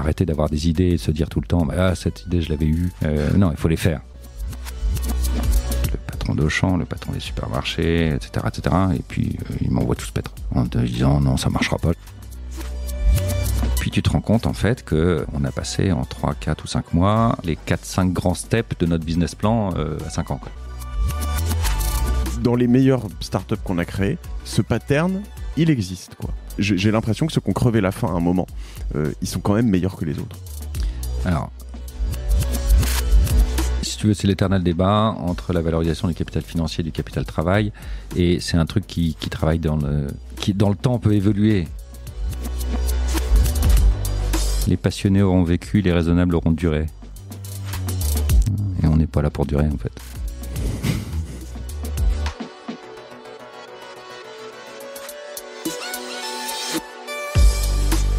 arrêter d'avoir des idées et de se dire tout le temps bah, ah, cette idée je l'avais eue. Euh, non, il faut les faire. Le patron d'Auchan, le patron des supermarchés, etc. etc. et puis ils euh, il m'envoie tout se pètre en te disant non, ça marchera pas. Puis tu te rends compte en fait que on a passé en 3, 4 ou 5 mois les 4-5 grands steps de notre business plan euh, à 5 ans. Dans les meilleures startups qu'on a créées, ce pattern, il existe quoi j'ai l'impression que ceux qui ont crevé la faim à un moment, euh, ils sont quand même meilleurs que les autres. Alors, si tu veux, c'est l'éternel débat entre la valorisation du capital financier et du capital travail. Et c'est un truc qui, qui, travaille dans le, qui, dans le temps, peut évoluer. Les passionnés auront vécu, les raisonnables auront duré. Et on n'est pas là pour durer, en fait.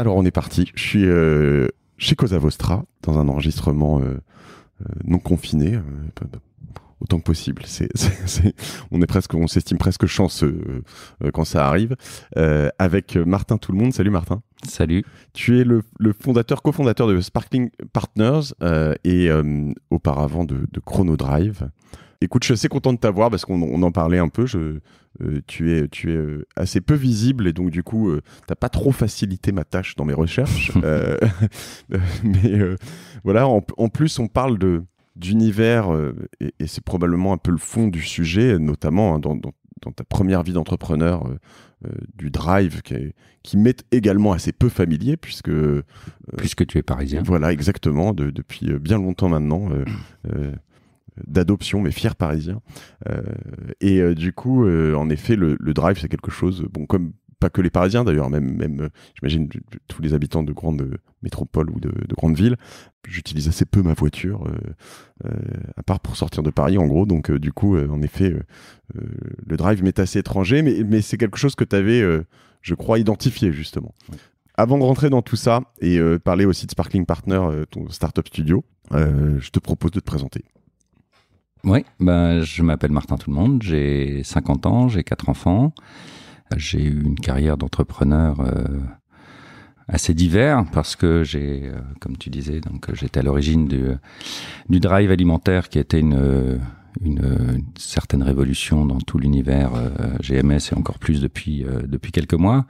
Alors on est parti. Je suis euh, chez Cosa Vostra dans un enregistrement euh, euh, non confiné. Autant que possible. on est presque, on s'estime presque chanceux quand ça arrive. avec Martin Tout le Monde. Salut Martin. Salut. Tu es le, fondateur, cofondateur de Sparkling Partners et auparavant de Chrono Drive. Écoute, je suis assez content de t'avoir parce qu'on en parlait un peu. Je, euh, tu es, tu es euh, assez peu visible et donc du coup, tu euh, t'as pas trop facilité ma tâche dans mes recherches. mais voilà, en, plus, on parle de d'univers et, c'est probablement un peu le fond du sujet, notamment hein, dans, ta première vie d'entrepreneur. du drive qui, m'est également assez peu familier puisque puisque tu es parisien voilà exactement depuis bien longtemps maintenant d'adoption, mais fier parisien. Euh, et euh, du coup, euh, en effet, le, drive, c'est quelque chose, bon, comme pas que les Parisiens d'ailleurs, même, même j'imagine tous les habitants de grandes métropoles ou de, grandes villes. J'utilise assez peu ma voiture, à part pour sortir de Paris en gros. Donc du coup, en effet, le drive m'est assez étranger, mais, c'est quelque chose que tu avais, je crois, identifié justement. Avant de rentrer dans tout ça et parler aussi de Sparkling Partner, ton startup studio, je te propose de te présenter. Oui, ben, je m'appelle Martin Tout le Monde, j'ai 50 ans, j'ai 4 enfants. J'ai eu une carrière d'entrepreneur euh, assez divers parce que j'ai, euh, comme tu disais, donc j'étais à l'origine du, du, drive alimentaire qui était une, une, certaine révolution dans tout l'univers euh, GMS et encore plus depuis, depuis quelques mois.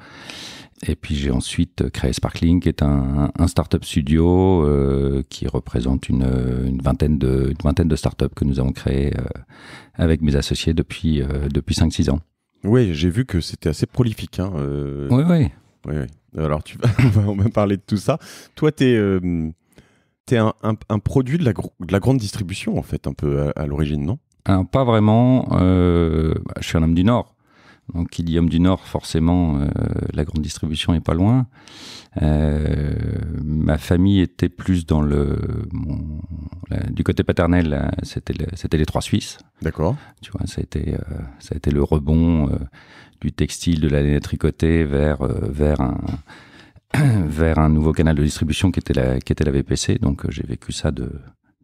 Et puis j'ai ensuite créé Sparkling, qui est un, un startup studio euh, qui représente une, vingtaine de, vingtaine de startups que nous avons créées euh, avec mes associés depuis, euh, depuis 5-6 ans. Oui, j'ai vu que c'était assez prolifique. Hein, oui, oui. Alors, tu vas, on va parler de tout ça. Toi, tu es, es un, produit de la, de la grande distribution, en fait, un peu à, l'origine, non Pas vraiment. Bah, je suis un homme du Nord. Donc, Guillaume du Nord, forcément, euh, la grande distribution n'est pas loin. Euh, ma famille était plus dans le. du côté paternel, euh, c'était les trois Suisses. D'accord. Tu vois, ça a été, ça a le rebond du textile, de la laine tricotée vers, vers un vers un nouveau canal de distribution qui était la, qui était la VPC. Donc j'ai vécu ça de,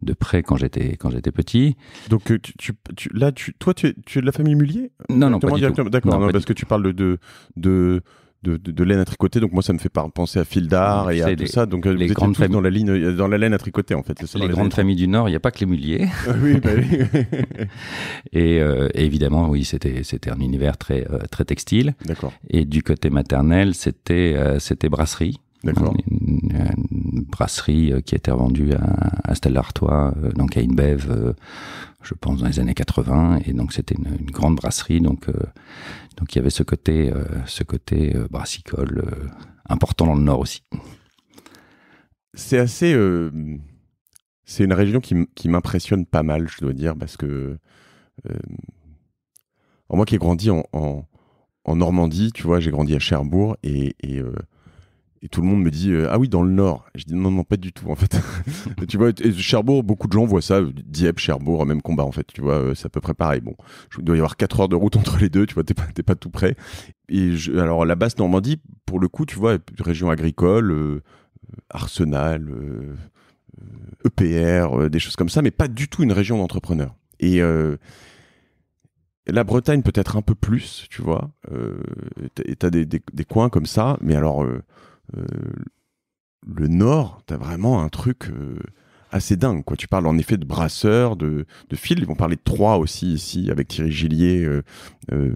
de près quand j'étais quand j'étais petit. Donc euh, tu, tu, là toi tu es, de la famille Mullier Non non pas du tout. D'accord parce que tu parles de de de, laine à tricoter. Donc moi, ça me fait penser à fil d'art et à tout ça. Donc euh, les vous grandes dans la ligne, euh, dans la laine à tricoter en fait. Ça, les, les, grandes familles du Nord, il n'y a pas que les muliers. Ah oui, bah et évidemment, oui, c'était c'était un univers très très textile. D'accord. Et du côté maternel, c'était c'était brasserie. D'accord une, brasserie euh, qui a été revendue à, à Stella Artois, euh, donc à Inbev, euh, je pense dans les années 80. Et donc c'était une, grande brasserie, donc donc il y avait ce côté ce côté brassicole important dans le Nord aussi. C'est assez c'est une région qui, m'impressionne pas mal, je dois dire, parce que moi qui ai grandi en, Normandie, tu vois, j'ai grandi à Cherbourg et, et tout le monde me dit euh, Ah oui, dans le Nord. Je dis Non, non, pas du tout, en fait. tu vois, Cherbourg, beaucoup de gens voient ça, Dieppe, Cherbourg, même combat, en fait. Tu vois, euh, c'est à peu près pareil. Bon, il doit y avoir 4 heures de route entre les deux, tu vois, t'es pas, pas tout près. Et alors, la basse Normandie, pour le coup, tu vois, région agricole, euh, Arsenal, EPR, e des choses comme ça, mais pas du tout une région d'entrepreneurs. Et. La Bretagne peut-être un peu plus, tu vois. et t'as des, des, coins comme ça, mais alors euh, le Nord, tu as vraiment un truc euh, assez dingue. Quoi. Tu parles en effet de brasseurs, de, de fils. Ils vont parler de trois aussi ici avec Thierry Gillier. Euh,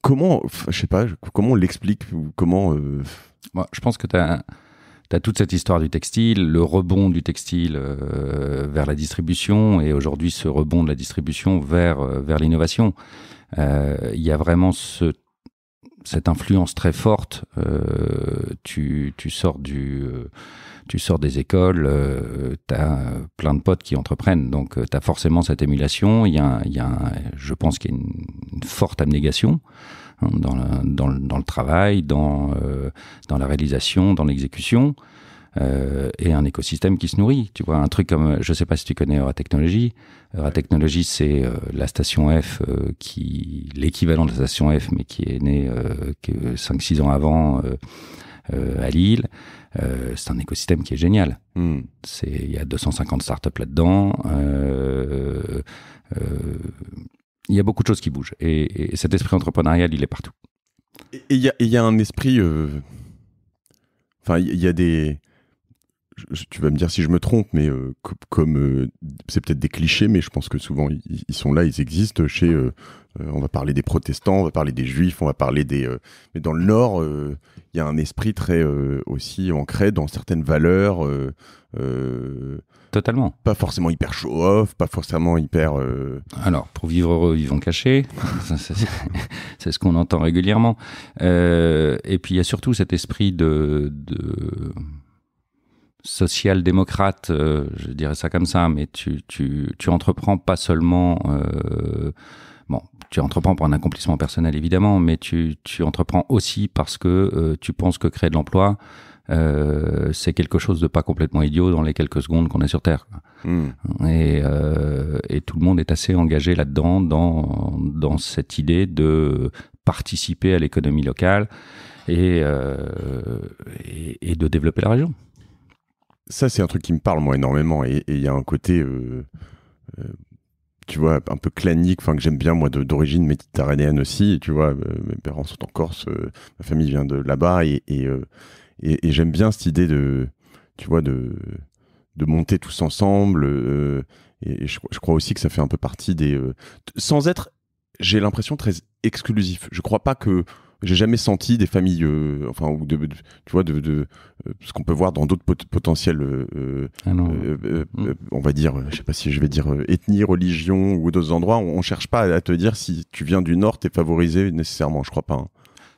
comment, je sais pas, comment on l'explique comment, Moi, Je pense que tu as, toute cette histoire du textile, le rebond du textile vers la distribution et aujourd'hui ce rebond de la distribution vers, vers l'innovation. Il y a vraiment ce cette influence très forte, euh, tu, tu, sors du, euh, tu sors des écoles, euh, tu as plein de potes qui entreprennent, donc tu as forcément cette émulation. Il y a, il y a un, je pense qu'il y a une, forte abnégation. Hein, dans, dans, le, dans, le, travail, dans, dans la réalisation, dans l'exécution. Euh, et un écosystème qui se nourrit. Tu vois, un truc comme, je sais pas si tu connais Aura Technology. Aura Technology, c'est euh, la station F euh, qui, l'équivalent de la station F, mais qui est née 5-6 ans avant à Lille. c'est un écosystème qui est génial. Hmm. C'est, il y a 250 startups là-dedans. il y a beaucoup de choses qui bougent. Et, cet esprit entrepreneurial, il est partout. Et il y, a un esprit. Enfin, il y a des tu vas me dire si je me trompe, mais euh, comme euh, c'est peut-être des clichés, mais je pense que souvent ils, sont là, ils existent chez. Euh, on va parler des protestants, on va parler des juifs, on va parler des. mais dans le Nord, il y a un esprit très aussi ancré dans certaines valeurs. Totalement. Pas forcément hyper show-off, pas forcément hyper. Alors, pour vivre heureux, vont cacher c'est ce qu'on entend régulièrement. et puis, il y a surtout cet esprit de... de social-démocrate, euh, je dirais ça comme ça, mais tu, tu, tu entreprends pas seulement... Euh, bon, tu entreprends pour un accomplissement personnel évidemment, mais tu, tu entreprends aussi parce que euh, tu penses que créer de l'emploi, euh, c'est quelque chose de pas complètement idiot dans les quelques secondes qu'on est sur Terre. Hmm. Et, euh, et, tout le monde est assez engagé là-dedans, dans, dans cette idée de participer à l'économie locale et, euh, et, et de développer la région ça, c'est un truc qui me parle, moi, énormément. Et il y a un côté, euh, euh, tu vois, un peu clanique, enfin, que j'aime bien, moi, d'origine méditerranéenne aussi. Tu vois, euh, mes parents sont en Corse, ma famille vient de là-bas. Et, et, j'aime bien cette idée de, tu vois, de, de monter tous ensemble. et je, je, crois aussi que ça fait un peu partie des. sans être, j'ai l'impression, très exclusif. Je crois pas que j'ai jamais senti des familles, euh, enfin, ou de, tu vois, de, de euh, ce qu'on peut voir dans d'autres potentiels, euh, ah mm. on va dire, je sais pas si je vais dire ethnie, religion ou d'autres endroits, on, cherche pas à, te dire si tu viens du Nord, t'es favorisé nécessairement, je crois pas. Hein.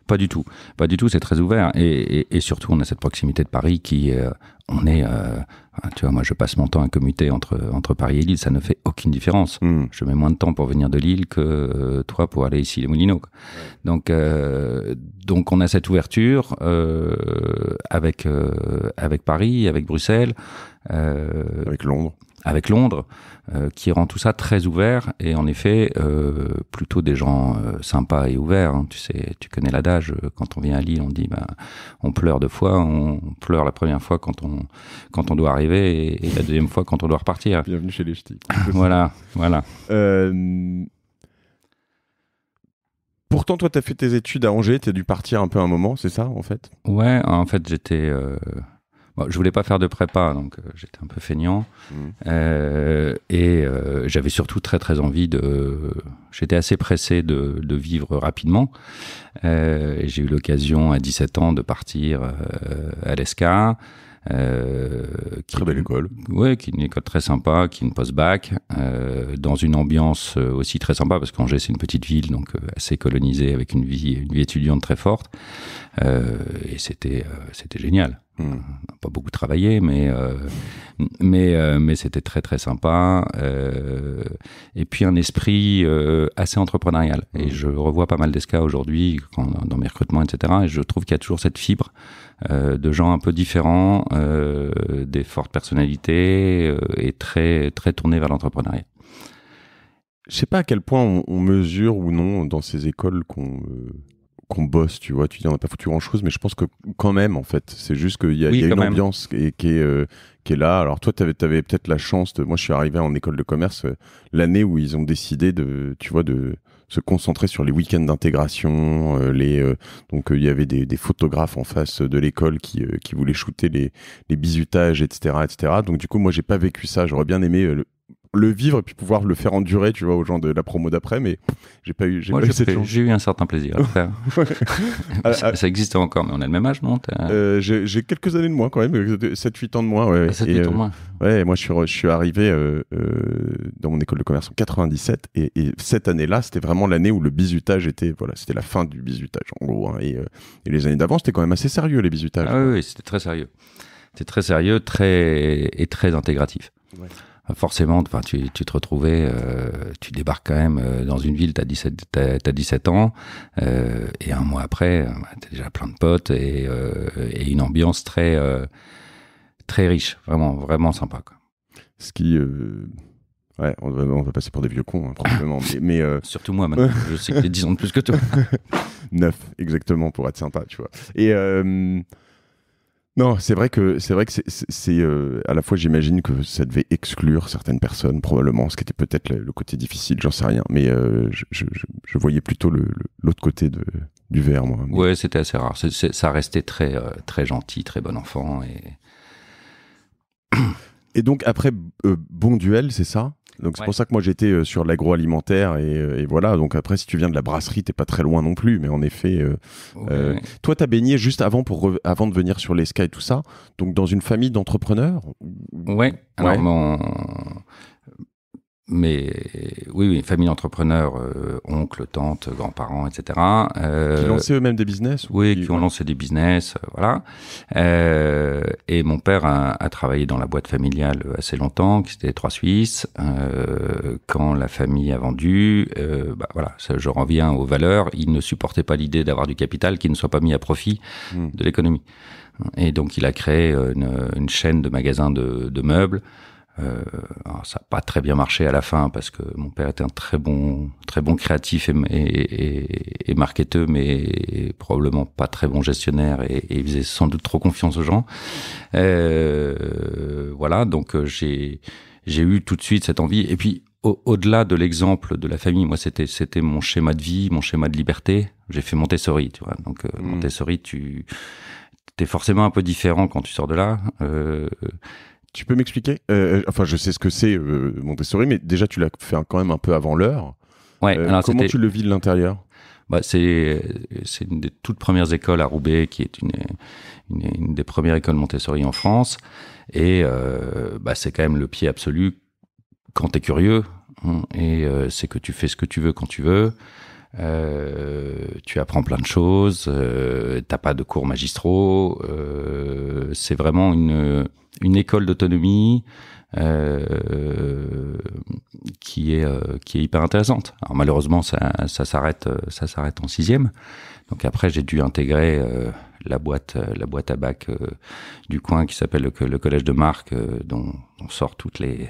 Pas du tout. Pas du tout, c'est très ouvert. Et, surtout, on a cette proximité de Paris qui, euh, on est, euh, ah, tu vois, moi je passe mon temps à commuter entre, entre Paris et Lille, ça ne fait aucune différence. Hmm. Je mets moins de temps pour venir de Lille que euh, toi pour aller ici, les Moulineaux. Donc, donc on a cette ouverture avec, avec Paris, avec Bruxelles. avec Londres avec Londres, euh, qui rend tout ça très ouvert et en effet euh, plutôt des gens euh, sympas et ouverts. Hein. Tu sais, tu connais l'adage quand on vient à Lille, on dit ben, on pleure deux fois, on, pleure la première fois quand on quand on doit arriver et, et la deuxième fois quand on doit repartir. Bienvenue chez les ch'tis. voilà, voilà. Pourtant, toi, tu as fait tes études à Angers, tu as dû partir un peu un moment, c'est ça, en fait Ouais, en fait, j'étais Bon, je voulais pas faire de prépa, donc euh, j'étais un peu feignant. Mmh. Euh, et euh, j'avais surtout très très envie de... J'étais assez pressé de, de vivre rapidement. Euh, J'ai eu l'occasion à 17 ans de partir euh, à l'ESCA. Euh, qui, très belle école. Oui, qui est une école très sympa, qui est une post-bac, euh, dans une ambiance aussi très sympa, parce qu'Angers, c'est une petite ville, donc assez colonisée, avec une vie, une vie étudiante très forte. Euh, et c'était, c'était génial. On n'a pas beaucoup travaillé, mais, euh, mais, euh, mais c'était très très sympa. Euh, et puis un esprit assez entrepreneurial. Et mm. je revois pas mal d'ESCA aujourd'hui dans mes recrutements, etc. Et je trouve qu'il y a toujours cette fibre de gens un peu différents, des fortes personnalités et très, très tournés vers l'entrepreneuriat. Je ne sais pas à quel point on, mesure ou non dans ces écoles qu'on qu'on bosse, tu vois. Tu dis, on n'a pas foutu grand chose, mais je pense que quand même, en fait, c'est juste qu'il y a, une ambiance qui est, qui, est, euh, là. Alors, toi, tu avais, peut-être la chance de. Moi, je suis arrivé en école de commerce euh, l'année où ils ont décidé de, tu vois, de se concentrer sur les week-ends d'intégration. Euh, les donc, il y avait des, photographes en face de l'école qui, voulaient shooter les, les bisutages, etc., etc. Donc, du coup, moi, j'ai pas vécu ça. J'aurais bien aimé le vivre et puis pouvoir le faire endurer, tu vois, aux gens de la promo d'après. Mais j'ai pas eu, j'ai eu un certain plaisir. À faire. Euh, euh, ça, existe encore, mais on a le même âge, non euh, j'ai, quelques années de moins quand même, 7-8 ans de moins. Ouais, 7-8 ah, ans de moins. Ouais, moi je suis, je suis arrivé dans mon école de commerce en 97 et, cette année-là, c'était vraiment l'année où le bisutage était, voilà, c'était la fin du bisutage en gros. Hein, et, les années d'avant, c'était quand même assez sérieux les bisutages ah oui, c'était très sérieux. C'était très sérieux, très et très intégratif forcément, enfin, tu, tu te retrouvais, euh, tu débarques quand même euh, dans une ville, t'as as, 17 ans, euh, et un mois après, bah, t'as déjà plein de potes et, une ambiance très, très riche, vraiment, vraiment sympa. Quoi. Ce qui. Ouais, on, on, va passer pour des vieux cons, hein, probablement. mais, Surtout moi, maintenant, je sais que j'ai 10 ans de plus que toi. 9, exactement, pour être sympa, tu vois. Et. Non, c'est vrai que c'est vrai que c'est euh, à la fois j'imagine que ça devait exclure certaines personnes probablement, ce qui était peut-être le, côté difficile, j'en sais rien, mais euh, je, voyais plutôt l'autre le, côté du verre moi. Ouais, c'était assez rare. ça restait très euh, très gentil, très bon enfant et. Et donc après bon duel, c'est ça donc c'est pour ça que moi j'étais euh, sur l'agroalimentaire euh, et, voilà. Donc après, si tu viens de la brasserie, t'es pas très loin non plus. Mais en effet, euh, toi t'as baigné juste avant pour avant de venir sur les Sky et tout ça. Donc dans une famille d'entrepreneurs. Ouais. Alors Mon, mais oui, oui, famille d'entrepreneurs, euh, oncles, tantes, grands-parents, etc. Euh, qui ont lancé eux-mêmes des business Oui, qui, ont lancé des business, euh, voilà. Euh, et mon père a, a, travaillé dans la boîte familiale assez longtemps, qui c'était Trois Suisses. Euh, quand la famille a vendu, euh, bah, voilà, ça, je reviens aux valeurs. Il ne supportait pas l'idée d'avoir du capital qui ne soit pas mis à profit hmm. de l'économie. Et donc, il a créé une, une chaîne de magasins de, de meubles. Euh, ça n'a pas très bien marché à la fin parce que mon père était un très bon, très bon créatif et, et, et, marketeur, mais probablement pas très bon gestionnaire et, il faisait sans doute trop confiance aux gens. Euh, voilà, donc euh, j'ai j'ai eu tout de suite cette envie. Et puis au-delà de l'exemple de la famille, moi c'était c'était mon schéma de vie, mon schéma de liberté. J'ai fait Montessori, tu vois. Donc euh, mmh. Montessori, tu es forcément un peu différent quand tu sors de là. Euh, tu peux m'expliquer euh, euh, Enfin, je sais ce que c'est euh, Montessori, mais déjà, tu l'as fait quand même un peu avant l'heure. Ouais, comment tu le vis de l'intérieur bah, c'est, une des toutes premières écoles à Roubaix, qui est une, une, des premières écoles Montessori en France. Et bah, c'est quand même le pied absolu quand tu es curieux. Hein. et c'est que tu fais ce que tu veux quand tu veux. Euh, tu apprends plein de choses, euh, t'as pas de cours magistraux, euh, c'est vraiment une, une école d'autonomie euh, qui est euh, qui est hyper intéressante. Alors malheureusement ça, ça s'arrête ça s'arrête en sixième. Donc après j'ai dû intégrer la boîte la boîte à bac du coin qui s'appelle le, le, collège de Marc dont on sort toutes les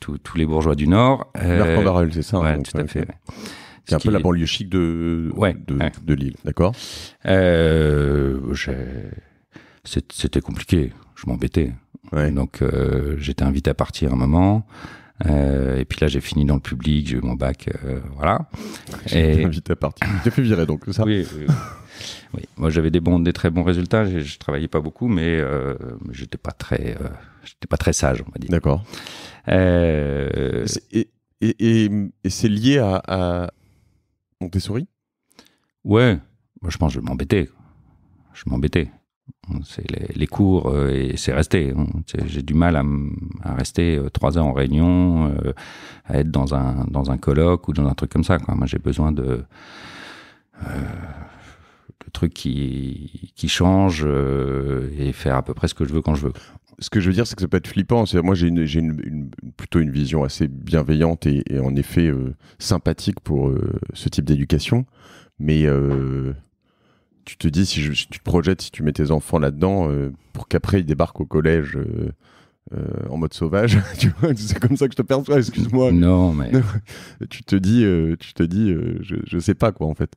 tous, tous les bourgeois du Nord. Marc c'est ça. Hein, tout à fait. C'est un peu la banlieue chic de, de, Lille, d'accord euh, C'était compliqué, je m'embêtais. Donc euh, j'étais invité à partir un moment. Euh, et puis là, j'ai fini dans le public, j'ai eu mon bac, voilà. J'étais invité à partir. J'ai fait virer donc, ça oui, oui. moi j'avais des, des très bons résultats, je, ne travaillais pas beaucoup, mais j'étais pas très, j'étais pas très sage, on va dire. D'accord. Et, et, c'est lié à, on tes souris Ouais, moi, je pense que je m'embêter. Je m'embêtais. C'est les, cours euh, et c'est resté. J'ai du mal à, à rester euh, trois heures en réunion, euh, à être dans un, dans un colloque ou dans un truc comme ça. Moi, j'ai besoin de, de trucs qui, qui changent et faire à peu près ce que je veux quand je veux ce que je veux dire, c'est que ça peut être flippant. Moi, j'ai plutôt une vision assez bienveillante et, en effet euh, sympathique pour euh, ce type d'éducation. Mais euh, tu te dis, si, tu te projettes, si tu mets tes enfants là-dedans, pour qu'après ils débarquent au collège. en mode sauvage, c'est comme ça que je te perçois, excuse-moi. Non, mais. tu te dis, tu te dis je, je sais pas quoi en fait.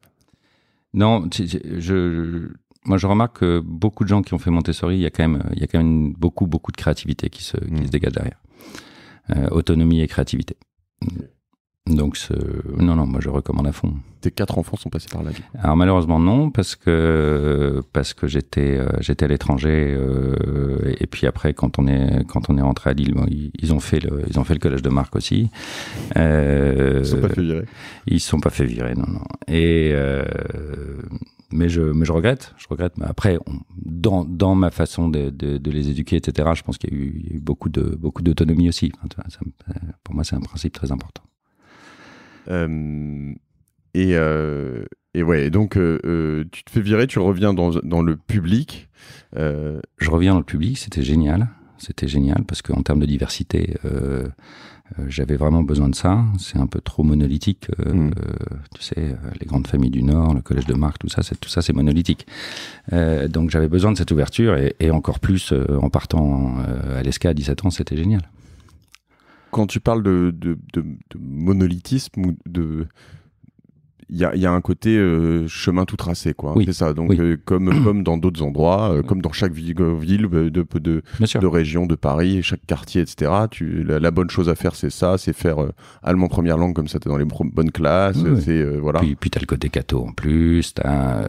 Non, je, moi, je remarque que beaucoup de gens qui ont fait Montessori, il y a quand même, il y a quand même beaucoup, beaucoup de créativité qui se, qui se mm. dégage derrière. Euh, autonomie et créativité. Donc, ce... non, non, moi je recommande à fond. Tes quatre enfants sont passés par là Alors malheureusement non, parce que parce que j'étais euh, j'étais à l'étranger euh, et puis après quand on est quand on est rentré à Lille, ils ont fait le ils ont fait le collège de Marc aussi. Euh, ils sont pas fait virer. Ils sont pas fait virer, non non. Et euh, mais je, regrette. Je regrette. Mais après, dans, dans, ma façon de, les éduquer, etc., je pense qu'il y, a eu, beaucoup de beaucoup d'autonomie aussi. pour moi, c'est un principe très important. Euh, et, euh, et ouais, donc euh, tu te fais virer, tu reviens dans, dans le public. Je reviens dans le public, c'était génial. C'était génial parce qu'en termes de diversité, euh, j'avais vraiment besoin de ça. C'est un peu trop monolithique. Euh, hmm. euh, tu sais, les grandes familles du Nord, le collège de Marc, tout ça, c'est tout ça, c'est monolithique. donc j'avais besoin de cette ouverture et, encore plus en partant à l'ESCA à 17 ans, c'était génial. Quand tu parles de, de monolithisme ou de il y a, un côté euh, chemin tout tracé, quoi. C'est ça. Donc, euh, comme, comme dans d'autres endroits, euh, comme dans chaque ville, de, de, de, région, de Paris, chaque quartier, etc. Tu, la, bonne chose à faire, c'est ça, c'est faire allemand première langue, comme ça, t'es dans les bonnes classes. c'est, voilà. Puis, puis t'as le côté catho en plus, t'as.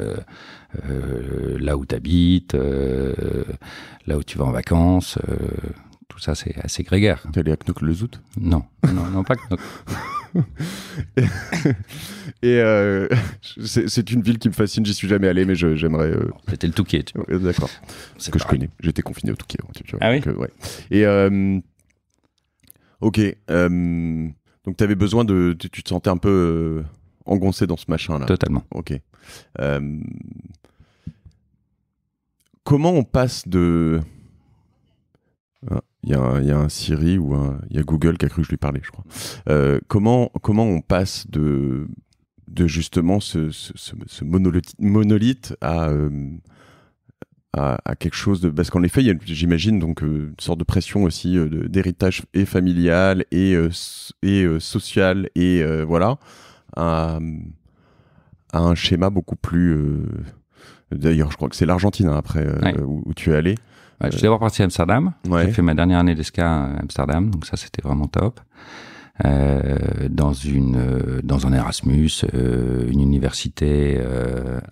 là où tu habites, là où tu vas en vacances, tout ça, c'est assez grégaire. T'es allé à Knock le Zout non. non, non, pas et, euh, c'est une ville qui me fascine, j'y suis jamais allé, mais j'aimerais. Euh, c'était le Touquet. Tu... vois D'accord. C'est que je connais. J'étais confiné au Touquet. ah oui euh, ouais. Et. ok. donc, tu avais besoin de. Tu, tu, te sentais un peu engoncé dans ce machin-là. Totalement. Ok. comment on passe de. Hein, il y, a, un Siri ou il y a Google qui a cru que je lui parlais, je crois. Euh, comment, comment on passe de, de justement ce, monolithe, euh, à, à, quelque chose de. Parce qu'en effet, j'imagine, donc euh, une sorte de pression aussi d'héritage et familial et, et social et voilà, à, un schéma beaucoup plus. D'ailleurs, je crois que c'est l'Argentine hein, après où, tu es allé je suis d'abord parti à Amsterdam. J'ai fait ma dernière année d'ESCA à Amsterdam, donc ça c'était vraiment top. Euh, dans une euh, dans un Erasmus, euh, une université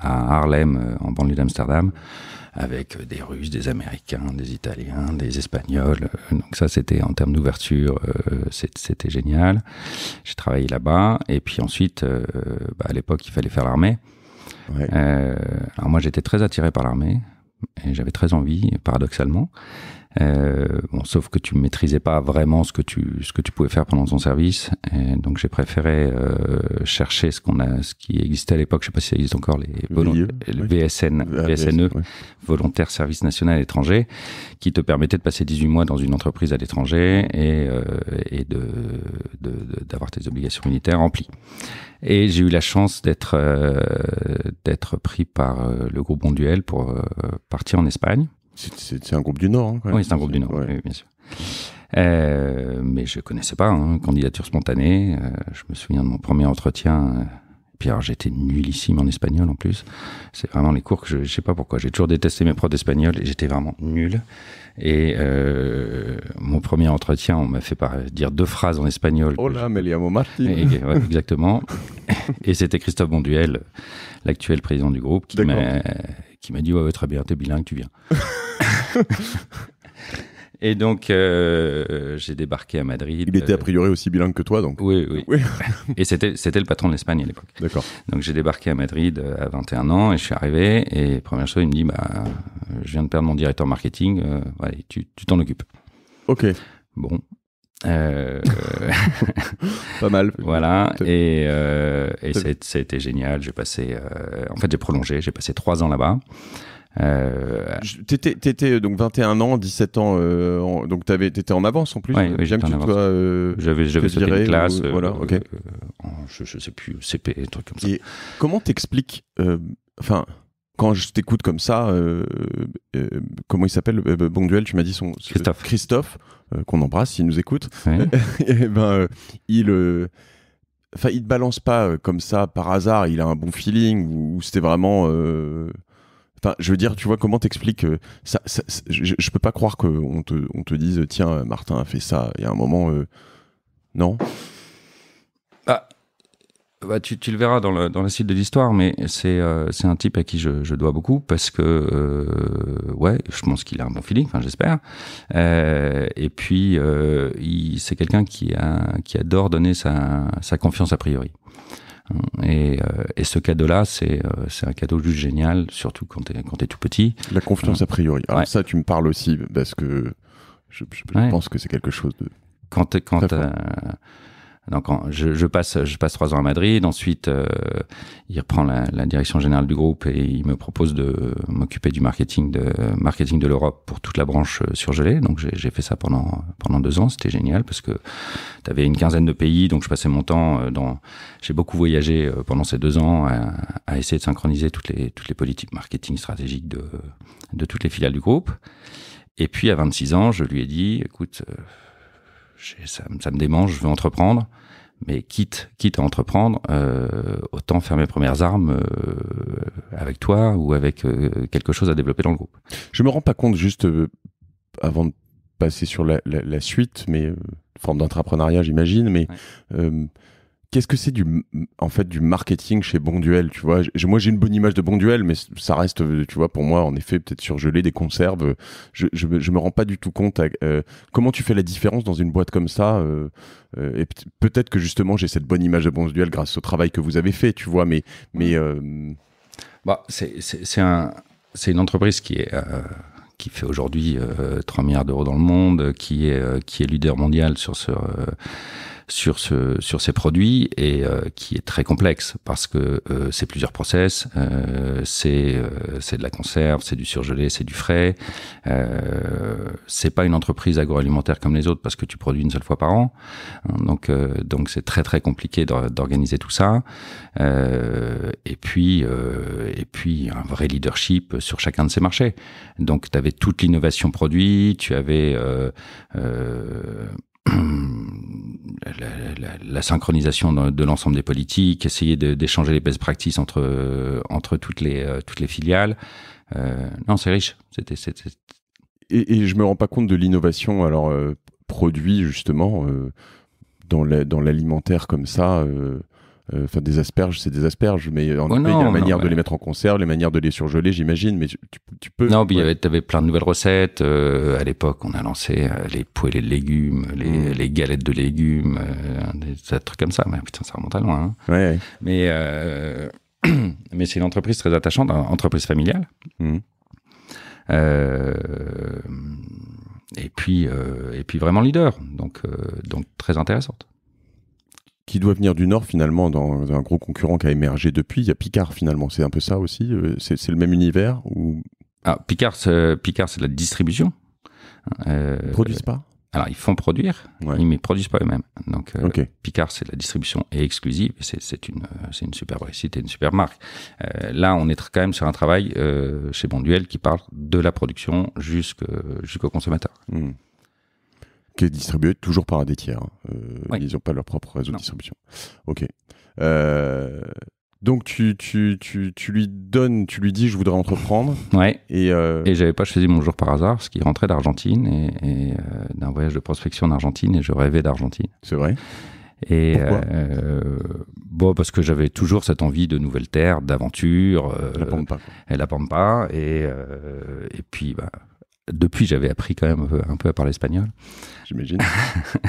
à Harlem en banlieue d'Amsterdam, avec des Russes, des Américains, des Italiens, des Espagnols. Donc ça c'était en termes d'ouverture, c'était génial. J'ai travaillé là-bas et puis ensuite, bah, à l'époque il fallait faire l'armée. alors moi j'étais très attiré par l'armée. J'avais très envie, paradoxalement. Euh, bon, sauf que tu maîtrisais pas vraiment ce que tu ce que tu pouvais faire pendant ton service. Et donc j'ai préféré euh, chercher ce qu'on a, ce qui existait à l'époque. Je sais pas si ça existe encore les le VSN, ah, e, volontaire service national à l'étranger, qui te permettait de passer 18 mois dans une entreprise à l'étranger et, euh, et de d'avoir tes obligations militaires remplies. Et j'ai eu la chance d'être pris par le groupe Bonduel pour partir en Espagne. C'est un groupe du Nord. Hein, oui, c'est un groupe du Nord, oui, bien sûr. Euh, mais je connaissais pas, hein, candidature spontanée. Euh, je me souviens de mon premier entretien. Pierre, euh, puis j'étais nullissime en espagnol en plus. C'est vraiment les cours que je, ne sais pas pourquoi. J'ai toujours détesté mes profs d'espagnol et j'étais vraiment nul. Et euh, mon premier entretien, on m'a fait dire deux phrases en espagnol. Hola, me llamo Martin. exactement. et c'était Christophe Bonduel, l'actuel président du groupe, qui m'a qui m'a dit ouais, ouais, très bien, t'es bilingue, tu viens. Et donc, euh, j'ai débarqué à Madrid. Il était a euh, priori aussi bilingue que toi, donc. Oui, oui. et c'était, c'était le patron de l'Espagne à l'époque. D'accord. Donc, j'ai débarqué à Madrid euh, à 21 ans et je suis arrivé. Et première chose, il me dit bah, Je viens de perdre mon directeur marketing. allez, tu, t'en occupes. OK. Bon. Euh, pas mal. Voilà. Et, euh, c'était génial. J'ai passé, euh, en fait, j'ai prolongé. J'ai passé trois ans là-bas. Euh... T'étais donc 21 ans, 17 ans, euh, donc t'avais t'étais en avance en plus. J'aime j'avais j'avais classe. voilà, ok. je, sais plus CP, un truc comme ça. comment t'expliques, enfin. quand je t'écoute comme ça, comment il s'appelle Bon duel, tu m'as dit son Christophe. Christophe. Euh, qu'on embrasse il nous écoute, et eh ben, euh, il euh, enfin il te balance pas comme ça par hasard il a un bon feeling ou, c'était vraiment je veux dire tu vois comment t'expliques ça, je, peux pas croire qu'on te on te dise tiens Martin a fait ça il y a un moment non bah, tu, tu, le verras dans, le, dans la suite de l'histoire, mais c'est euh, un type à qui je, je dois beaucoup parce que, euh, ouais, je pense qu'il a un bon feeling, enfin, j'espère. Euh, et puis, euh, c'est quelqu'un qui, qui adore donner sa, sa confiance a priori. Et, et ce cadeau-là, c'est un cadeau juste génial, surtout quand t'es es tout petit. La confiance a priori. Alors ça, tu me parles aussi parce que je, je, pense que c'est quelque chose de quand, quand, donc, je, je, passe, je passe trois ans à Madrid. Ensuite, euh, il reprend la, la, direction générale du groupe et il me propose de m'occuper du marketing de marketing de l'Europe pour toute la branche euh, surgelée. Donc, j'ai fait ça pendant pendant deux ans. C'était génial parce que tu avais une quinzaine de pays, donc je passais mon temps euh, dans. J'ai beaucoup voyagé pendant ces deux ans à, essayer de synchroniser toutes les toutes les politiques marketing stratégiques de de toutes les filiales du groupe. Et puis, à 26 ans, je lui ai dit, écoute ça, me démange, je veux entreprendre, mais quitte, quitte à entreprendre, euh, autant faire mes premières armes euh, avec toi ou avec euh, quelque chose à développer dans le groupe. Je me rends pas compte, juste avant de passer sur la, suite, mais forme d'entrepreneuriat, j'imagine, mais qu'est-ce que c'est du en fait du marketing chez Bonduel tu vois moi j'ai une bonne image de Bonduel mais ça reste euh, tu vois pour moi en effet peut-être surgelé des conserves je, je, me rends pas du tout compte euh, comment tu fais la différence dans une boîte comme ça euh, peut-être que justement j'ai cette bonne image de Bonduel grâce au travail que vous avez fait tu vois mais mais bah, c'est c'est un, une entreprise qui est qui fait aujourd'hui 3 milliards d'euros dans le monde qui est qui est leader mondial sur ce sur, ce, sur ces produits et euh, qui est très complexe parce que euh, c'est plusieurs process, euh, c'est c'est de la conserve, c'est du surgelé, c'est du frais. c'est pas une entreprise agroalimentaire comme les autres parce que tu produis une seule fois par an. Donc donc c'est très très compliqué d'organiser tout ça. et puis et puis un vrai leadership sur chacun de ces marchés. Donc tu avais toute l'innovation produit, tu avais la, la, la, synchronisation de, l'ensemble des politiques, essayer d'échanger les best practices entre, euh, entre toutes, les, euh, toutes les filiales. Euh, non, c'est riche. C'était, et, et, je me rends pas compte de l'innovation, alors euh, produit justement, euh, dans, l'alimentaire comme ça. Euh, enfin, des asperges, c'est des asperges, mais en oh il y a manière de les mettre en conserve, les manières de les surgeler, j'imagine, mais tu, peux. Non, mais tu avais plein de nouvelles recettes. Euh, à l'époque, on a lancé euh, les poêlés de légumes, les, mmh. les galettes de légumes, des, trucs comme ça. Mais putain, ça remonte à loin. Hein. Mais, mais c'est une entreprise très attachante, une entreprise familiale. Mmh. et puis, et puis vraiment leader, donc, donc très intéressante qui doit venir du Nord finalement, dans, un gros concurrent qui a émergé depuis. Il y a Picard finalement, c'est un peu ça aussi. Euh, c'est le même univers ou... ah, Picard, Picard c'est la distribution. Euh, ne produisent pas alors, ils font produire, mais ils ne produisent pas eux-mêmes. Donc, euh, Picard, c'est la distribution et exclusive. C'est une, euh, une super réussite et une super marque. là, on est quand même sur un travail chez Bonduel qui parle de la production jusqu'au consommateur. Mmh qui est distribué toujours par des tiers. Hein. Euh, ils n'ont pas leur propre réseau de distribution. Ok. Euh, donc tu, tu, tu, tu, lui donnes, tu lui dis je voudrais entreprendre. Ouais. Et, euh... et j'avais pas choisi mon jour par hasard, parce qu'il rentrait d'Argentine et, euh, d'un voyage de prospection en Argentine et je rêvais d'Argentine. C'est vrai. Et bon, parce que j'avais toujours cette envie de nouvelles terres, d'aventure. la Pampa. Et la Pampa. Et, et puis, bah, depuis, j'avais appris quand même un peu, à parler espagnol. J'imagine.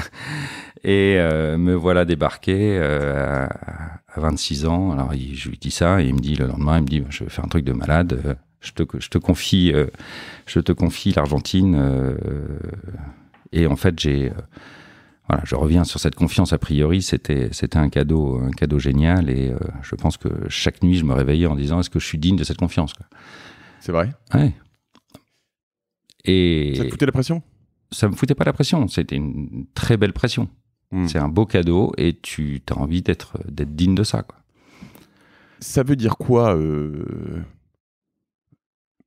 et euh, me voilà débarqué euh, à 26 ans. Alors, je lui dis ça et il me dit le lendemain, il me dit, bah, je vais faire un truc de malade. Euh, je te, je te confie, je te confie l'Argentine. et en fait, j'ai, voilà, je reviens sur cette confiance. A priori, c'était, c'était un cadeau, un cadeau génial. Et je pense que chaque nuit, je me réveillais en disant, est-ce que je suis digne de cette confiance C'est vrai. Ouais, et ça te foutait la pression Ça me foutait pas la pression. C'était une très belle pression. Hmm. C'est un beau cadeau et tu as envie d'être digne de ça. Quoi. Ça veut dire quoi euh,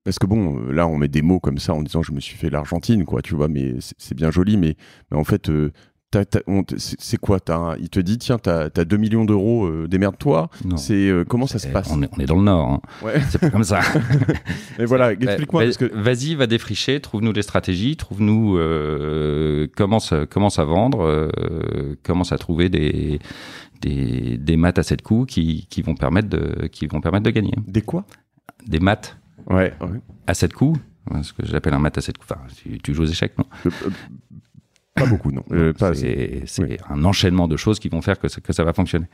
Parce que bon, euh, là, on met des mots comme ça en disant je me suis fait l'Argentine, quoi, tu vois, mais c'est bien joli, mais, en fait, euh, c'est quoi Il te dit, tiens, t'as as 2 millions d'euros, euh, démerde-toi. C'est euh, Comment ça se passe on est, dans le Nord. Hein. C'est pas comme ça. Mais voilà, explique-moi. Vas-y, va défricher, trouve-nous des stratégies, trouve-nous, commence, euh, commence à vendre, commence à trouver des, des, des maths à 7 coups qui, qui, vont permettre de, qui vont permettre de gagner. Des quoi Des maths ouais, à 7 coups ce que j'appelle un maths à 7 coups. Enfin, tu, tu, joues aux échecs, non pas beaucoup, non. Euh, c'est un enchaînement de choses qui vont faire que, que ça va fonctionner.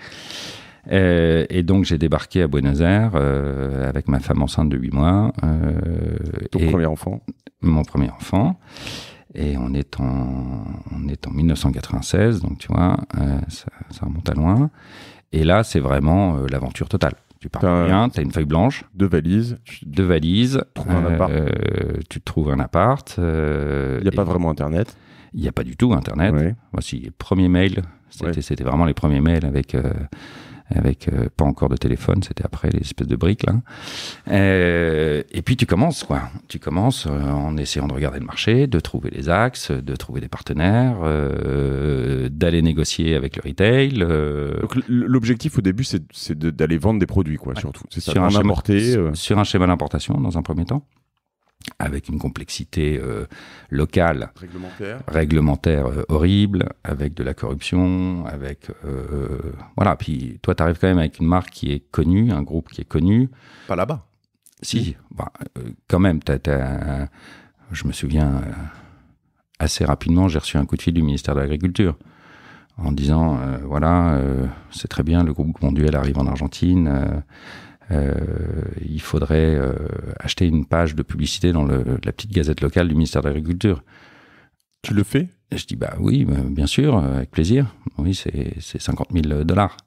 Euh, et donc j'ai débarqué à Buenos Aires euh, avec ma femme enceinte de 8 mois. Ton premier enfant Mon premier enfant. Et on est en, on est en 1996, donc tu vois, ça, remonte à loin. Et là, c'est vraiment l'aventure totale tu pars rien, tu as une feuille blanche. Deux valises. Deux valises. Tu trouves un appart. trouves un appart. Il n'y a pas vraiment Internet il n'y a pas du tout Internet. Voici les premiers mails. C'était vraiment les premiers mails avec. Euh, avec euh, pas encore de téléphone, c'était après les espèces de briques là. Euh, et puis tu commences quoi, tu commences euh, en essayant de regarder le marché, de trouver les axes, de trouver des partenaires, euh, d'aller négocier avec le retail. l'objectif au début c'est d'aller vendre des produits quoi, surtout. C'est Sur un, schéma, sur un schéma d'importation dans un premier temps avec une complexité euh, locale, réglementaire, euh, horrible, avec de la corruption, avec euh, voilà. Puis toi, tu arrives quand même avec une marque qui est connue, un groupe qui est connu. Pas là-bas. Si, bah, quand même. je me souviens assez rapidement, j'ai reçu un coup de fil du ministère de l'Agriculture en disant voilà, c'est très bien, le groupe Monduel arrive en Argentine euh, il faudrait euh, acheter une page de publicité dans le, la petite gazette locale du ministère de l'Agriculture. Tu le fais Je dis bah oui, bah, bien sûr, avec plaisir. Oui, c'est 50 000 dollars.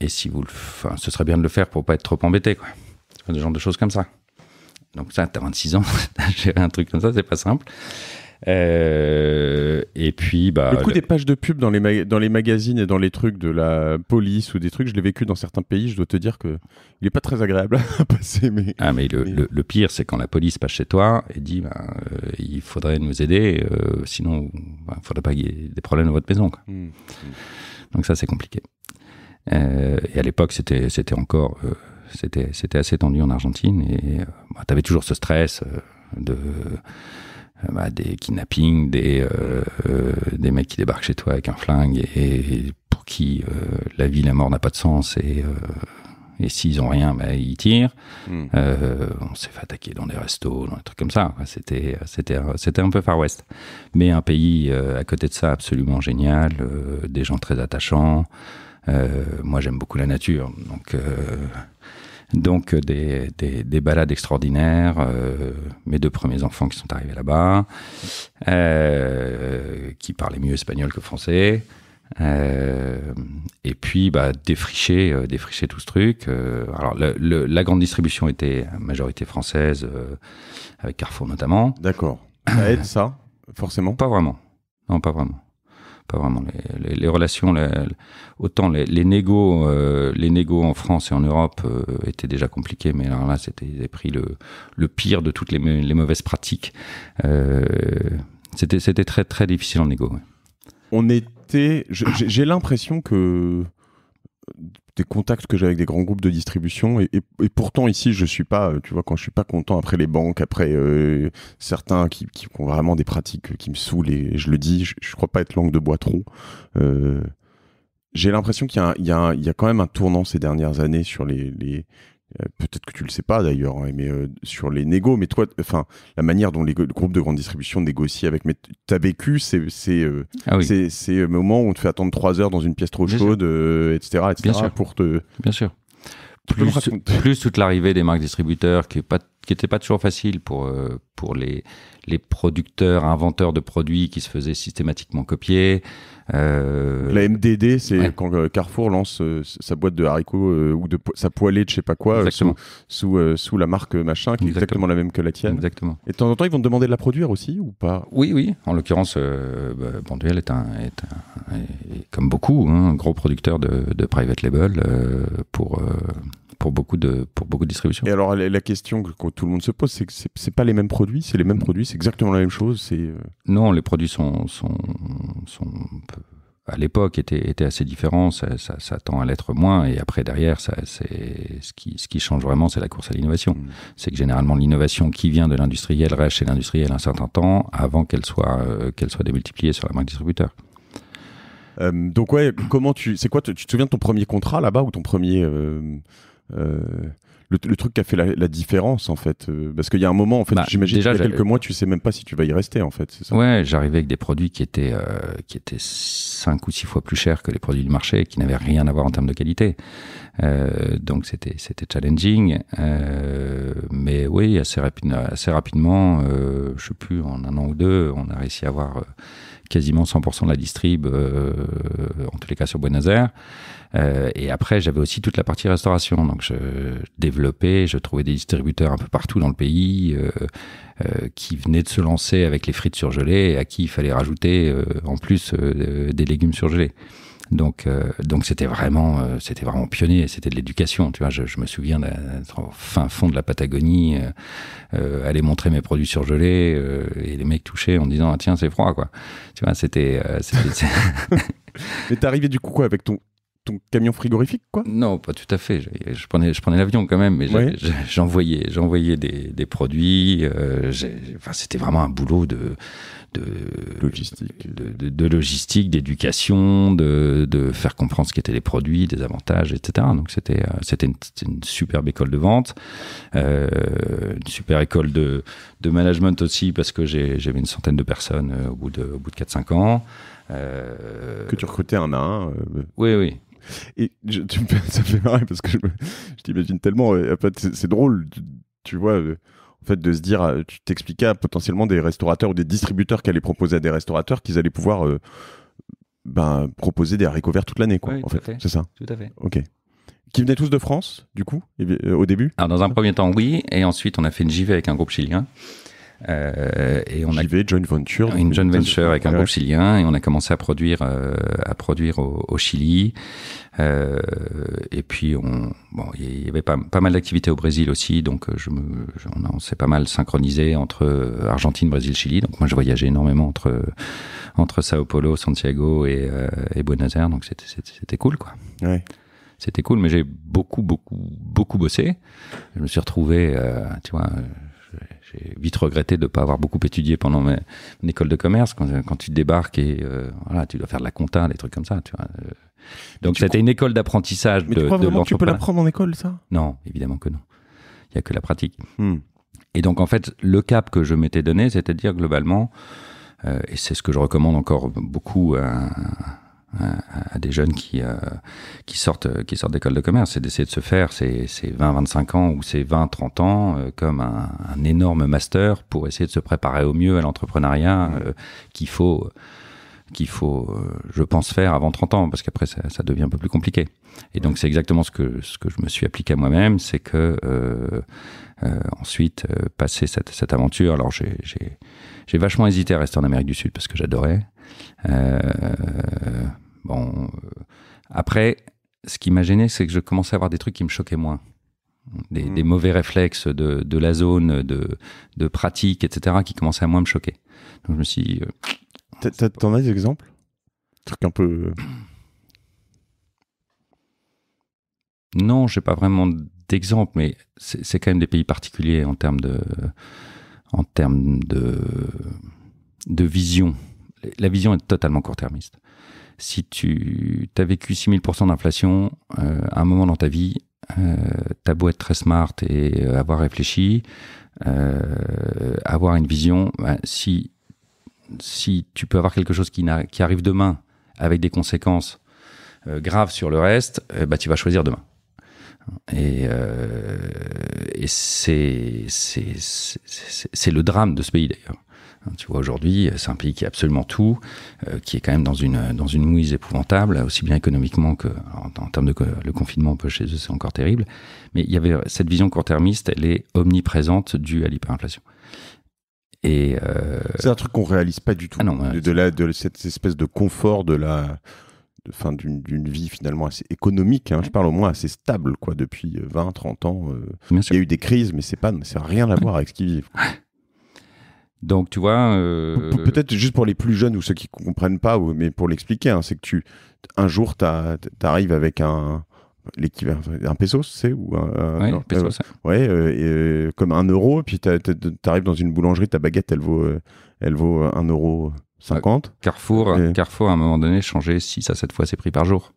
Et si vous le, enfin, ce serait bien de le faire pour pas être trop embêté, quoi. Ce genre de choses comme ça. Donc ça, t'as 26 ans, gérer un truc comme ça, c'est pas simple. Euh, et puis, bah, le coup des pages de pub dans les, dans les magazines et dans les trucs de la police ou des trucs, je l'ai vécu dans certains pays. Je dois te dire que il est pas très agréable à passer. Mais... Ah, mais le, pire, c'est quand la police passe chez toi et dit, bah, euh, il faudrait nous aider, euh, sinon, il bah, faudrait pas qu'il y ait des problèmes dans votre maison. Mmh, mmh. Donc ça, c'est compliqué. et à l'époque, c'était, c'était encore, c'était, c'était assez tendu en Argentine et bah, tu avais toujours ce stress de euh, bah, des kidnappings, des, euh, euh, des mecs qui débarquent chez toi avec un flingue et, pour qui la vie, la mort n'a pas de sens et et s'ils ont rien, bah, ils tirent. Hmm. Euh, on s'est fait attaquer dans des restos, dans des trucs comme ça. C'était, c'était, c'était un peu Far West. Mais un pays à côté de ça absolument génial, des gens très attachants. moi, j'aime beaucoup la nature, donc donc euh, des, balades extraordinaires. Euh, mes deux premiers enfants qui sont arrivés là-bas, euh, qui parlaient mieux espagnol que français. et puis bah, défricher, défricher tout ce truc. alors la grande distribution était majorité française, avec Carrefour notamment. D'accord. Ça aide ça, forcément Pas vraiment. Non, pas vraiment vraiment. Les, les, relations, autant les, les négos, euh, les négos en France et en Europe euh, étaient déjà compliqués, mais là, c'était ils avaient pris le, le pire de toutes les, mauvaises pratiques. Euh, c'était c'était très très difficile en négo. On était, j'ai l'impression que des contacts que j'ai avec des grands groupes de distribution et, pourtant ici je suis pas euh, tu vois quand je suis pas content après les banques après euh, certains qui, qui, ont vraiment des pratiques euh, qui me saoulent et, je le dis je, crois pas être langue de bois trop j'ai l'impression qu'il y, a quand même un tournant ces dernières années sur les, euh, peut-être que tu le sais pas d'ailleurs, hein, mais euh, sur les négos, mais toi, enfin, la manière dont les groupes de grande distribution négocient avec, mais t'as vécu euh, ah ces, moments où on te fait attendre trois heures dans une pièce trop chaude, etc., etc., Bien pour sûr. te. Bien sûr. Plus, plus toute l'arrivée des marques distributeurs qui est pas qui n'était pas toujours facile pour euh, pour les les producteurs, inventeurs de produits qui se faisaient systématiquement copier. Euh, la MDD, c'est quand euh, Carrefour lance sa boîte de haricots ou de sa poêlée de je sais pas quoi sous sous, la marque machin qui est exactement la même que la tienne. Exactement. Et de temps en temps, ils vont te demander de la produire aussi ou pas Oui, oui. En l'occurrence, bah, Bonduel est un, est comme beaucoup, hein, un gros producteur de, de private label pour pour beaucoup de pour beaucoup de distributions. Et alors la, question que, tout le monde se pose, c'est que c'est pas les mêmes produits, c'est les mêmes produits, c'est exactement la même chose. C'est euh, non, les produits sont sont, sont à l'époque étaient, étaient assez différents, ça, tend à l'être moins, et après derrière, ça, c'est ce qui, ce qui change vraiment, c'est la course à l'innovation. Mm. C'est que généralement l'innovation qui vient de l'industriel reste chez l'industriel un certain temps avant qu'elle soit euh, qu'elle soit démultipliée sur la marque distributeur. Euh, donc ouais, comment tu, c'est quoi, tu, tu, te souviens de ton premier contrat là-bas ou ton premier euh, le, le, truc qui a fait la, différence en fait euh, parce qu'il y a un moment en fait bah, j'imagine il y a quelques mois tu sais même pas si tu vas y rester en fait ça ouais j'arrivais avec des produits qui étaient euh, qui étaient cinq ou six fois plus chers que les produits du marché qui n'avaient rien à voir en termes de qualité euh, donc c'était c'était challenging mais oui assez rapidement, assez rapidement je sais plus en un an ou deux on a réussi à avoir quasiment 100% de la distrib en tous les cas sur Buenos Aires euh, et après, j'avais aussi toute la partie restauration. Donc, je développais, je trouvais des distributeurs un peu partout dans le pays euh, euh qui venaient de se lancer avec les frites surgelées et à qui il fallait rajouter euh, en plus des légumes surgelés. Donc, donc c'était vraiment, c'était vraiment pionnier. C'était de l'éducation. Tu vois, je, je me souviens d'être au fin fond de la Patagonie, aller montrer mes produits surgelés et les mecs touchés en disant ah, tiens c'est froid quoi. Tu vois, c'était. Mais t'es arrivé du coup quoi avec ton ton camion frigorifique, quoi Non, pas tout à fait. Je, prenais, je prenais l'avion quand même, mais j'envoyais, j'envoyais des, des, produits. Euh, enfin, c'était vraiment un boulot de, de logistique, de, logistique, d'éducation, de, faire comprendre ce qu'étaient les produits, des avantages, etc. Donc c'était, euh, c'était une, superbe école de vente, euh, une super école de, management aussi parce que j'avais une centaine de personnes euh, au bout de, au bout de 4-5 ans. Euh, que tu recrutais un à un. Euh, oui, oui. Et ça fait marrer parce que je, t'imagine tellement. Euh, fait, c'est drôle, tu, vois. Euh, en fait, de se dire, euh, tu t'expliquais potentiellement des restaurateurs ou des distributeurs qui allaient proposer à des restaurateurs qu'ils allaient pouvoir ben, proposer des haricots verts toute l'année, quoi. Oui, en fait. c'est ça. Tout à fait. Ok. Qui venaient tous de France, du coup, eh au début Alors, dans un premier temps, oui. Et ensuite, on a fait une JV avec un groupe chilien. Euh, et on a JV, Joint Venture. Une joint venture avec un groupe chilien et on a commencé à produire, euh, à produire au, Chili. Euh, et puis on, bon, il y avait pas, pas mal d'activités au Brésil aussi, donc euh, je me, on, s'est pas mal synchronisé entre Argentine, Brésil, Chili. Donc moi je voyageais énormément entre entre Sao Paulo, Santiago et, et Buenos Aires, donc c'était c'était cool quoi. Ouais c'était cool, mais j'ai beaucoup, beaucoup, beaucoup bossé. Je me suis retrouvé, euh, tu vois, j'ai vite regretté de ne pas avoir beaucoup étudié pendant mon école de commerce. Quand, tu débarques et euh, voilà, tu dois faire de la compta, des trucs comme ça. Tu euh, Donc c'était une école d'apprentissage. Mais de, tu vraiment tu peux l'apprendre en école, ça Non, évidemment que non. Il n'y a que la pratique. Hmm. Et donc en fait, le cap que je m'étais donné, c'est-à-dire globalement, euh, et c'est ce que je recommande encore beaucoup à, à, des jeunes qui, euh, qui sortent, euh, qui sortent d'école de commerce. et d'essayer de se faire ces, ces 20-25 ans ou ces 20-30 ans euh, comme un, énorme master pour essayer de se préparer au mieux à l'entrepreneuriat qu'il faut, qu'il faut je pense, faire avant 30 ans, parce qu'après, ça, ça, devient un peu plus compliqué. Et donc, c'est exactement ce que, ce que je me suis appliqué à moi-même, c'est que ensuite, passer cette, cette aventure, alors j'ai j'ai vachement hésité à rester en Amérique du Sud parce que j'adorais. Euh, Bon, euh, après, ce qui m'a gêné, c'est que je commençais à avoir des trucs qui me choquaient moins. Des, hmm. mauvais réflexes de, la zone, de, pratique, etc., qui commençaient à moins me choquer. Donc je me suis euh, T'en as des exemples Truc un peu. Euh, non, j'ai pas vraiment d'exemple, mais c'est quand même des pays particuliers en termes de, en termes de, de vision. La vision est totalement court-termiste si tu as vécu 6000% d'inflation à euh, un moment dans ta vie, euh, tu as beau être très smart et euh, avoir réfléchi, avoir une vision, ben, si, si tu peux avoir quelque chose qui, qui arrive demain avec des conséquences graves sur le reste, bah, tu vas choisir demain. Et, et c'est le drame de ce pays d'ailleurs. Hein, tu vois, aujourd'hui, euh, c'est un pays qui a absolument tout, euh, qui est quand même dans une, dans une mouise épouvantable, aussi bien économiquement que en, termes de le confinement, peu chez eux, c'est encore terrible. Mais il y avait cette vision court-termiste, elle est omniprésente due à l'hyperinflation. Et euh, C'est un truc qu'on réalise pas du tout. Ah de, cette espèce de confort de la fin d'une vie finalement assez économique, hein, je parle au moins assez stable quoi depuis 20 30 ans. il y a eu des crises mais c'est pas ça n'a rien à voir avec ce qu'ils vivent. Donc tu vois. Euh, peut-être juste pour les plus jeunes ou ceux qui comprennent pas, mais pour l'expliquer, hein, c'est que tu un jour tu arrives avec un un peso c'est ou un, ouais, euh, euh, comme un euro puis t'arrives dans une boulangerie ta baguette elle vaut elle vaut un euro 50 Carrefour Carrefour à un moment donné changeait 6 à 7 fois ses prix par jour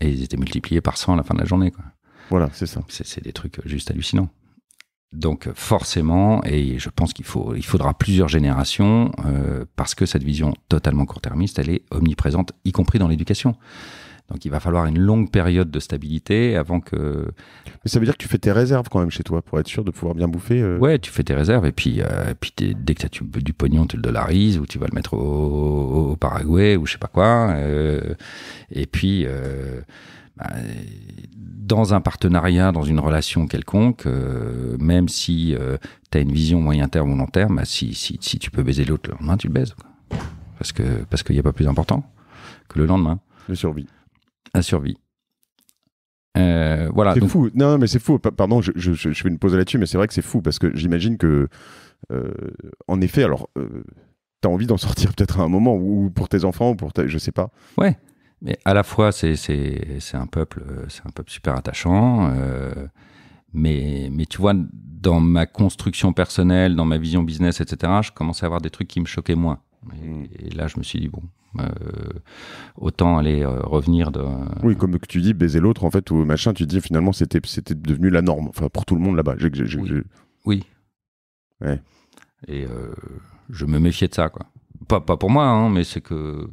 et ils étaient multipliés par 100 à la fin de la journée quoi voilà c'est ça c'est des trucs juste hallucinants donc forcément, et je pense qu'il faut, il faudra plusieurs générations euh, parce que cette vision totalement court-termiste, elle est omniprésente, y compris dans l'éducation. Donc il va falloir une longue période de stabilité avant que. Mais ça veut dire que tu fais tes réserves quand même chez toi pour être sûr de pouvoir bien bouffer. Euh. Ouais, tu fais tes réserves et puis, euh, et puis dès que tu as du pognon, tu le dollarises ou tu vas le mettre au, Paraguay ou je sais pas quoi. et puis euh, dans un partenariat, dans une relation quelconque, euh, même si euh, tu as une vision moyen terme ou long terme, bah, si, si, tu peux baiser l'autre le lendemain, tu le baises. Parce qu'il parce n'y a pas plus important que le lendemain. La survie. La survie. voilà. C'est fou. Non, mais c'est fou. Pardon, je, je, fais une pause là-dessus, mais c'est vrai que c'est fou parce que j'imagine que, en effet, alors, tu as envie d'en sortir peut-être à un moment, ou pour tes enfants, ou pour je sais pas. Ouais. Mais à la fois, c'est un peuple, euh, c'est un peuple super attachant. Euh, mais, mais tu vois, dans ma construction personnelle, dans ma vision business, etc., je commençais à avoir des trucs qui me choquaient moins. Et, hmm. là, je me suis dit, bon, euh, autant aller revenir de. Oui, comme que tu dis, baiser l'autre, en fait, ou machin, tu dis finalement, c'était devenu la norme, enfin, pour tout le monde là-bas. Oui. oui. Ouais. Et je me méfiais de ça, quoi. Pas, pas pour moi, hein, mais c'est que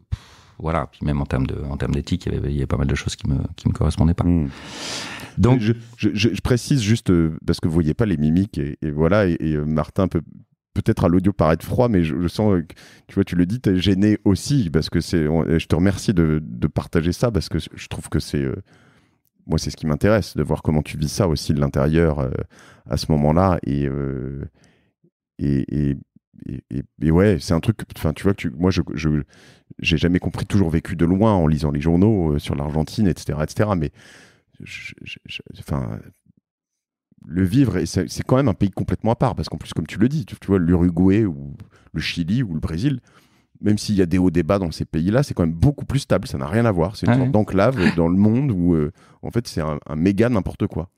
voilà. Puis même en termes de, en termes d'éthique, il, y, avait, pas mal de choses qui me, qui me correspondaient pas. Hmm. Donc, je, précise juste euh, parce que vous voyez pas les mimiques et, voilà. Et, euh, Martin peut peut-être à l'audio paraître froid, mais je, sens, euh, tu vois, tu le dis, t'es gêné aussi parce que c'est. Je te remercie de, partager ça parce que je trouve que c'est. moi, c'est ce qui m'intéresse de voir comment tu vis ça aussi de l'intérieur à ce moment-là et, et, et, ouais, c'est un truc. Enfin, tu vois que moi, je, n'ai j'ai jamais compris, toujours vécu de loin en lisant les journaux euh, sur l'Argentine, etc., etc. Mais, enfin, le vivre, c'est, quand même un pays complètement à part, parce qu'en plus, comme tu le dis, tu, vois, l'Uruguay ou le Chili ou le Brésil, même s'il y a des hauts débats dans ces pays-là, c'est quand même beaucoup plus stable. Ça n'a rien à voir. C'est une sorte d'enclave dans le monde où, euh, en fait, c'est un méga n'importe quoi.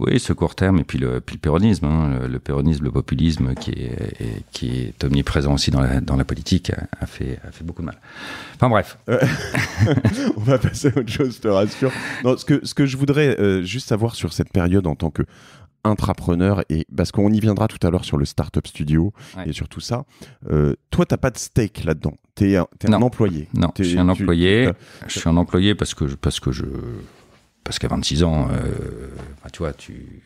Oui, ce court terme, et puis le, le péronisme, hein, le, péronisme, le populisme qui est, qui est omniprésent aussi dans la, dans la politique, a, fait, fait beaucoup de mal. Enfin bref. Euh, on va passer à autre chose, je te rassure. Non, ce, que, ce que je voudrais euh, juste savoir sur cette période en tant que intrapreneur, et parce qu'on y viendra tout à l'heure sur le Startup Studio et sur tout ça, euh, toi, tu n'as pas de stake là-dedans. Tu es, un, un employé. Non, je suis un employé. je suis un employé parce que, parce que je parce qu'à 26 ans, euh, bah, tu vois, tu,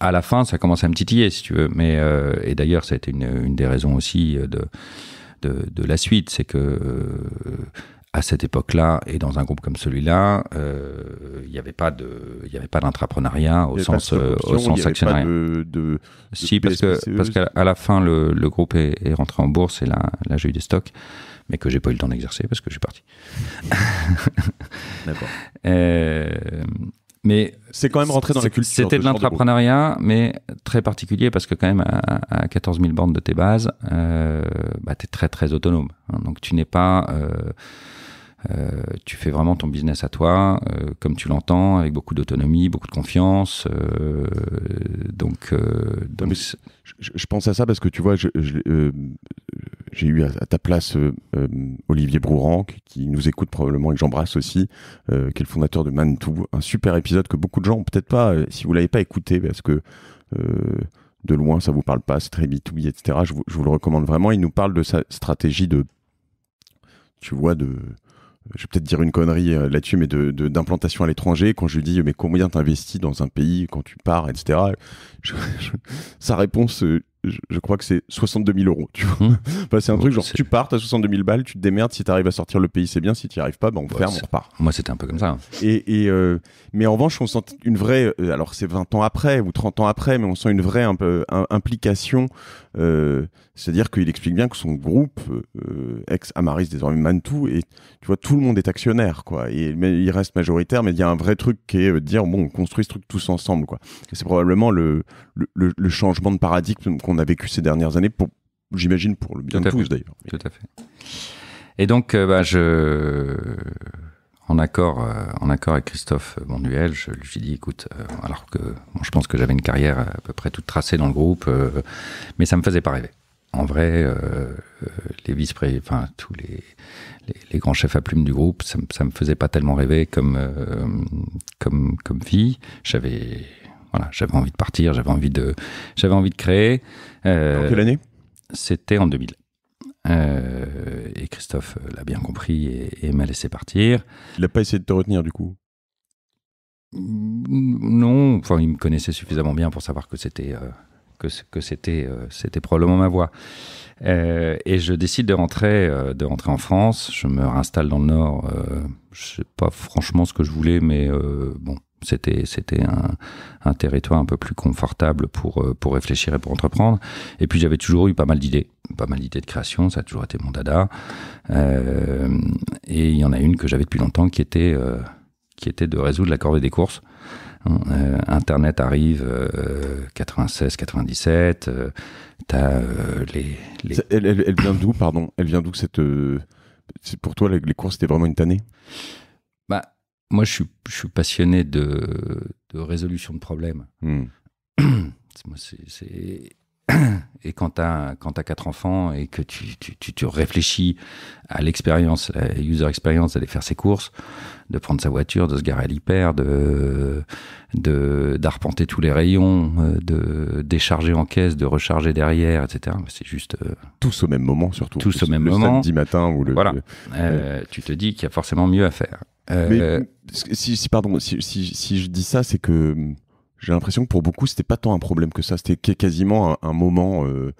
à la fin, ça commence à me titiller, si tu veux. Mais, euh, et d'ailleurs, ça a été une, une des raisons aussi euh, de, de, de la suite, c'est que euh, à cette époque-là, et dans un groupe comme celui-là, il n'y avait pas de, il avait pas d'entrepreneuriat au, sens, au sens actionnaire. De, si, parce que parce qu'à la fin, le, le groupe est, est, rentré en bourse et là, là j'ai eu des stocks mais que j'ai pas eu le temps d'exercer parce que je suis parti. D'accord. Euh, mais c'est quand même rentré dans la culture. C'était de l'entrepreneuriat, mais très particulier parce que quand même à, 14 000 bornes de tes bases, euh, bah, tu es très très autonome. Hein. donc tu n'es pas euh, euh, tu fais vraiment ton business à toi, euh, comme tu l'entends, avec beaucoup d'autonomie, beaucoup de confiance. Euh, donc, je, pense à ça parce que tu vois, j'ai eu à, ta place Olivier Brouran, qui, nous écoute probablement et que j'embrasse aussi, qui est le fondateur de Mantou. Un super épisode que beaucoup de gens, peut-être pas, si vous l'avez pas écouté, parce que de loin, ça vous parle pas, c'est très b 2 etc. je vous, le recommande vraiment. Il nous parle de sa stratégie de, tu vois, de je vais peut-être dire une connerie euh, là-dessus, mais de, d'implantation à l'étranger, quand je lui dis mais combien t'investis dans un pays quand tu pars, etc. sa réponse, euh, je, crois que c'est 62 000 euros. Mmh. c'est un truc genre tu pars, t'as 62 000 balles, tu te démerdes, si t'arrives à sortir le pays, c'est bien, si t'y arrives pas, ben on bah, ferme, on repart. Moi c'était un peu comme ça. Et, euh, mais en revanche, on sent une vraie, alors c'est 20 ans après ou 30 ans après, mais on sent une vraie un peu, implication euh, c'est-à-dire qu'il explique bien que son groupe, euh, ex-Amaris, désormais Mantou, et tu vois, tout le monde est actionnaire, quoi. Et, il reste majoritaire, mais il y a un vrai truc qui est euh, de dire, bon, on construit ce truc tous ensemble, quoi. Et c'est probablement le, le, changement de paradigme qu'on a vécu ces dernières années, pour, j'imagine, pour le bien de tous, d'ailleurs. Tout à fait. Et donc, bah, je en accord, euh, en accord avec Christophe Bonduel, je lui ai dit, écoute, euh, alors que je pense que j'avais une carrière à peu près toute tracée dans le groupe, euh, mais ça me faisait pas rêver. En vrai, les vice enfin tous les, les, grands chefs à plume du groupe, ça, ça me faisait pas tellement rêver comme comme comme vie. J'avais voilà, j'avais envie de partir, j'avais envie de j'avais envie de créer. quelle année C'était en 2000. Euh, et Christophe l'a bien compris et, m'a laissé partir. Il n'a pas essayé de te retenir du coup Non, enfin il me connaissait suffisamment bien pour savoir que c'était euh, que, c'était euh, c'était probablement ma voix. et je décide de rentrer de rentrer en France. Je me réinstalle dans le Nord. je sais pas franchement ce que je voulais, mais bon, c'était c'était un, territoire un peu plus confortable pour euh, pour réfléchir et pour entreprendre. Et puis j'avais toujours eu pas mal d'idées, pas mal d'idées de création. Ça a toujours été mon dada. Euh, et il y en a une que j'avais depuis longtemps qui était euh, qui était de résoudre la corvée des courses. Hein, Internet arrive 96, 97. les, Elle, vient d'où pardon Elle vient d'où cette pour toi les, les courses c'était vraiment une tannée moi, je suis, passionné de, résolution de problèmes. Hmm. et quand tu as, as, quatre enfants et que tu, tu, réfléchis à l'expérience, la user experience d'aller faire ses courses, de prendre sa voiture, de se garer à l'hyper, de d'arpenter tous les rayons, euh, de décharger en caisse, de recharger derrière, etc. C'est juste euh, tous au même moment surtout. Tous, au même moment. Le samedi matin ou le. Voilà. Euh, tu te dis qu'il y a forcément mieux à faire mais, euh, si, pardon, si, si, je dis ça, c'est que hum, j'ai l'impression que pour beaucoup, c'était pas tant un problème que ça. C'était quasiment un, moment. Euh,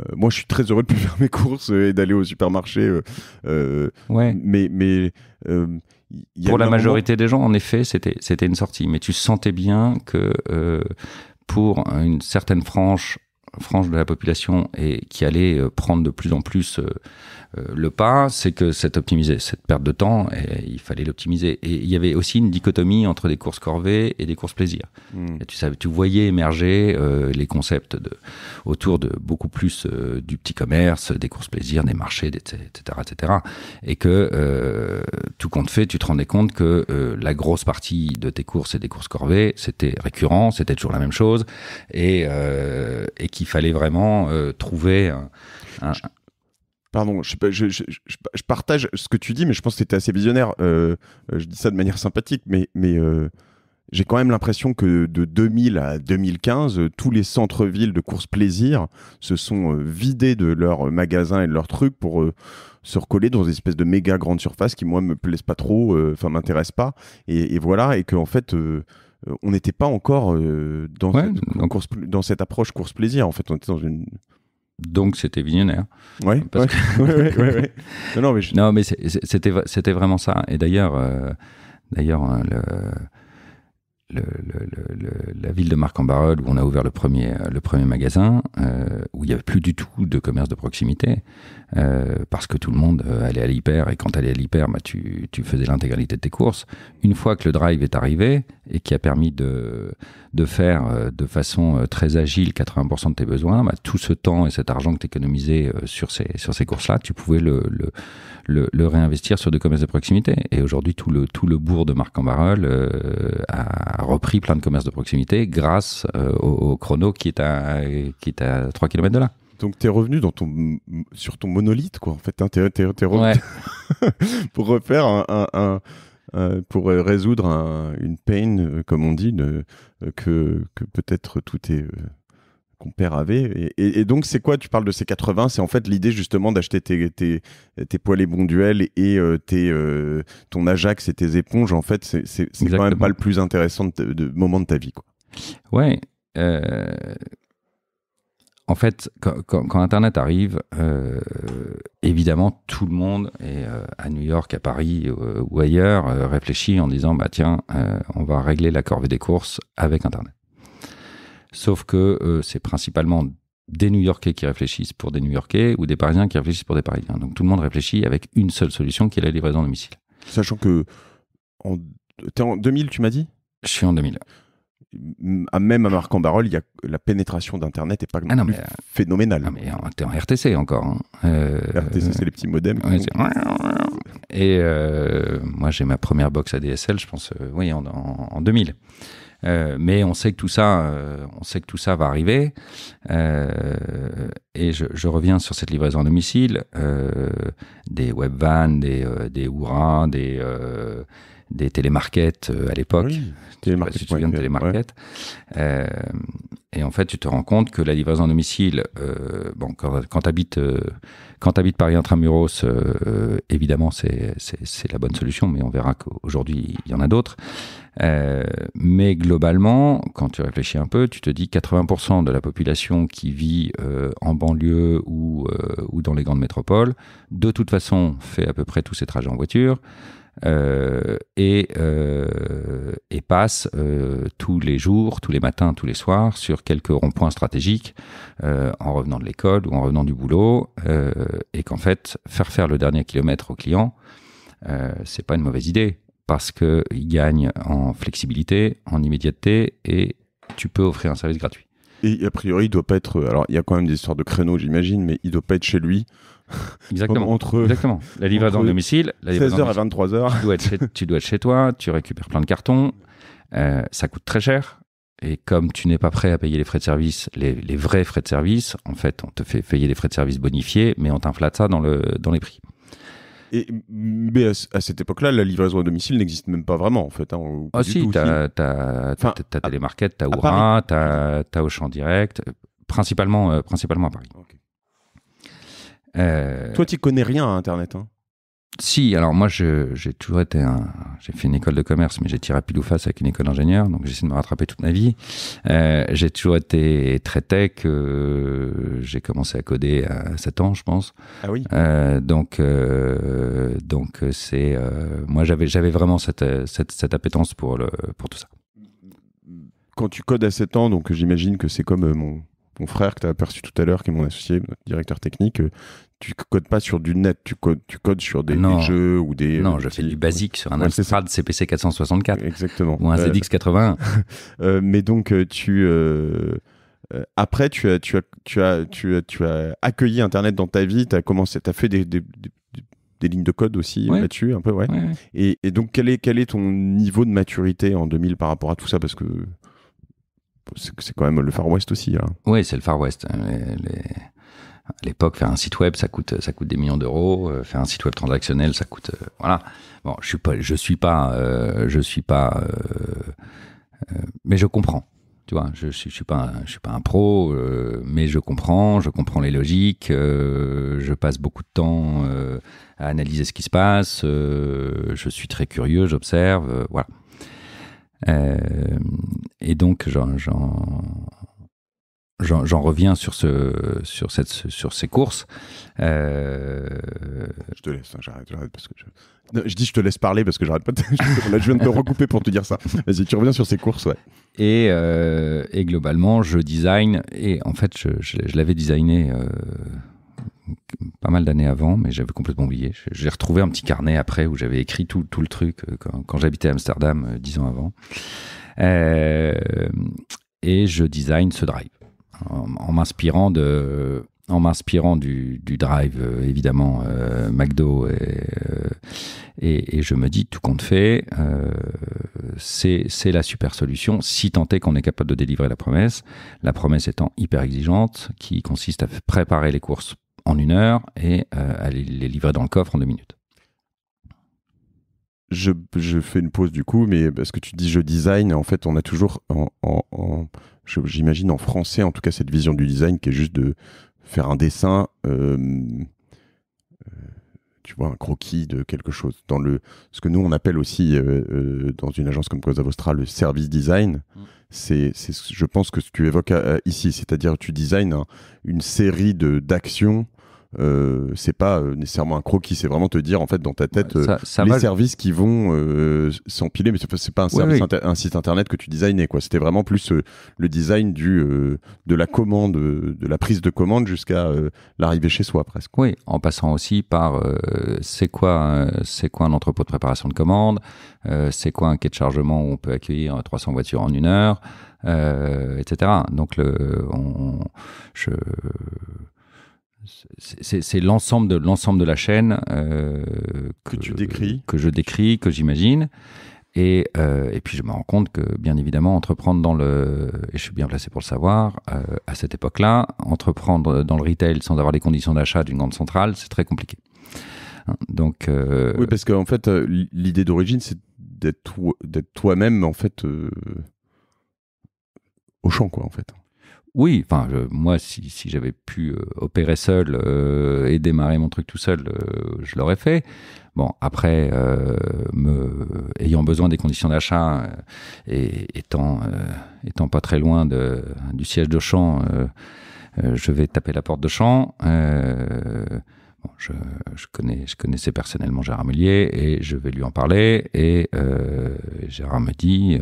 euh, moi, je suis très heureux de plus faire mes courses et d'aller au supermarché. ouais. Mais, mais hum, pour la majorité des gens, en effet, c'était c'était une sortie. Mais tu sentais bien que pour une certaine franche frange de la population et qui allait euh, prendre de plus en plus euh, euh, le pas, c'est que cette, optimiser, cette perte de temps, et eh, il fallait l'optimiser. Et il y avait aussi une dichotomie entre des courses corvées et des courses plaisir. Hmm. tu, savais, tu voyais émerger les concepts de, autour de beaucoup plus du petit commerce, des courses plaisir, des marchés, etc., Et que tout compte fait, tu te rendais compte que la grosse partie de tes courses et des courses corvées, c'était récurrent, c'était toujours la même chose, et, et qui il fallait vraiment euh, trouver un, Pardon, je, je, partage ce que tu dis, mais je pense que tu assez visionnaire. Euh, euh, je dis ça de manière sympathique, mais, mais j'ai quand même l'impression que de 2000 à 2015, tous les centres-villes de course plaisir se sont vidés de leurs magasins et de leurs trucs pour se recoller dans des espèces de méga grandes surfaces qui, moi, me plaisent pas trop, enfin, m'intéressent pas. Et, et, voilà, et que, en fait euh, on n'était pas encore euh, dans, cette, approche course plaisir. En fait, on était dans une donc c'était visionnaire. Oui, Non, mais, c'était, c'était vraiment ça. Et d'ailleurs, euh, d'ailleurs hein, le, la ville de marc en barœul où on a ouvert le premier, le premier magasin, où il n'y avait plus du tout de commerce de proximité, euh, parce que tout le monde euh, allait à l'hyper, et quand tu allais à l'hyper, bah, tu, tu, faisais l'intégralité de tes courses. Une fois que le drive est arrivé, et qui a permis de, de faire euh, de façon très agile 80% de tes besoins, bah, tout ce temps et cet argent que tu économisais sur ces, sur ces courses-là, tu pouvais le, le, le, réinvestir sur des commerces de proximité. Et aujourd'hui, tout le, tout le bourg de Marc en barol a repris plein de commerces de proximité grâce au, au, chrono qui est, à, qui est à 3 km de là. Donc t'es revenu dans ton sur ton monolithe quoi en fait hein. t'es revenu... pour refaire un, euh, pour euh, résoudre une peine euh, comme on dit que, peut-être tout est qu'on père avait et, donc c'est quoi tu parles de ces 80 c'est en fait l'idée justement d'acheter tes tes, poils et duel et tes ton Ajax et tes éponges en fait c'est quand même pas le plus intéressant de, moment de ta vie quoi ouais en fait, quand, quand, Internet arrive, euh, évidemment, tout le monde, est, euh, à New York, à Paris euh, ou ailleurs, réfléchit en disant bah tiens, on va régler la corvée des courses avec Internet. Sauf que c'est principalement des New Yorkais qui réfléchissent pour des New Yorkais ou des Parisiens qui réfléchissent pour des Parisiens. Donc tout le monde réfléchit avec une seule solution qui est la livraison à domicile. Sachant que. En... T'es en 2000, tu m'as dit Je suis en 2000 même à Marc en Barol, y a, la pénétration d'Internet n'est pas ah non, plus mais, euh, phénoménale. Ah mais en, en, RTC encore. Hein. Euh, RTC, c'est les petits modems. et euh, moi, j'ai ma première box ADSL, je pense, oui, en, 2000. mais on sait que tout ça, on sait que tout ça va arriver. et je, reviens sur cette livraison à domicile, des webvans, des des des des télémarkets euh, à l'époque. Oui, tu de télémarket. Euh, et en fait, tu te rends compte que la livraison à domicile, euh, bon, quand, quand tu habites, euh, habites, Paris intramuros, euh, évidemment, c'est la bonne solution, mais on verra qu'aujourd'hui, il y en a d'autres. mais globalement, quand tu réfléchis un peu, tu te dis 80% de la population qui vit en banlieue ou, ou dans les grandes métropoles, de toute façon, fait à peu près tous ses trajets en voiture. Euh, euh, et, passe euh, tous les jours, tous les matins, tous les soirs sur quelques ronds-points stratégiques en revenant de l'école ou en revenant du boulot, et qu'en fait faire faire le dernier kilomètre au client, c'est pas une mauvaise idée parce que gagne en flexibilité, en immédiateté, et tu peux offrir un service gratuit. Et a priori, il doit pas être. Alors, il y a quand même des histoires de créneaux, j'imagine, mais il doit pas être chez lui Exactement. Entre, exactement. La livraison à domicile. 16h à 23h. Tu dois, être chez, toi, tu récupères plein de cartons. Euh, ça coûte très cher. Et comme tu n'es pas prêt à payer les frais de service, les, vrais frais de service, en fait, on te fait payer les frais de service bonifiés, mais on t'inflate ça dans, le, dans les prix. Et, mais à, cette époque-là, la livraison à domicile n'existe même pas vraiment, en fait. Hein, ah si, t'as les Télémarket, t'as Oura, t'as Auchan Direct, euh, principalement, euh, principalement à Paris. Euh, Toi, tu connais rien à Internet. Hein. Si, alors moi j'ai toujours été un. J'ai fait une école de commerce, mais j'ai tiré à pile ou face avec une école d'ingénieur, donc j'essaie de me rattraper toute ma vie. Euh, j'ai toujours été très tech, euh, j'ai commencé à coder à 7 ans, je pense. Ah oui Donc, donc c'est. moi j'avais vraiment cette, cette, cette, appétence pour, le, pour tout ça. Quand tu codes à 7 ans, donc j'imagine que c'est comme mon, mon frère que tu as aperçu tout à l'heure, qui est mon associé, directeur technique, tu codes pas sur du net, tu codes, tu codes sur des, jeux ou des. Non, euh, je fais du basique sur un ouais, Amstrad CPC 464. Exactement. Ou un euh, ZX 80. Euh, mais donc, tu. après, tu as, tu, as, tu, as, tu, as, tu as accueilli Internet dans ta vie, tu as, commencé, as fait des, des, lignes de code aussi là-dessus, un peu, ouais. Et, donc, quel est, quel est ton niveau de maturité en 2000 par rapport à tout ça Parce que c'est quand même le Far West aussi. Hein. Oui, c'est le Far West. Hein, à l'époque, faire un site web, ça coûte, ça coûte des millions d'euros. Euh, faire un site web transactionnel, ça coûte, euh, voilà. Bon, je suis pas, je suis pas, euh, je suis pas, mais je comprends. Tu vois, je, ne suis pas, je suis pas un pro, mais je comprends, je comprends les logiques. je passe beaucoup de temps à analyser ce qui se passe. je suis très curieux, j'observe, voilà. et donc, j'en J'en reviens sur, ce, sur, sur ces courses. Euh, je te laisse, hein, j'arrête, parce que je... dis je te laisse parler parce que j'arrête pas. je viens de te recouper pour te dire ça. Vas-y, tu reviens sur ces courses, ouais. Et, euh, globalement, je design et en fait, je, l'avais designé euh, pas mal d'années avant, mais j'avais complètement oublié. J'ai retrouvé un petit carnet après où j'avais écrit tout, le truc quand, quand j'habitais à Amsterdam dix ans avant. et je design ce drive en, m'inspirant de en m'inspirant du, drive euh, évidemment euh, McDo euh, et, je me dis tout compte fait c'est la super solution si tant est qu'on est capable de délivrer la promesse la promesse étant hyper exigeante qui consiste à préparer les courses en une heure et à les, livrer dans le coffre en deux minutes je, fais une pause du coup, mais parce que tu dis je design, en fait, on a toujours en, j'imagine en français en tout cas cette vision du design qui est juste de faire un dessin, euh, euh tu vois, un croquis de quelque chose. Dans le, ce que nous on appelle aussi euh, euh dans une agence comme Cosa Vostra le service design, mm. c'est, je pense que ce que tu évoques euh, ici, c'est-à-dire tu designs une série de d'actions euh, c'est pas euh, nécessairement un croquis, c'est vraiment te dire en fait dans ta tête euh, les services qui vont euh, s'empiler, mais c'est pas un, service un site internet que tu designais quoi. C'était vraiment plus le design du de la commande, de la prise de commande jusqu'à l'arrivée chez soi presque. Oui, en passant aussi par c'est quoi c'est quoi un entrepôt de préparation de commande, c'est quoi un quai de chargement où on peut accueillir 300 voitures en une heure, etc. Donc le on, je c'est l'ensemble de l'ensemble de la chaîne euh, que, tu décris, que je décris, que j'imagine. Et, euh, et, puis je me rends compte que, bien évidemment, entreprendre dans le, et je suis bien placé pour le savoir, euh, à cette époque-là, entreprendre dans le retail sans avoir les conditions d'achat d'une grande centrale, c'est très compliqué. Hein, donc, oui, parce qu'en fait, l'idée d'origine, c'est d'être toi-même, en fait, au champ, quoi, en fait oui, enfin, moi, si, j'avais pu euh, opérer seul euh, et démarrer mon truc tout seul, euh, je l'aurais fait. Bon, après, me, ayant besoin des conditions d'achat et étant, étant pas très loin de, du siège de champ, je vais taper la porte de champ. je, connais, je connaissais personnellement Gérard Mullier et je vais lui en parler. Et Gérard me dit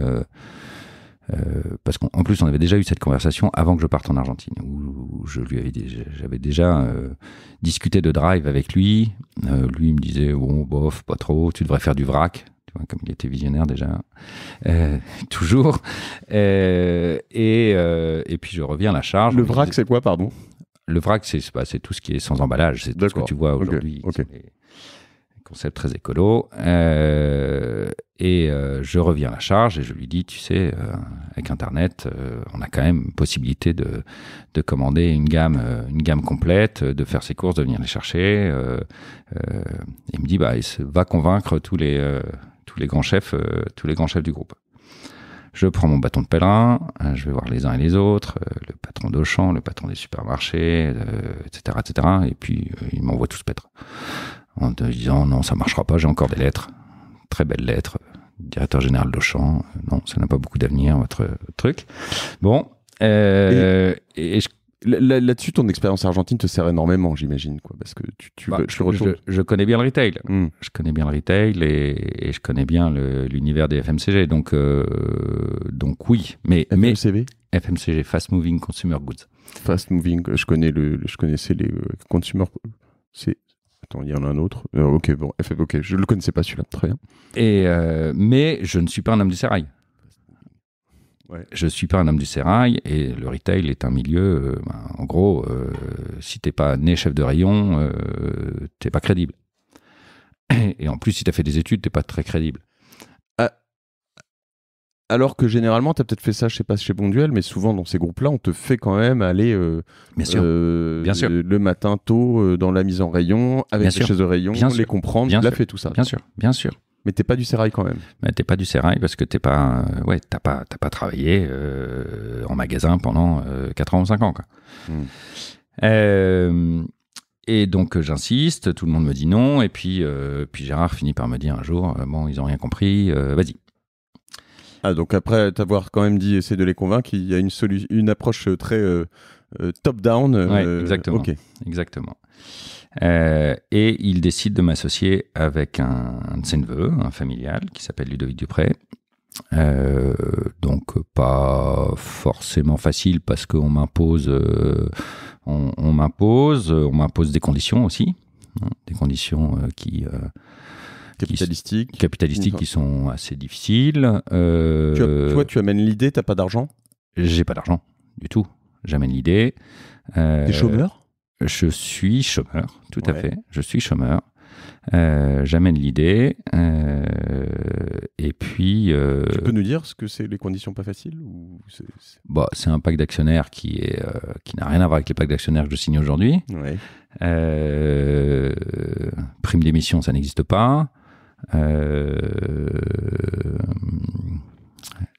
euh, parce qu'en plus, on avait déjà eu cette conversation avant que je parte en Argentine, où, je lui avais j'avais déjà euh, discuté de drive avec lui. Euh, lui, il me disait bon, bof, pas trop. Tu devrais faire du vrac comme il était visionnaire déjà, toujours. et, puis je reviens à la charge. Le vrac, c'est quoi, pardon Le vrac, c'est tout ce qui est sans emballage. C'est tout ce que tu vois aujourd'hui concept très écolo. Euh, et euh, je reviens à la charge et je lui dis, tu sais, euh, avec Internet, on a quand même possibilité de, commander une gamme, une gamme complète, de faire ses courses, de venir les chercher. il me dit, bah, il va convaincre tous les, tous les grands chefs, tous les grands chefs du groupe. Je prends mon bâton de pèlerin, je vais voir les uns et les autres, le patron d'Auchan, le patron des supermarchés, etc., etc. Et puis, il m'envoie m'envoient tous pètre en te disant non, ça marchera pas, j'ai encore des lettres, très belles lettres, directeur général d'Auchan, euh, non, ça n'a pas beaucoup d'avenir, votre truc. Bon, euh, et, Là-dessus, ton expérience argentine te sert énormément, j'imagine, quoi, parce que tu, bah, je, connais bien le retail. Hmm. Je connais bien le retail et, je connais bien l'univers des FMCG. Donc, euh, donc oui, mais FMCG, mais, FMCG, Fast Moving Consumer Goods. Fast Moving, je connais le, je connaissais les consumer, c'est Attends, il y en a un autre. Euh, ok, bon, je ok, je le connaissais pas celui-là, très bien. Et euh, mais je ne suis pas un homme du sérail. Je Je suis pas un homme du sérail et le retail est un milieu. Euh, ben, en gros, si t'es pas né chef de rayon, t'es pas crédible. Et en plus, si tu as fait des études, t'es pas très crédible alors que généralement, tu as peut-être fait ça, je sais pas, chez Bonduel, mais souvent dans ces groupes-là, on te fait quand même aller euh, euh, bien sûr. Le, matin tôt euh, dans la mise en rayon, avec bien de rayon, bien les sûr. comprendre, bien fait tout ça. Bien sûr, bien sûr. Mais t'es pas du sérail quand même. Mais bah, t'es pas du sérail parce que t'es pas, ouais, t'as pas, pas travaillé en magasin pendant 4 ans ou 5 ans. Hmm. Et donc j'insiste, tout le monde me dit non, et puis, puis Gérard finit par me dire un jour, bon, ils n'ont rien compris, vas-y. Ah, donc après t'avoir quand même dit, essayer de les convaincre, il y a une, une approche euh, très euh, euh, top-down. exactement. Exactement. Euh, et il décide de m'associer avec un, de ses neveux, un familial, qui s'appelle Ludovic Dupré. Euh, donc pas forcément facile parce qu'on m'impose, on, m'impose, on m'impose des conditions aussi, hein, des conditions qui capitalistiques. qui sont assez difficiles. Euh, tu toi, tu amènes l'idée, t'as pas d'argent J'ai pas d'argent du tout. J'amène l'idée. Euh, T'es chômeur Je suis chômeur, tout à fait. Je suis chômeur. Euh, j'amène l'idée. et puis. tu peux nous dire ce que c'est les conditions pas faciles ou c'est bah, un pack d'actionnaires qui, est, qui n'a rien à voir avec les packs d'actionnaires que je signe aujourd'hui. prime d'émission, ça n'existe pas. Euh,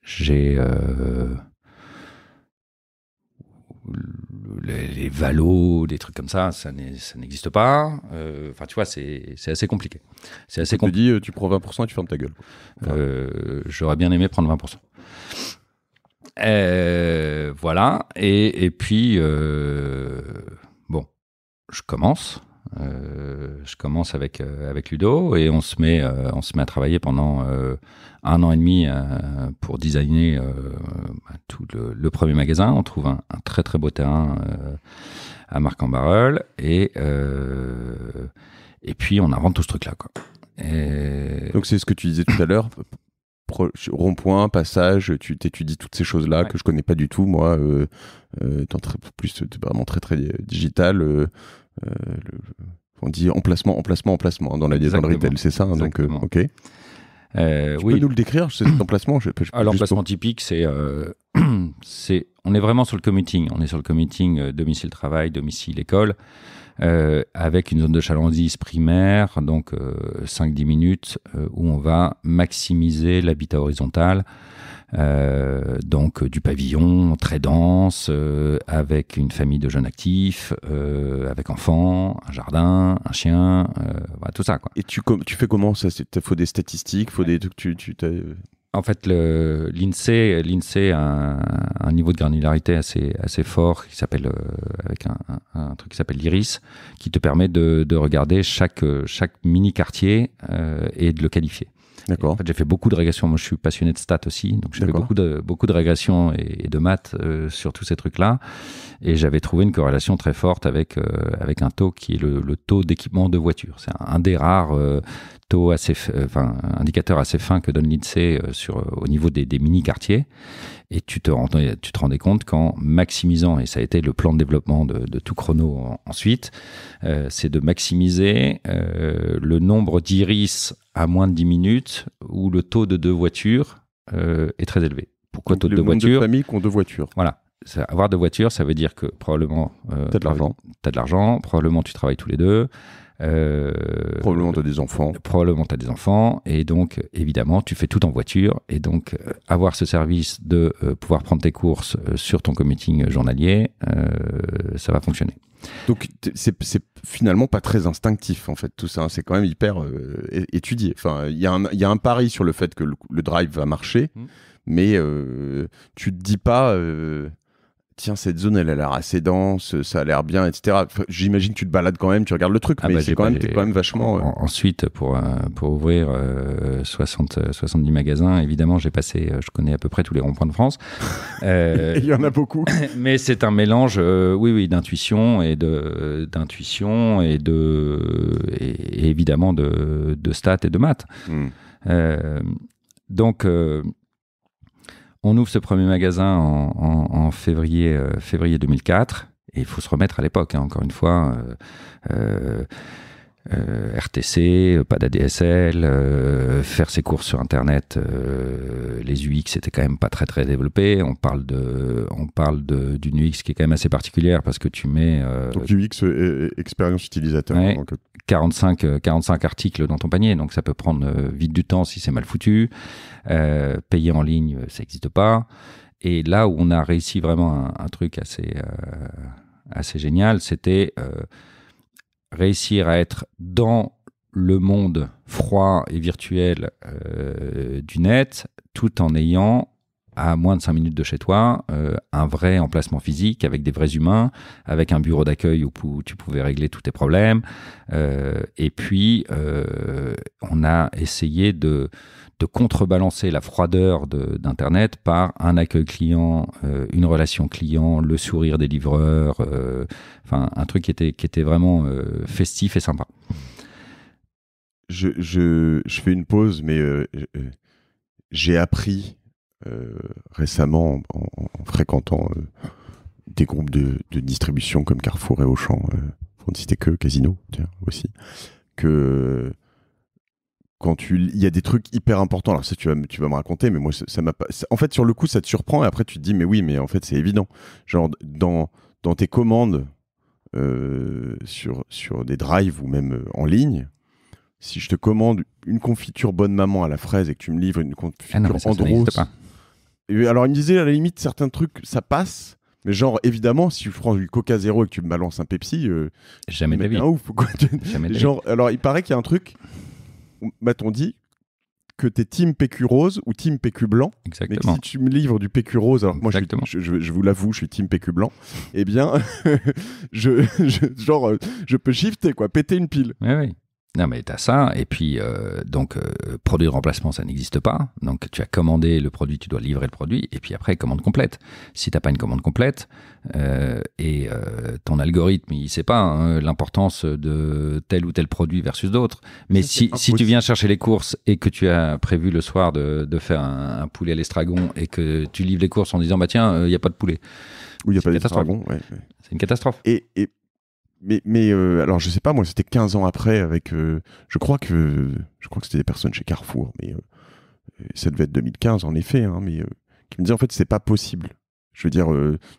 j'ai euh, les, valos, des trucs comme ça, ça n'existe pas. Euh, enfin, tu vois, c'est assez compliqué. C'est assez compliqué. Tu dis, tu prends 20% et tu fermes ta gueule. J'aurais bien aimé prendre 20%. voilà. et puis, bon, je commence. Euh, je commence avec, euh, avec Ludo et on se, met, euh, on se met à travailler pendant un an et demi pour designer bah, tout le, premier magasin. On trouve un, très très beau terrain à Marc-en-Barœul et, et puis on invente tout ce truc-là. Quoi. Et... Donc c'est ce que tu disais tout à l'heure rond-point, passage, tu étudies toutes ces choses-là que je connais pas du tout, moi, euh, plus vraiment très très digital, euh, le, on dit emplacement, emplacement, emplacement hein, dans la liaison retail, c'est ça hein, Donc, euh, ok. Euh, tu oui. peux nous le décrire, cet emplacement l'emplacement typique, c'est, c'est. On est vraiment sur le commuting. On est sur le commuting domicile-travail, domicile-école, avec une zone de chalandise primaire, donc 5-10 minutes, où on va maximiser l'habitat horizontal. Euh, donc euh, du pavillon très dense, euh, avec une famille de jeunes actifs, avec enfants, un jardin, un chien, tout ça. Quoi. Et tu, tu fais comment ça faut des statistiques, faut des tu, en fait, l'INSEE, a un, niveau de granularité assez, assez fort qui s'appelle avec un, truc qui s'appelle l'IRIS, qui te permet de, de, regarder chaque, chaque mini quartier et de le qualifier. D'accord. j'ai fait beaucoup de régressions. Moi, je suis passionné de stats aussi, donc j'ai fait beaucoup de beaucoup de régressions et, de maths euh, sur tous ces trucs-là. Et j'avais trouvé une corrélation très forte avec euh, avec un taux qui est le, le taux d'équipement de voiture. C'est un, des rares euh, taux assez, enfin indicateur assez fin que donne l'INSEE sur au niveau des, des mini quartiers. Et tu te rendais, tu te rendais compte qu'en maximisant et ça a été le plan de développement de, de tout chrono ensuite, c'est de maximiser le nombre d'iris à moins de 10 minutes où le taux de deux voitures euh, est très élevé. Pourquoi taux de deux voitures Les familles qui ont deux voitures. Voilà. avoir deux voitures, ça veut dire que probablement. Euh, t'as de l'argent. T'as de l'argent, probablement tu travailles tous les deux. Euh, probablement tu as des enfants. Probablement tu as des enfants. Et donc, évidemment, tu fais tout en voiture. Et donc, euh, avoir ce service de euh, pouvoir prendre tes courses euh, sur ton commuting journalier, ça va fonctionner. Donc c'est finalement pas très instinctif en fait tout ça. Hein. C'est quand même hyper euh, étudié. Enfin, il y, y, a un pari sur le fait que le, drive va marcher, mmh. mais euh, tu te dis pas. Euh, tiens, cette zone, elle a l'air assez dense, ça a l'air bien, etc. J'imagine que tu te balades quand même, tu regardes le truc, ah mais bah, c'est quand, même, quand même vachement. ensuite, euh, pour, euh, pour ouvrir 60, euh, 70 magasins, évidemment, j'ai passé, je connais à peu près tous les ronds-points de France. il y en a beaucoup. Mais c'est un mélange, oui, oui, d'intuition et de d'intuition et de et, évidemment de, de, stats et de maths. Hmm. donc on ouvre ce premier magasin en, février, euh, février 2004. Et il faut se remettre à l'époque, hein, encore une fois. Euh, euh, euh, RTC, euh, pas d'ADSL, euh, faire ses courses sur Internet, les UX c'était quand même pas très très développé. On parle de, on parle d'une UX qui est quand même assez particulière parce que tu mets donc UX expérience utilisateur. 45 45 articles dans ton panier, donc ça peut prendre vite du temps si c'est mal foutu. payer en ligne, ça n'existe pas. Et là où on a réussi vraiment un, truc assez assez génial, c'était réussir à être dans le monde froid et virtuel euh, du net, tout en ayant à moins de 5 minutes de chez toi, euh, un vrai emplacement physique avec des vrais humains, avec un bureau d'accueil où, tu pouvais régler tous tes problèmes. Euh, et puis, on a essayé de, de contrebalancer la froideur d'Internet par un accueil client, euh, une relation client, le sourire des livreurs, euh, enfin un truc qui était, vraiment euh, festif et sympa. Je, fais une pause, mais j'ai appris récemment en, fréquentant des groupes de, distribution comme Carrefour et Auchan, pour ne citer que Casino aussi, que quand tu il y a des trucs hyper importants alors ça tu vas tu vas me raconter mais moi ça m'a pas en fait sur le coup ça te surprend et après tu te dis mais oui mais en fait c'est évident genre dans dans tes commandes euh, sur sur des drives ou même euh, en ligne si je te commande une confiture bonne maman à la fraise et que tu me livres une confiture ah alors il me disait à la limite certains trucs ça passe mais genre, évidemment, si je prends du Coca Zéro et que tu me balances un Pepsi, euh, jamais Jamais genre, alors il paraît qu'il y a un truc, m'a-t-on dit, que t'es team PQ rose ou team PQ blanc. Exactement. si tu me livres du PQ rose, alors moi je, vous l'avoue, je suis team PQ blanc, eh bien, je, genre, euh, je peux shifter, quoi, péter une pile. oui. Non, mais t'as ça. Et puis, euh, donc, euh, produit de remplacement, ça n'existe pas. Donc, tu as commandé le produit, tu dois livrer le produit. Et puis après, commande complète. Si t'as pas une commande complète, euh, et ton algorithme, il sait pas hein, l'importance de tel ou tel produit versus d'autres. Mais si, si tu viens chercher les courses et que tu as prévu le soir de, de faire un, poulet à l'estragon et que tu livres les courses en disant, bah tiens, il n'y a pas de poulet. Ou il n'y a pas d'estragon. C'est une catastrophe. et... et mais, mais euh, alors je sais pas moi c'était 15 ans après avec euh, je crois que je crois que c'était des personnes chez Carrefour mais euh, ça devait être 2015 en effet hein, mais qui me disaient en fait c'est pas possible je veux dire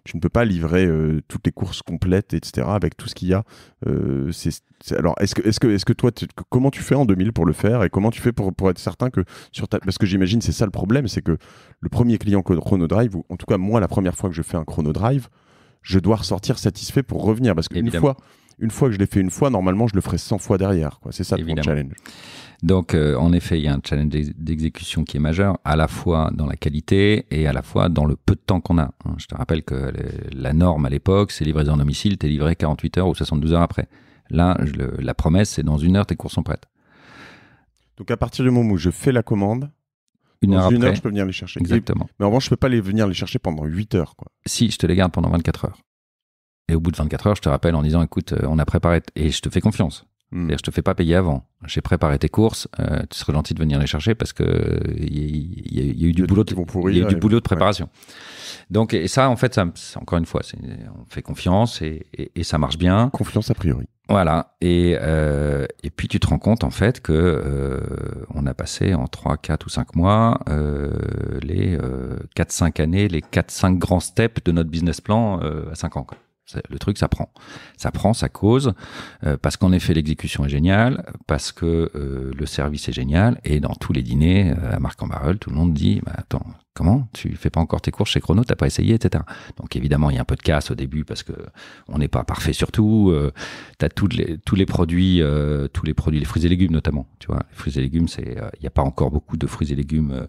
tu ne peux pas livrer toutes les courses complètes etc avec tout ce qu'il y a alors est-ce que est-ce que est que toi comment tu fais en 2000 pour le faire et comment tu fais pour, pour être certain que sur ta parce que j'imagine c'est ça le problème c'est que le premier client chrono drive ou en tout cas moi la première fois que je fais un chrono drive je dois ressortir satisfait pour revenir. Parce qu'une fois, une fois que je l'ai fait une fois, normalement, je le ferai 100 fois derrière. C'est ça le challenge. Donc, euh, en effet, il y a un challenge d'exécution qui est majeur, à la fois dans la qualité et à la fois dans le peu de temps qu'on a. Hein. Je te rappelle que la norme à l'époque, c'est livraison en domicile, t'es livré 48 heures ou 72 heures après. Là, la promesse, c'est dans une heure, tes courses sont prêtes. Donc, à partir du moment où je fais la commande, une heure je peux venir les chercher. Exactement. mais en revanche, je peux pas les venir les chercher pendant 8 heures. Quoi. Si, je te les garde pendant 24 heures. Et au bout de 24 heures, je te rappelle en disant écoute, euh, on a préparé et je te fais confiance. Hmm. Et Je te fais pas payer avant. J'ai préparé tes courses. Euh, tu serais gentil de venir les chercher parce que il y, a eu du boulot, de, pourrir, y a du boulot de préparation. Donc et ça, en fait, ça, encore une fois, on fait confiance et ça marche bien. Confiance a priori. Voilà. Et, euh, et puis tu te rends compte en fait que euh, on a passé en 3, 4 ou 5 mois euh, les 4, euh, 5 années, les 4, 5 grands steps de notre business plan euh, à 5 ans. Quoi. Le truc, ça prend. Ça prend, ça cause, euh, parce qu'en effet, l'exécution est géniale, parce que le service est génial, et dans tous les dîners à Marc-en-Barreul, tout le monde dit bah, Attends, Comment Tu fais pas encore tes courses chez Chrono, t'as pas essayé, etc. Donc évidemment, il y a un peu de casse au début parce que on n'est pas parfait surtout. Euh, t'as tous les tous les produits, euh, tous les produits, les fruits et légumes notamment. Tu vois, les fruits et légumes, c'est euh, il n'y a pas encore beaucoup de fruits et légumes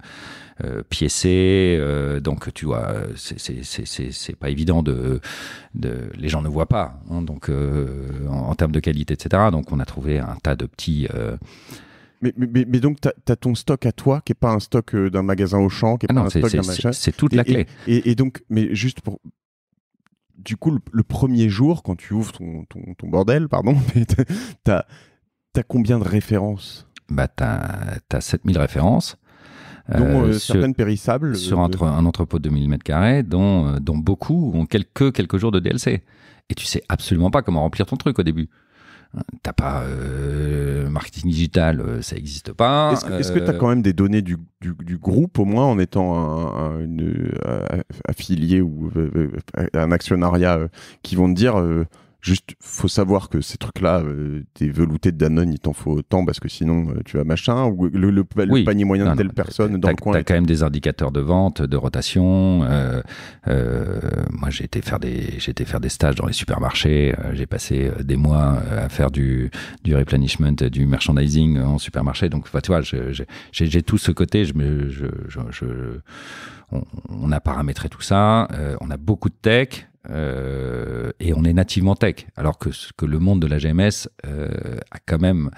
euh, piécés, donc tu vois, c'est c'est pas évident de, de les gens ne voient pas. Hein, donc en, termes de qualité, etc. Donc on a trouvé un tas de petits mais, donc, tu as, ton stock à toi, qui n'est pas un stock euh, d'un magasin champ, qui n'est ah pas un stock d'un machin. C'est toute la clé. Et, donc, mais juste pour. Du coup, le, premier jour, quand tu ouvres ton, bordel, pardon, tu as, combien de références bah, Tu as, 7000 références. Euh, dont euh, sur, certaines périssables. Sur un entrepôt de 2000 m, dont, dont beaucoup ont quelques, quelques jours de DLC. Et tu sais absolument pas comment remplir ton truc au début. T'as pas euh, marketing digital, euh, ça n'existe pas. Est-ce que tu as euh, quand même des données du, groupe, au moins en étant un, affilié ou un actionnariat qui vont te dire Juste, faut savoir que ces trucs-là, euh, des veloutés de Danone, il t'en faut autant parce que sinon euh, tu as machin, ou le, panier moyen de telle personne dans le coin. Tu as quand même des indicateurs de vente, de rotation. Euh, euh, moi, j'ai été, faire des, j'ai faire des stages dans les supermarchés. J'ai passé des mois à faire du, du replenishment, du merchandising en supermarché. Donc, tu vois, j'ai tout ce côté. Je, je, on, on, a paramétré tout ça. on a beaucoup de tech. Euh, et on est nativement tech, alors que, que le monde de la GMS euh, a quand même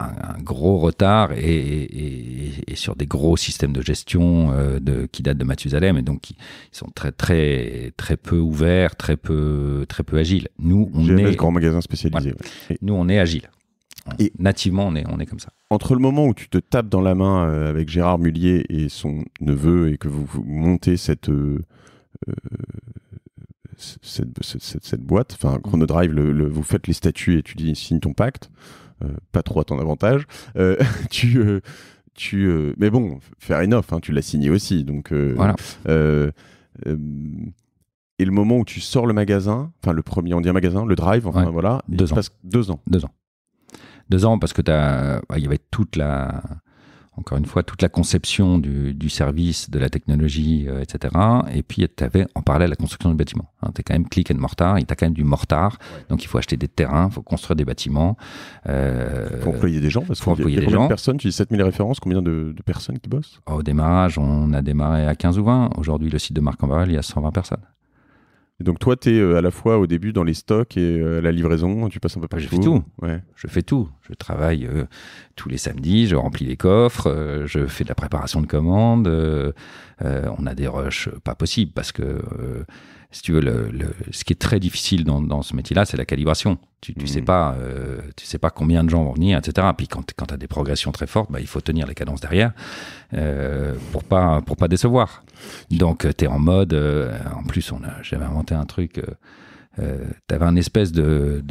un, gros retard et, sur des gros systèmes de gestion euh, de, qui datent de Mathusalem et donc qui sont très très très peu ouverts, très peu très peu agiles. Nous, on est grand Nous, on est agile. Et nativement, on est, on est comme ça. Entre le moment où tu te tapes dans la main avec Gérard Mullier et son neveu et que vous, vous montez cette, euh, cette, cette, boîte. Enfin, mm. Chronodrive, le, vous faites les statuts et tu dis ton pacte. Euh, pas trop à ton avantage. Euh, tu, euh, tu, mais bon, fair enough, hein, tu l'as signé aussi. Donc, voilà. et le moment où tu sors le magasin, enfin le premier, on dit un magasin, le drive, enfin voilà, deux ans. Passe deux ans. Deux ans. Deux ans parce que as, bah, il y avait toute la encore une fois, toute la conception du, service, de la technologie, euh, etc. Et puis, tu avais en parallèle la construction du bâtiment. Hein, tu es quand même click and mortar, il tu quand même du mortar. Donc, il faut acheter des terrains, il faut construire des bâtiments. Euh, faut employer des gens, parce des combien de personnes Tu dis 7000 références, combien de, personnes qui bossent Au démarrage, on a démarré à 15 ou 20. Aujourd'hui, le site de Marc-en-Barrel, il y a 120 personnes donc toi, tu es euh, à la fois au début dans les stocks et euh, la livraison, tu passes un peu partout. Ah, je fais tout. Je fais tout. Je travaille euh, tous les samedis, je remplis les coffres, je fais de la préparation de commandes. on a des rushs pas possibles parce que si tu veux, le, ce qui est très difficile dans, dans ce métier-là, c'est la calibration. Tu ne sais, mmh. pas, tu sais pas combien de gens vont venir, etc. Puis quand, quand tu as des progressions très fortes, bah, il faut tenir les cadences derrière pour pas, pour pas décevoir. Donc, euh, tu es en mode. Euh, en plus, on a, j'avais inventé un truc. Euh, euh tu avais un espèce de,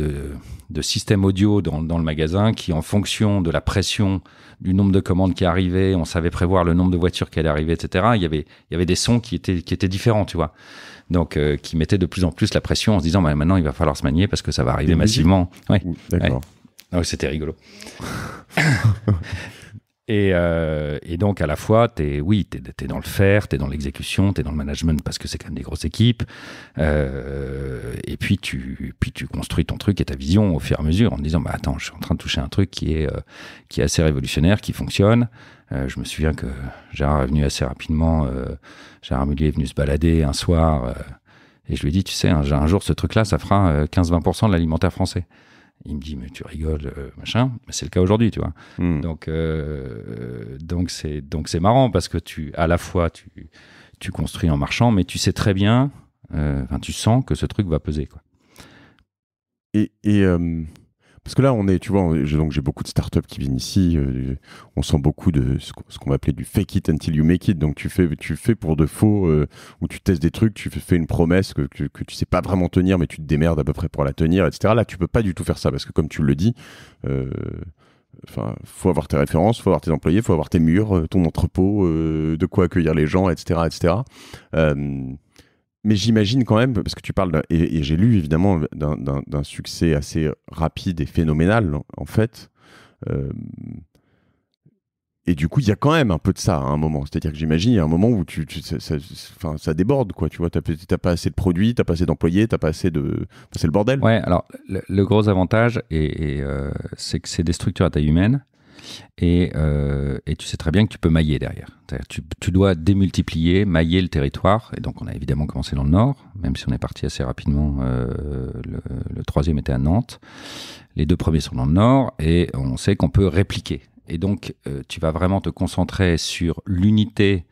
système audio dans, le magasin qui, en fonction de la pression, du nombre de commandes qui arrivaient, on savait prévoir le nombre de voitures qui allaient arriver, etc. Il y avait, il y avait des sons qui étaient, qui étaient différents, tu vois. Donc, qui mettaient de plus en plus la pression en se disant, bah, maintenant, il va falloir se manier parce que ça va arriver massivement. Ah oui D'accord. c'était rigolo. Euh, et, donc, à la fois, t'es, oui, tu es, dans le faire, tu es dans l'exécution, tu es dans le management parce que c'est quand même des grosses équipes. Euh, et puis tu, puis, tu construis ton truc et ta vision au fur et à mesure en disant bah, Attends, je suis en train de toucher un truc qui est, euh, qui est assez révolutionnaire, qui fonctionne. je me souviens que Gérard est venu assez rapidement. Gérard Mullier est venu se balader un soir. et je lui ai dit, tu sais, un, un jour, ce truc-là, ça fera 15-20% de l'alimentaire français. Il me dit, mais tu rigoles, euh, machin machin. C'est le cas aujourd'hui, tu vois. Hmm. Donc, euh, donc c'est donc c'est marrant parce que tu, à la fois, tu, tu construis en marchant, mais tu sais très bien, euh, tu sens que ce truc va peser, quoi. Et, et parce que là, on est, tu vois, donc j'ai beaucoup de startups qui viennent ici. Euh, on sent beaucoup de ce qu'on va appeler du fake it until you make it. Donc tu fais, tu fais pour de faux, euh, ou tu testes des trucs, tu fais une promesse que, tu sais pas vraiment tenir, mais tu te démerdes à peu près pour la tenir, etc. Là, tu peux pas du tout faire ça parce que comme tu le dis. Euh, faut avoir tes références, faut avoir tes employés, faut avoir tes murs, ton entrepôt, de quoi accueillir les gens, etc., etc. Mais j'imagine quand même, parce que tu parles, et, j'ai lu évidemment d'un succès assez rapide et phénoménal, en fait. Euh, et du coup, il y a quand même un peu de ça à un moment. C'est-à-dire que j'imagine, il y a un moment où tu, tu ça, déborde, quoi. Tu vois, pas assez de produits, n'as pas assez d'employés, n'as pas assez de. c'est le bordel. Ouais, alors, le, gros avantage, et, euh, c'est que c'est des structures à taille humaine. Euh, et, tu sais très bien que tu peux mailler derrière. Tu, dois démultiplier, mailler le territoire. Et donc, on a évidemment commencé dans le nord, même si on est parti assez rapidement. Euh, le, troisième était à Nantes. Les deux premiers sont dans le nord et on sait qu'on peut répliquer. Et donc, euh, tu vas vraiment te concentrer sur l'unité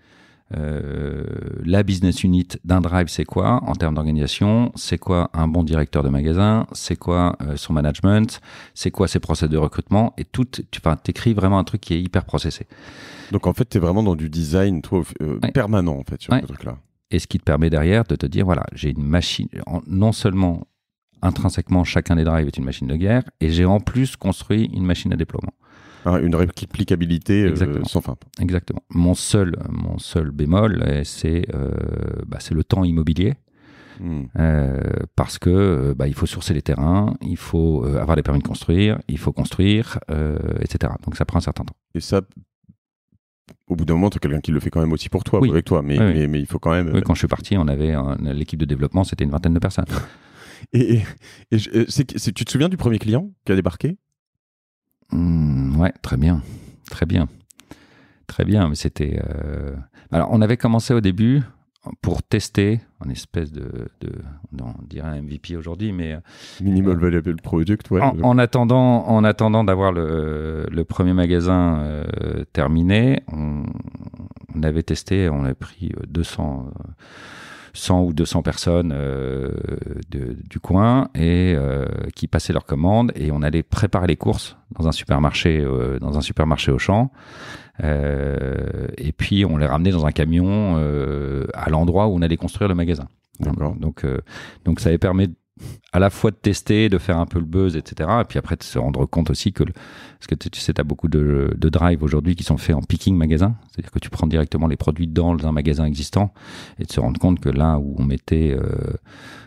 euh, la business unit d'un drive, c'est quoi en termes d'organisation C'est quoi un bon directeur de magasin C'est quoi euh, son management C'est quoi ses procès de recrutement Et tout, tu écris vraiment un truc qui est hyper processé. Donc en fait, tu es vraiment dans du design toi, euh, permanent en fait sur ce truc-là. Et ce qui te permet derrière de te dire voilà, j'ai une machine, non seulement intrinsèquement chacun des drives est une machine de guerre, et j'ai en plus construit une machine à déploiement. Hein, une réplicabilité euh, sans fin. Exactement. Mon seul, mon seul bémol, euh, euh, bah, c'est le temps immobilier. Hmm. parce que bah, il faut sourcer les terrains, il faut avoir les permis de construire, il faut construire, etc. Donc ça prend un certain temps. Et ça, au bout d'un moment, tu as quelqu'un qui le fait quand même aussi pour toi, avec toi, mais, Mais, il faut quand même. quand je suis parti, on avait l'équipe de développement, c'était une vingtaine de personnes. et, tu te souviens du premier client qui a débarqué Hmm, ouais, très bien. Très bien. Très bien. Mais c'était. Euh, alors, on avait commencé au début pour tester en espèce de, on dirait un MVP aujourd'hui, mais euh, minimal valuable product. Ouais. En, attendant, en attendant d'avoir le, premier magasin euh, terminé, on, avait testé, on a pris 200. 100 ou 200 personnes euh, du coin et euh, qui passaient leurs commandes et on allait préparer les courses dans un supermarché euh, dans un supermarché au champ et puis on les ramenait dans un camion à l'endroit où on allait construire le magasin. Donc donc ça avait permis à la fois de tester, de faire un peu le buzz, etc. Et puis après, de se rendre compte aussi que, parce que tu sais, tu as beaucoup de, drives aujourd'hui qui sont faits en picking magasin, c'est-à-dire que tu prends directement les produits dans un magasin existant et de se rendre compte que là où on mettait, euh,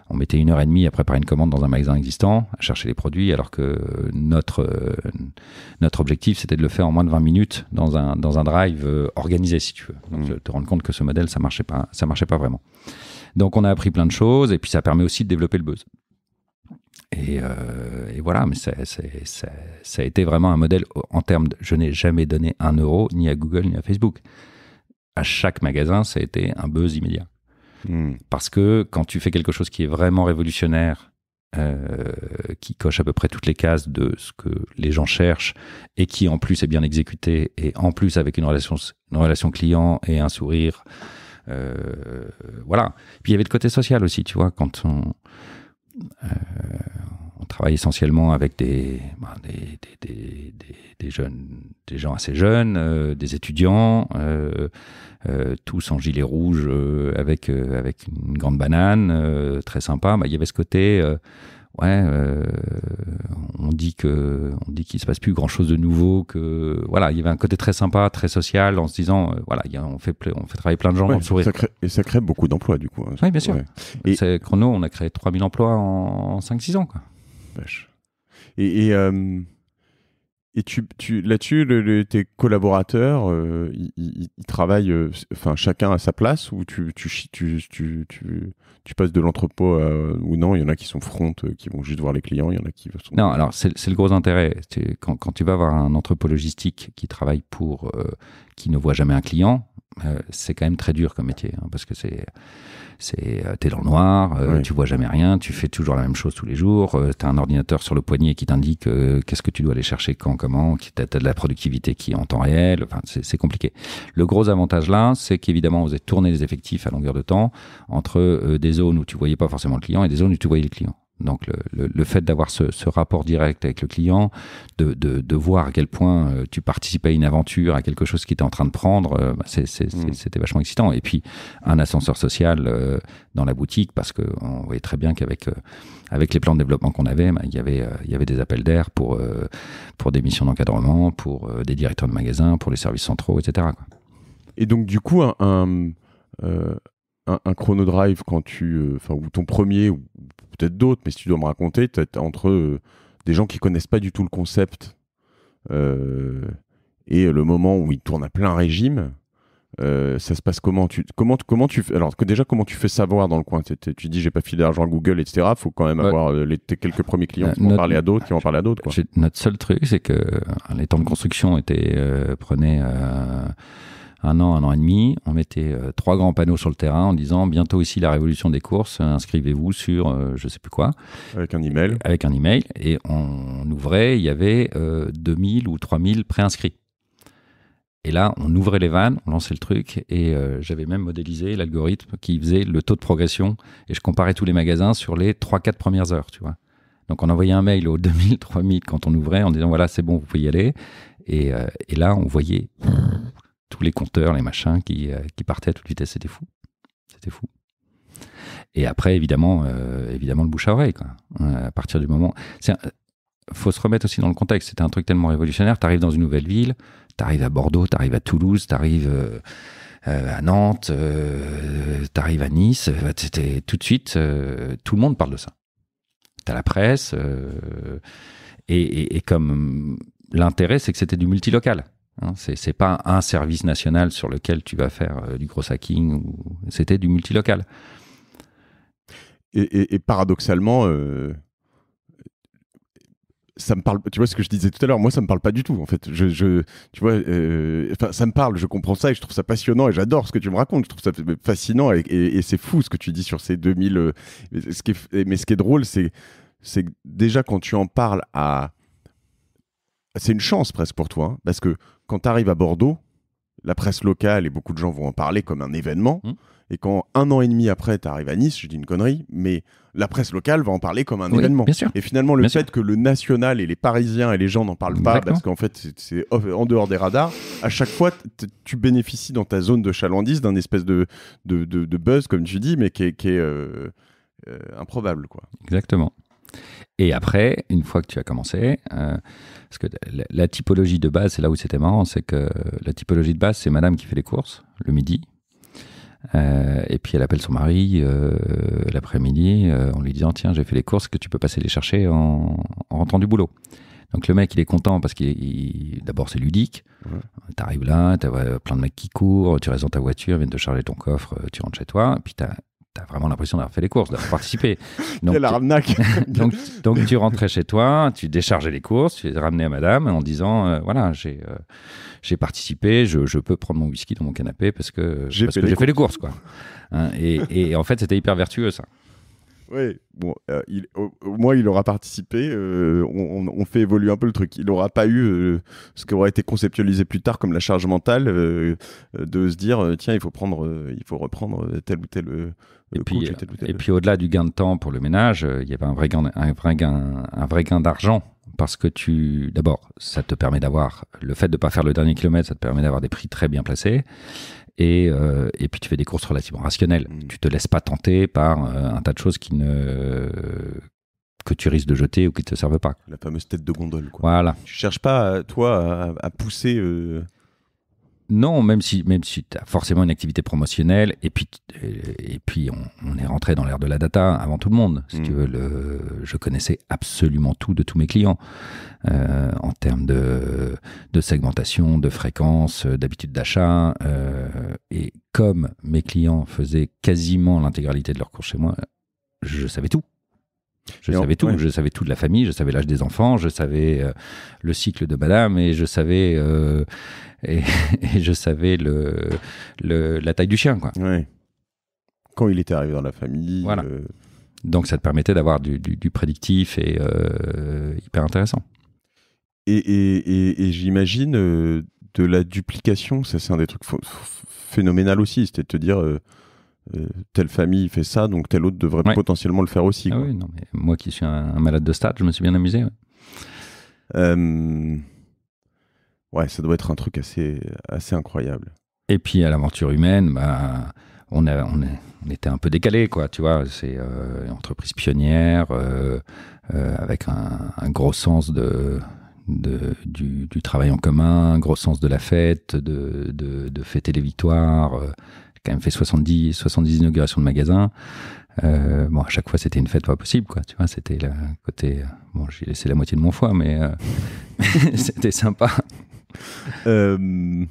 on mettait une heure et demie à préparer une commande dans un magasin existant, à chercher les produits, alors que notre, euh, notre objectif, c'était de le faire en moins de 20 minutes dans un, dans un drive euh, organisé, si tu veux. Donc, mmh. te rendre compte que ce modèle, ça marchait pas, ça marchait pas vraiment. Donc on a appris plein de choses et puis ça permet aussi de développer le buzz. Et, euh, voilà, mais ça, a été vraiment un modèle en termes de je n'ai jamais donné un euro ni à Google ni à Facebook. À chaque magasin, ça a été un buzz immédiat. Hmm. Parce que quand tu fais quelque chose qui est vraiment révolutionnaire, euh, qui coche à peu près toutes les cases de ce que les gens cherchent et qui en plus est bien exécuté et en plus avec une relation, une relation client et un sourire euh, voilà. Puis il y avait le côté social aussi, tu vois, quand on. Euh, on travaille essentiellement avec ben, des, des, des, des, jeunes, des gens assez jeunes, euh, des étudiants, euh, tous en gilet rouge avec avec une grande banane très sympa ben, il y avait ce côté ouais, euh, on dit que on dit qu'il se passe plus grand chose de nouveau, que voilà, il y avait un côté très sympa, très social, en se disant euh, voilà, on fait on fait travailler plein de gens et ça crée beaucoup d'emplois du coup. Hein. Oui, bien sûr. Et Chrono, on a créé 3000 emplois en, 5-6 ans quoi. Et, et euh, et tu, tu là-dessus, tes collaborateurs, euh, ils, travaillent, euh, enfin chacun à sa place ou tu tu tu, tu, passes de l'entrepôt ou non Il y en a qui sont front, euh, qui vont juste voir les clients, il y en a qui Non, alors c'est le gros intérêt. Quand, quand, tu vas voir un entrepôt logistique qui travaille pour, qui ne voit jamais un client, euh, c'est quand même très dur comme métier, hein, parce que c'est, c'est, euh, t'es dans le noir, euh, tu vois jamais rien, tu fais toujours la même chose tous les jours, tu t'as un ordinateur sur le poignet qui t'indique qu'est-ce que tu dois aller chercher, quand, comment, t'as, de la productivité qui est en temps réel, enfin, c'est, compliqué. Le gros avantage là, c'est qu'évidemment, vous êtes tourné les effectifs à longueur de temps entre des zones où tu voyais pas forcément le client et des zones où tu voyais le client. Donc le, le, le fait d'avoir ce, ce, rapport direct avec le client, de, de, de, voir à quel point euh, tu participais à une aventure, à quelque chose qui était en train de prendre, euh, bah, mm. c'était vachement excitant. Et puis un ascenseur social euh, dans la boutique, parce qu'on voyait très bien qu'avec avec les plans de développement qu'on avait, bah, il, y avait il y avait des appels d'air pour, pour des missions d'encadrement, pour des directeurs de magasins, pour les services centraux, etc. Et donc du coup, un, un, euh, un, chrono drive quand tu, euh, enfin, ou ton premier, ou peut-être d'autres, mais si tu dois me raconter, peut-être entre euh, des gens qui connaissent pas du tout le concept euh, et le moment où il tourne à plein régime. ça se passe comment tu comment comment tu alors déjà comment tu fais savoir dans le coin tu dis j'ai pas filé d'argent à Google etc faut quand même avoir les, quelques premiers clients qui, vont parler à d'autres qui vont parler à d'autres notre seul truc c'est que les temps de construction étaient prenaient un an, un an et demi, on mettait euh, trois grands panneaux sur le terrain en disant bientôt ici la révolution des courses, euh, inscrivez-vous sur euh, je sais plus quoi. Avec un email. Avec un email. Et on, ouvrait, il y avait 2000 ou 3000 préinscrits. Et là, on ouvrait les vannes, on lançait le truc, et j'avais même modélisé l'algorithme qui faisait le taux de progression, et je comparais tous les magasins sur les 3-4 premières heures, tu vois. Donc on envoyait un mail aux 2000, 3000 quand on ouvrait, en disant voilà, c'est bon, vous pouvez y aller. Et, et là, on voyait tous les compteurs, les machins qui, euh, qui partaient à toute vitesse. C'était fou. C'était fou. Et après, évidemment, euh, évidemment le bouche à oreille. Quoi. Euh, à partir du moment. Un... faut se remettre aussi dans le contexte. C'était un truc tellement révolutionnaire. Tu arrives dans une nouvelle ville, tu arrives à Bordeaux, tu arrives à Toulouse, tu arrives à Nantes, tu arrives à Nice. C'était tout de suite, tout le monde parle de ça. Tu as la presse. et, comme hum, l'intérêt, c'est que c'était du multilocal. Hein, c'est pas un service national sur lequel tu vas faire euh, du gros hacking, ou... c'était du multilocal. Et, paradoxalement, euh, ça me parle, tu vois ce que je disais tout à l'heure, moi ça me parle pas du tout en fait. Je, je tu vois, euh, ça me parle, je comprends ça et je trouve ça passionnant et j'adore ce que tu me racontes, je trouve ça fascinant et, c'est fou ce que tu dis sur ces 2000. Ce qui mais ce qui est drôle, c'est c'est déjà quand tu en parles à. C'est une chance presque pour toi, hein, parce que quand tu arrives à Bordeaux, la presse locale et beaucoup de gens vont en parler comme un événement. Mmh. Et quand un an et demi après, tu arrives à Nice, je dis une connerie, mais la presse locale va en parler comme un événement. Et finalement, le fait que le national et les Parisiens et les gens n'en parlent pas, parce qu'en fait, c'est en dehors des radars, à chaque fois, tu bénéficies dans ta zone de chalandise d'un espèce de de, buzz, comme tu dis, mais qui est, euh, euh, improbable. Quoi. Exactement. Et après, une fois que tu as commencé, euh, parce que la, typologie de base, c'est là où c'était marrant, c'est que la typologie de base, c'est madame qui fait les courses le midi. Euh, et puis elle appelle son mari euh, l'après-midi en lui disant Tiens, j'ai fait les courses, que tu peux passer les chercher en, rentrant du boulot. Donc le mec, il est content parce qu'il d'abord c'est ludique. t'arrives là, t'as plein de mecs qui courent, tu restes ta voiture, viennent te charger ton coffre, tu rentres chez toi. Et puis t'as vraiment l'impression d'avoir fait les courses, d'avoir participé. Donc, donc, tu rentrais chez toi, tu déchargeais les courses, tu les ramenais à madame en disant euh, voilà, j'ai euh, j'ai participé, je, peux prendre mon whisky dans mon canapé parce que j'ai fait, les, fait les courses. quoi. Hein, et, et en fait, c'était hyper vertueux ça. Oui, bon, euh, il, au, moins il aura participé. Euh, on, fait évoluer un peu le truc. Il n'aura pas eu euh, ce qui aurait été conceptualisé plus tard comme la charge mentale de se dire tiens, il faut prendre, il faut reprendre tel ou tel. Et puis, et puis au-delà du gain de temps pour le ménage, il y avait un vrai gain, un vrai gain, un vrai gain d'argent parce que tu, d'abord, ça te permet d'avoir le fait de ne pas faire le dernier kilomètre, ça te permet d'avoir des prix très bien placés. Euh, et, puis tu fais des courses relativement rationnelles. Mm. Tu te laisses pas tenter par euh, un tas de choses qui ne que tu risques de jeter ou qui ne te servent pas. La fameuse tête de gondole. Quoi. Voilà. Tu cherches pas, euh, toi, à, pousser non, même si, même si tu as forcément une activité promotionnelle, et puis, euh, et puis on, est rentré dans l'ère de la data avant tout le monde. Si tu hmm. veux, je connaissais absolument tout de tous mes clients euh, en termes de, segmentation, de fréquence, euh, d'habitude d'achat. et comme mes clients faisaient quasiment l'intégralité de leur cours chez moi, je savais tout. Je savais tout, je savais tout de la famille, je savais l'âge des enfants, je savais euh, le cycle de madame et je savais, euh, et, je savais le, le, la taille du chien. Quoi. Quand il était arrivé dans la famille. Euh, Donc ça te permettait d'avoir du, du, prédictif et hyper intéressant. Et, et j'imagine de la duplication, ça c'est un des trucs phénoménal aussi, c'était de te dire euh, telle famille fait ça, donc telle autre devrait potentiellement le faire aussi. Ah moi qui suis un, malade de stade, je me suis bien amusé. Euh, ouais. ça doit être un truc assez, assez incroyable. Et puis à l'aventure humaine, bah, on, on, était un peu décalé, quoi. Tu vois, c'est euh, une entreprise pionnière avec un, gros sens de, du, travail en commun, un gros sens de la fête, de, de fêter les victoires quand même fait 70, 70 inaugurations de magasins. Euh, bon, à chaque fois, c'était une fête pas possible, quoi. Tu vois, c'était le côté. Bon, j'ai laissé la moitié de mon foie, mais euh, c'était sympa. Euh,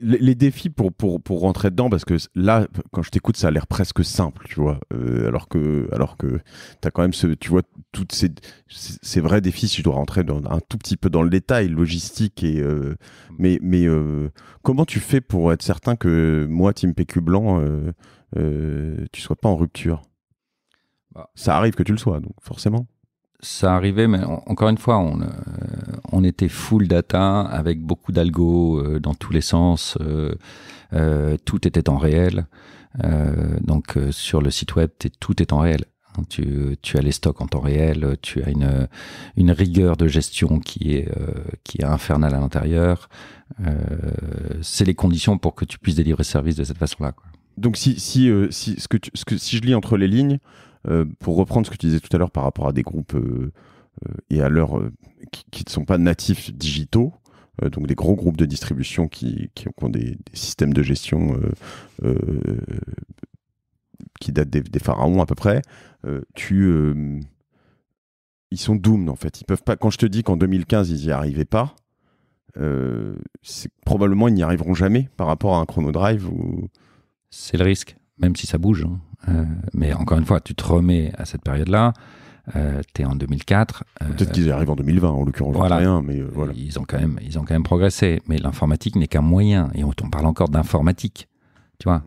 les, défis pour, pour, rentrer dedans, parce que là, quand je t'écoute, ça a l'air presque simple, tu vois. Euh, alors que, alors que tu as quand même, ce, tu vois, toutes ces, ces vrais défis, si dois rentrer dans, un tout petit peu dans le détail, logistique. Et, euh, mais mais euh, comment tu fais pour être certain que moi, Team PQ Blanc, tu sois pas en rupture bah. Ça arrive que tu le sois, donc forcément. Ça arrivait, mais encore une fois, on, on était full data avec beaucoup d'algo euh, dans tous les sens. Euh, euh, tout était en réel. donc sur le site web, tout est en réel. Hein, tu, as les stocks en temps réel, tu as une, rigueur de gestion qui est, infernale à l'intérieur. c'est les conditions pour que tu puisses délivrer service de cette façon-là. Donc si, si je lis entre les lignes, pour reprendre ce que tu disais tout à l'heure par rapport à des groupes euh, et à l'heure euh, qui ne sont pas natifs digitaux, euh, donc des gros groupes de distribution qui, ont des, systèmes de gestion qui datent des, pharaons à peu près, ils sont doomed en fait. Ils peuvent pas. Quand je te dis qu'en 2015 ils n'y arrivaient pas, probablement ils n'y arriveront jamais par rapport à un chrono Ou... C'est le risque, même si ça bouge. Hein. mais encore une fois, tu te remets à cette période-là. Euh, t'es en 2004. Euh, Peut-être qu'ils arrivent en 2020 en l'occurrence. Rien, mais euh, voilà. Ils ont quand même, ils ont quand même progressé. Mais l'informatique n'est qu'un moyen. Et on, parle encore d'informatique. Tu vois,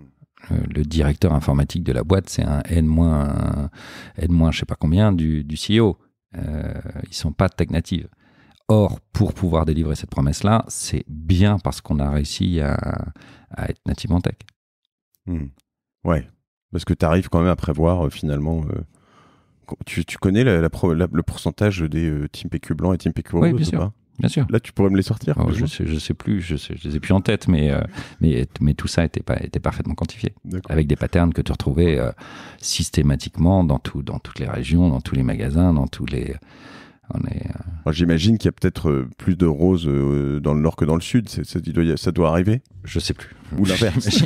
le directeur informatique de la boîte, c'est un N-, N- je sais pas combien du, du CEO. ils sont pas tech native. Or, pour pouvoir délivrer cette promesse-là, c'est bien parce qu'on a réussi à, à être nativement tech. Hmm. Ouais, parce que tu arrives quand même à prévoir finalement tu, tu, connais la, le pourcentage des euh, Team PQ blanc et Team PQ rouge bien ou sûr. Pas bien sûr. Là, tu pourrais me les sortir. Ah, je, sais, sais plus, je, ne les ai plus en tête, mais, euh, mais, mais tout ça était, pas, était parfaitement quantifié. Avec des patterns que tu retrouvais euh, systématiquement dans, tout, dans toutes les régions, dans tous les magasins, dans tous les. J'imagine qu'il y a peut-être plus de roses dans le nord que dans le sud. Ça, ça, doit, ça doit arriver Je sais plus. Ou l'inverse.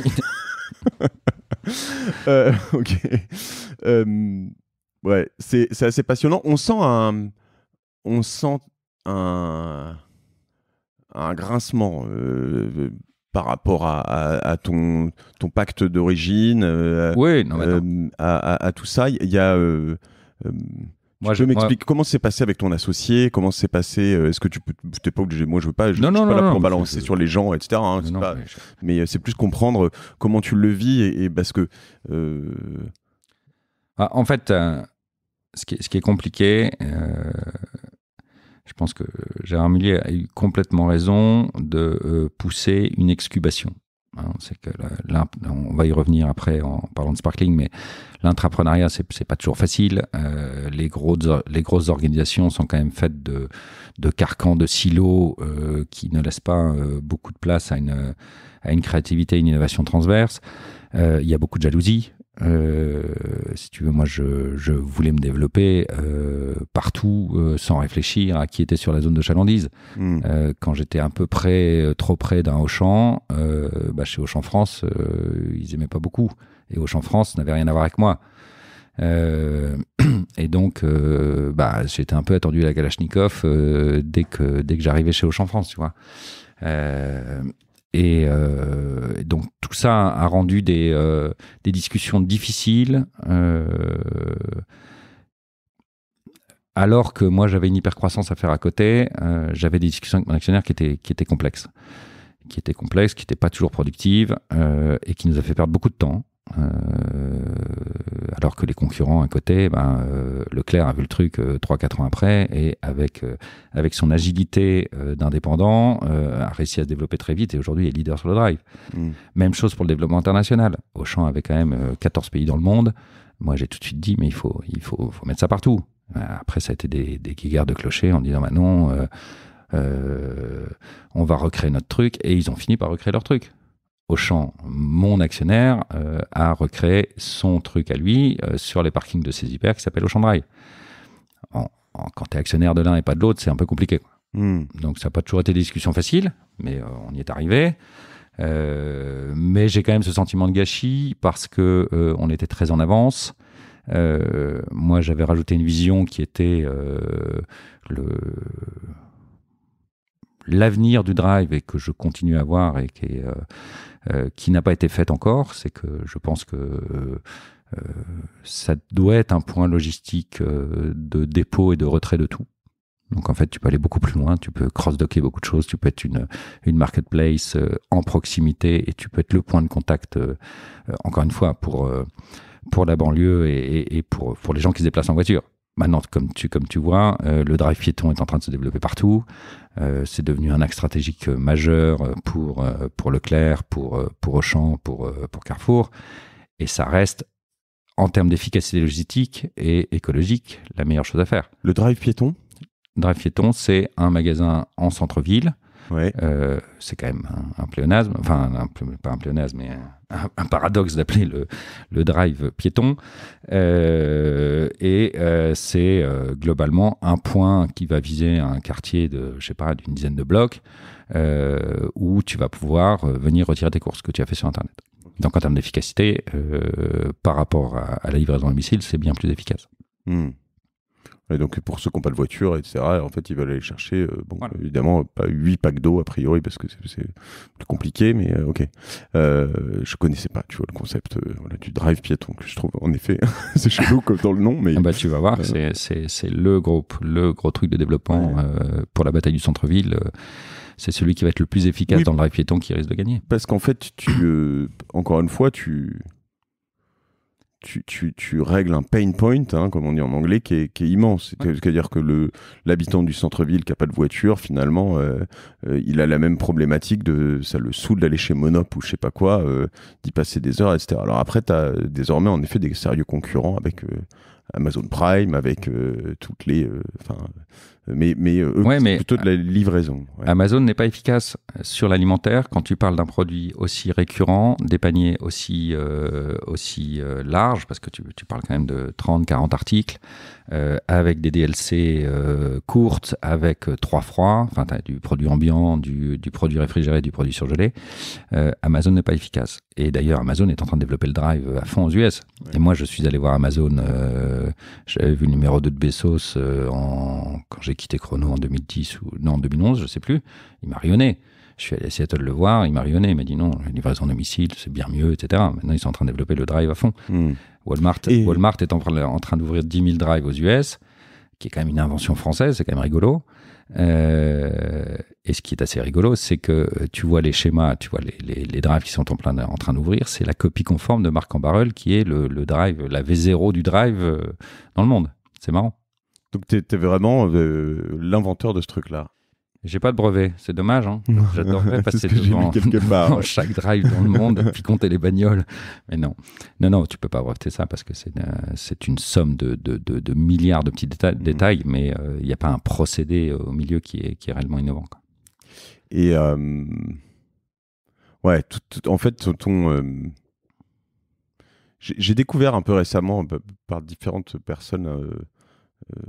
euh, ok. Euh, Ouais, c'est assez passionnant. On sent un, on sent un, un grincement euh, euh, par rapport à, ton, ton pacte d'origine, euh, oui, à, à, tout ça. Il y a. moi, je m'explique comment c'est passé avec ton associé, comment c'est passé. Est-ce que tu peux, pas obligé. Moi, je veux pas. Je, non, pas là pour balancer sur les gens, etc. Hein, mais, c'est plus comprendre comment tu le vis et, parce que. Ah, en fait, ce qui, est, compliqué, euh, je pense que Gérard millier a eu complètement raison de euh, pousser une excubation. Hein. c'est que on va y revenir après en parlant de sparkling, mais l'entrepreneuriat, c'est, c'est pas toujours facile. Euh, les, les grosses organisations sont quand même faites de, carcans, de silos qui ne laissent pas beaucoup de place à une, à une créativité, une innovation transverse. Il y a beaucoup de jalousie, euh, si tu veux, moi, je, je voulais me développer euh, partout euh, sans réfléchir à qui était sur la zone de chalandise. Hmm. quand j'étais un peu près, trop près d'un Auchan, bah, chez Auchan France, ils aimaient pas beaucoup. Et Auchan France n'avait rien à voir avec moi. Euh, et donc, euh, bah, j'étais un peu attendu à la Kalachnikov dès que, dès que j'arrivais chez Auchan France, tu vois. Et euh, donc tout ça a rendu des, euh, discussions difficiles. Euh, alors que moi j'avais une hypercroissance à faire à côté, j'avais des discussions avec mon actionnaire qui qui étaient complexes. Qui étaient complexes, qui n'étaient pas toujours productives et qui nous a fait perdre beaucoup de temps. Euh, alors que les concurrents à côté, ben, euh, Leclerc a vu le truc 3-4 euh, ans après et avec, avec son agilité d'indépendant a réussi à se développer très vite et aujourd'hui est leader sur le drive. Hmm. Même chose pour le développement international. Auchan avait quand même 14 pays dans le monde. Moi j'ai tout de suite dit mais il faut, il faut, mettre ça partout. Après ça a été des, des guéguerres de clocher en disant bah non, on va recréer notre truc et ils ont fini par recréer leur truc. Auchan, mon actionnaire, euh, a recréé son truc à lui euh, sur les parkings de ses hyper qui s'appelle Auchan Drive. quand tu es actionnaire de l'un et pas de l'autre, c'est un peu compliqué. Hmm. Donc ça n'a pas toujours été des discussions faciles, mais euh, on y est arrivé. mais j'ai quand même ce sentiment de gâchis parce que on était très en avance. moi, j'avais rajouté une vision qui était le l'avenir du drive et que je continue à voir et qui est euh, qui n'a pas été faite encore. C'est que je pense que euh, euh, ça doit être un point logistique de dépôt et de retrait de tout. Donc en fait, tu peux aller beaucoup plus loin, tu peux cross-docker beaucoup de choses, tu peux être une, une marketplace en proximité et tu peux être le point de contact, encore une fois, pour, pour la banlieue et, et pour, pour les gens qui se déplacent en voiture. Maintenant, comme tu, comme tu vois, euh, le drive piéton est en train de se développer partout. Euh, c'est devenu un axe stratégique euh, majeur pour, pour Leclerc, pour, pour Auchan, pour, pour Carrefour. Et ça reste, en termes d'efficacité logistique et écologique, la meilleure chose à faire. Le drive piéton Drive piéton, c'est un magasin en centre-ville euh, c'est quand même un, pléonasme, enfin, pas un pléonasme, mais un, paradoxe d'appeler le, drive piéton. Euh, et euh, c'est globalement un point qui va viser un quartier de, je sais pas, d'une dizaine de blocs où tu vas pouvoir venir retirer tes courses que tu as fait sur Internet. Donc, en termes d'efficacité, par rapport à, la livraison à domicile, c'est bien plus efficace. Hmm. Et donc pour ceux qui n'ont pas de voiture, etc., en fait, ils veulent aller chercher, euh, bon, évidemment, pas 8 packs d'eau, a priori, parce que c'est plus compliqué, mais euh, ok. Euh, je connaissais pas, tu vois, le concept euh, voilà, du drive piéton, que je trouve, en effet, c'est chelou comme dans le nom, mais... Ah bah, tu vas voir, c'est le gros, le gros truc de développement pour la bataille du centre-ville c'est celui qui va être le plus efficace dans le drive piéton qui risque de gagner. Parce qu'en fait, tu, encore une fois, tu, tu, règles un pain point, hein, comme on dit en anglais, qui est, immense. C'est-à-dire que le l'habitant du centre-ville qui n'a pas de voiture, finalement, euh, euh, il a la même problématique de ça le saoule d'aller chez Monop ou je sais pas quoi, euh, d'y passer des heures, etc. Alors après, tu as désormais en effet des sérieux concurrents avec Amazon Prime, avec toutes les, mais, euh, eux, ouais, plutôt de la livraison. Amazon n'est pas efficace sur l'alimentaire quand tu parles d'un produit aussi récurrent, des paniers aussi, euh, aussi euh, larges, parce que tu, parles quand même de 30, 40 articles, avec des DLC courtes, avec trois froids, enfin, tu as du produit ambiant, du, produit réfrigéré, du produit surgelé. Amazon n'est pas efficace. Et d'ailleurs, Amazon est en train de développer le drive à fond aux US. Et moi, je suis allé voir Amazon, j'avais vu le numéro 2 de Bezos en, quand j'ai j'ai quitté Chrono en 2010 ou non, en 2011, je sais plus, il m'a rayonné. Je suis allé à Seattle le voir, il m'a rayonné, il m'a dit non, la livraison domicile, c'est bien mieux, etc. Maintenant, ils sont en train de développer le drive à fond. Hmm. Walmart, Walmart est en, train d'ouvrir 10 000 drives aux US, qui est quand même une invention française, c'est quand même rigolo. Euh, et ce qui est assez rigolo, c'est que euh, tu vois les schémas, tu vois les, drives qui sont en, plein, en train d'ouvrir, c'est la copie conforme de Marc en qui est le drive, la V0 du drive euh, dans le monde. C'est marrant. Donc tu es vraiment euh, l'inventeur de ce truc-là. J'ai pas de brevet, c'est dommage. Hein J'adorerais passer devant, part, chaque drive dans le monde puis compter les bagnoles. Mais non, non, non, tu peux pas breveter ça parce que c'est euh, une somme de, milliards de petits mmh. détails, mais il euh, n'y a pas un procédé au milieu qui est, qui est réellement innovant. Et ouais, en fait, ton. J'ai découvert un peu récemment par différentes personnes euh,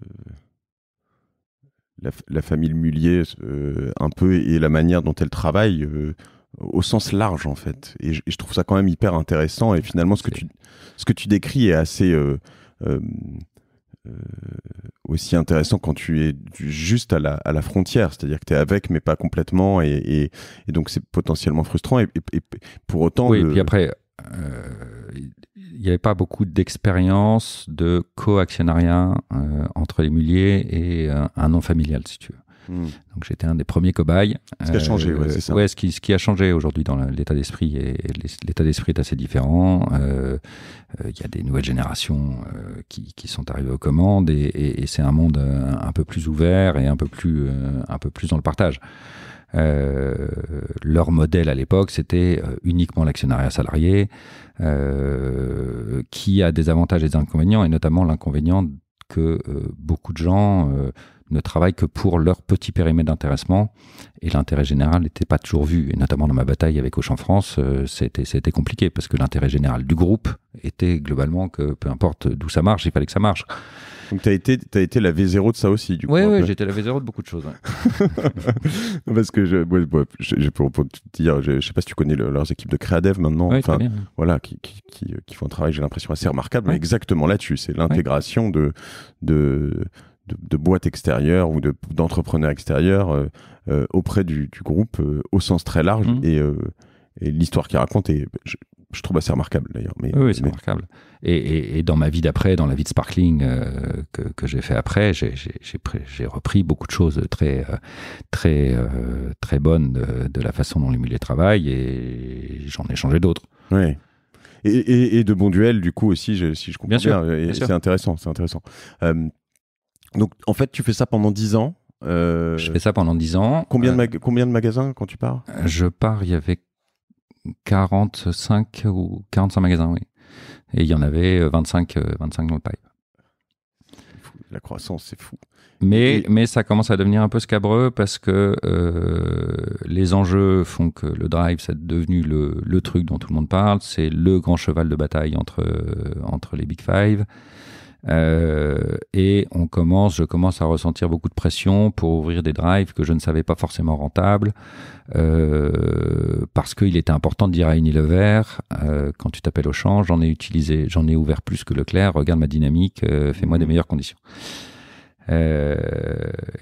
la, famille Mullier euh, un peu et la manière dont elle travaille euh, au sens large en fait. Et je, trouve ça quand même hyper intéressant. Et finalement, ce que tu, ce que tu décris est assez aussi intéressant quand tu es juste à la, à la frontière, c'est-à-dire que tu es avec mais pas complètement. Et, donc c'est potentiellement frustrant. Et, pour autant... et après, euh, il n'y avait pas beaucoup d'expérience de co-actionnariat euh, entre les muliers et euh, un nom familial, si tu veux. Hmm. Donc j'étais un des premiers cobayes. Ce qui a changé, ouais, c'est ça. ce qui, a changé aujourd'hui dans l'état d'esprit et, l'état d'esprit est assez différent. Il y a des nouvelles générations qui, sont arrivées aux commandes et, et c'est un monde un peu plus ouvert et un peu plus, un peu plus dans le partage. Euh, leur modèle à l'époque, c'était euh, uniquement l'actionnariat salarié, euh, qui a des avantages et des inconvénients, et notamment l'inconvénient que euh, beaucoup de gens ne travaillent que pour leur petit périmètre d'intéressement, et l'intérêt général n'était pas toujours vu, et notamment dans ma bataille avec Auchan France, c'était compliqué, parce que l'intérêt général du groupe était globalement que peu importe d'où ça marche, il fallait que ça marche. Donc tu as été, as été la V0 de ça aussi, du coup. Oui, j'étais la V0 de beaucoup de choses. Parce que je, ne dire, je, sais pas si tu connais leurs équipes de Créadev maintenant, enfin, voilà, qui, euh, qui, font un travail, j'ai l'impression, assez remarquable, mais exactement là-dessus. C'est l'intégration de, de, de, boîtes extérieures ou d'entrepreneurs extérieurs euh, euh, auprès du, groupe au sens très large. Mmh. Et, l'histoire qu'ils racontent est je trouve assez remarquable d'ailleurs. Mais, oui, c'est remarquable. Et, dans ma vie d'après, dans la vie de Sparkling euh, que, j'ai fait après, j'ai, repris beaucoup de choses très, euh, très, euh, très bonnes de, la façon dont les mulets travaillent et j'en ai changé d'autres. Oui. Et, de bons duels, du coup, aussi, si je comprends bien. bien, c'est intéressant. C'est intéressant. donc, en fait, tu fais ça pendant 10 ans. Je fais ça pendant 10 ans. Combien, de, combien de magasins quand tu pars Je pars, il y avait 45 ou 45 magasins, oui. Et il y en avait 25, euh, 25 euh, dans le pipe. La croissance, c'est fou. Mais, mais ça commence à devenir un peu scabreux parce que euh, les enjeux font que le drive, c'est devenu le, le, truc dont tout le monde parle. C'est le grand cheval de bataille entre, entre les Big Five. Euh, et on commence, je commence à ressentir beaucoup de pression pour ouvrir des drives que je ne savais pas forcément rentables, euh, parce qu'il était important de dire à Unilever, euh, quand tu t'appelles au champ, j'en ai utilisé, j'en ai ouvert plus que Leclerc, regarde ma dynamique, euh, fais-moi des mmh. meilleures conditions. Euh,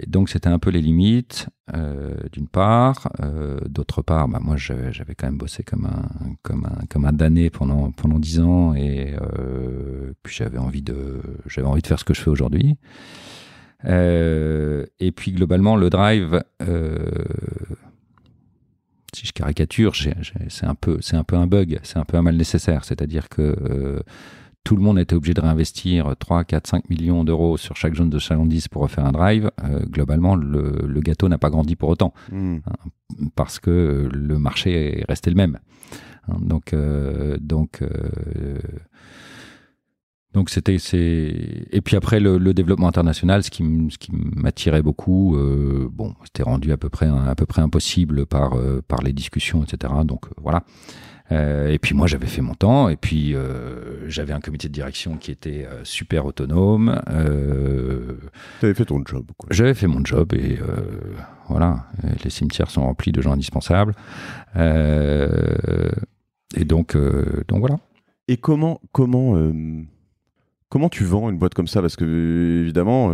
donc c'était un peu les limites, euh, d'une part. Euh, d'autre part, bah, moi j'avais quand même bossé comme un, comme un, comme un damné pendant, pendant 10 ans et puis j'avais envie, de, envie de faire ce que je fais aujourd'hui. et puis globalement, le drive, si je caricature, c'est un, peu, un peu un bug, c'est un peu un mal nécessaire. C'est-à-dire que tout le monde était obligé de réinvestir 3, 4, 5 millions d'euros sur chaque zone de chalandise pour refaire un drive, euh, globalement, le, gâteau n'a pas grandi pour autant, hmm. hein, parce que le marché est resté le même. Hein, donc, euh, donc, euh, donc c'était c'est et puis après le, développement international, ce qui ce qui m'attirait beaucoup, bon, c'était rendu à peu près à peu près impossible par par les discussions, etc. Donc voilà. Euh, et puis moi, j'avais fait mon temps. Et puis euh, j'avais un comité de direction qui était euh, super autonome. Euh, fait ton job. J'avais fait mon job et voilà. Les cimetières sont remplis de gens indispensables. et donc, donc voilà. Et comment comment comment tu vends une boîte comme ça Parce que évidemment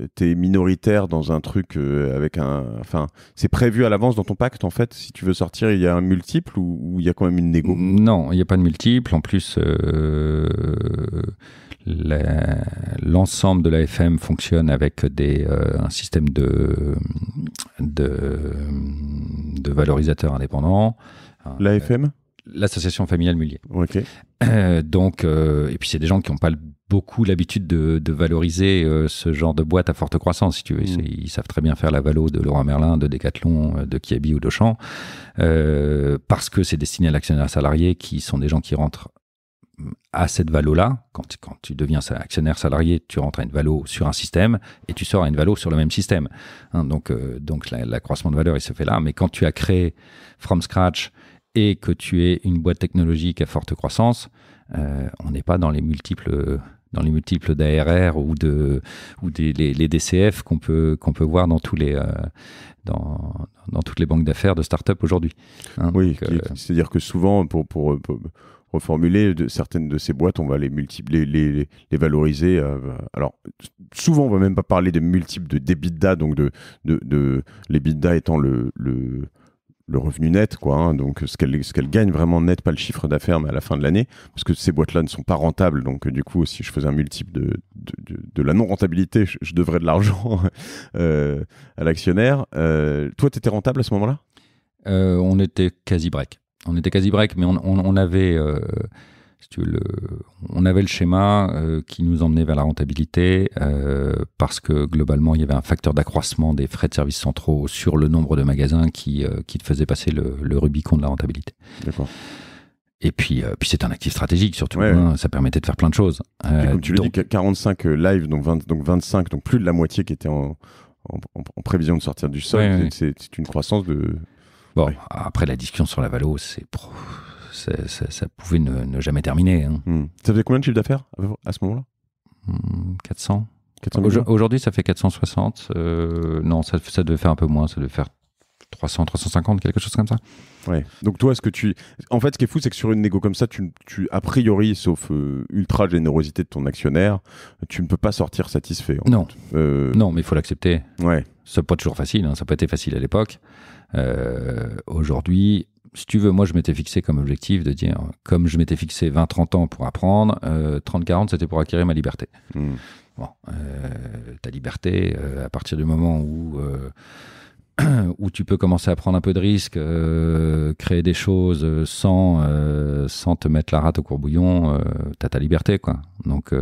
euh, t'es minoritaire dans un truc euh, avec un. Enfin, c'est prévu à l'avance dans ton pacte, en fait. Si tu veux sortir, il y a un multiple ou il y a quand même une négo Non, il n'y a pas de multiple. En plus, euh, l'ensemble de la FM fonctionne avec des, un système de, de, de valorisateurs indépendants. La FM L'association familiale Mullier. Ok. donc, et puis c'est des gens qui n'ont pas le beaucoup l'habitude de, valoriser euh, ce genre de boîte à forte croissance, si tu veux. Mm. Ils savent très bien faire la valo de Laurent Merlin, de Decathlon, euh, de Kiabi ou de euh, parce que c'est destiné à l'actionnaire salarié, qui sont des gens qui rentrent mm, à cette valo-là. Quand, quand, tu deviens actionnaire salarié, tu rentres à une valo sur un système et tu sors à une valo sur le même système. Hein. donc, donc l'accroissement de valeur, il se fait là. Mais quand tu as créé from scratch et que tu es une boîte technologique à forte croissance, on n'est pas dans les multiples dans les multiples d'ARR ou, de, ou des, les, DCF qu'on peut, qu'on peut voir dans, tous les, euh, dans, dans, toutes les banques d'affaires de start-up aujourd'hui. Hein. oui, euh, c'est-à-dire que souvent, pour, pour, reformuler, de, certaines de ces boîtes, on va les multiples les, les, valoriser. Euh, alors, souvent, on va même pas parler de multiples de débitda, donc de, de, de l'EBITDA étant le, le le revenu net, quoi. Hein. donc ce qu'elle qu'elle gagne vraiment net, pas le chiffre d'affaires, mais à la fin de l'année, parce que ces boîtes-là ne sont pas rentables. Donc du coup, si je faisais un multiple de de, la non rentabilité, je, devrais de l'argent euh, à l'actionnaire. Euh, toi, tu étais rentable à ce moment-là euh, On était quasi break. On était quasi break, mais on avait on avait le schéma euh, qui nous emmenait vers la rentabilité euh, parce que globalement, il y avait un facteur d'accroissement des frais de services centraux sur le nombre de magasins qui, euh, qui te faisait passer le, Rubicon de la rentabilité. D'accord. Et puis, puis c'est un actif stratégique surtout. Hein, ça permettait de faire plein de choses. comme tu donc, le 45 live, donc, 20, donc 25, donc plus de la moitié qui était en, prévision de sortir du sol. c'est une croissance de. Bon, après la discussion sur la valo, c'est ça, pouvait ne, jamais terminer. Hein. Hmm. Ça faisait combien de chiffre d'affaires à ce moment-là 400. Hmm, aujourd'hui, ça fait 460. Euh, non, ça, ça devait faire un peu moins. Ça devait faire 300, 350, quelque chose comme ça. Ouais. Donc toi, ce que tu... En fait, ce qui est fou, c'est que sur une négo comme ça, tu, a priori, sauf euh, ultra générosité de ton actionnaire, tu ne peux pas sortir satisfait. non. Euh, non, mais il faut l'accepter. Ouais. n'est pas toujours facile. Hein. Ça n'a pas été facile à l'époque. Aujourd'hui, si tu veux, moi, je m'étais fixé comme objectif de dire, comme je m'étais fixé 20-30 ans pour apprendre, 30-40, euh, c'était pour acquérir ma liberté. Hmm. Euh, ta liberté, euh, à partir du moment où où tu peux commencer à prendre un peu de risque, créer des choses sans, sans te mettre la rate au courbouillon, euh, tu ta liberté. Quoi. Donc,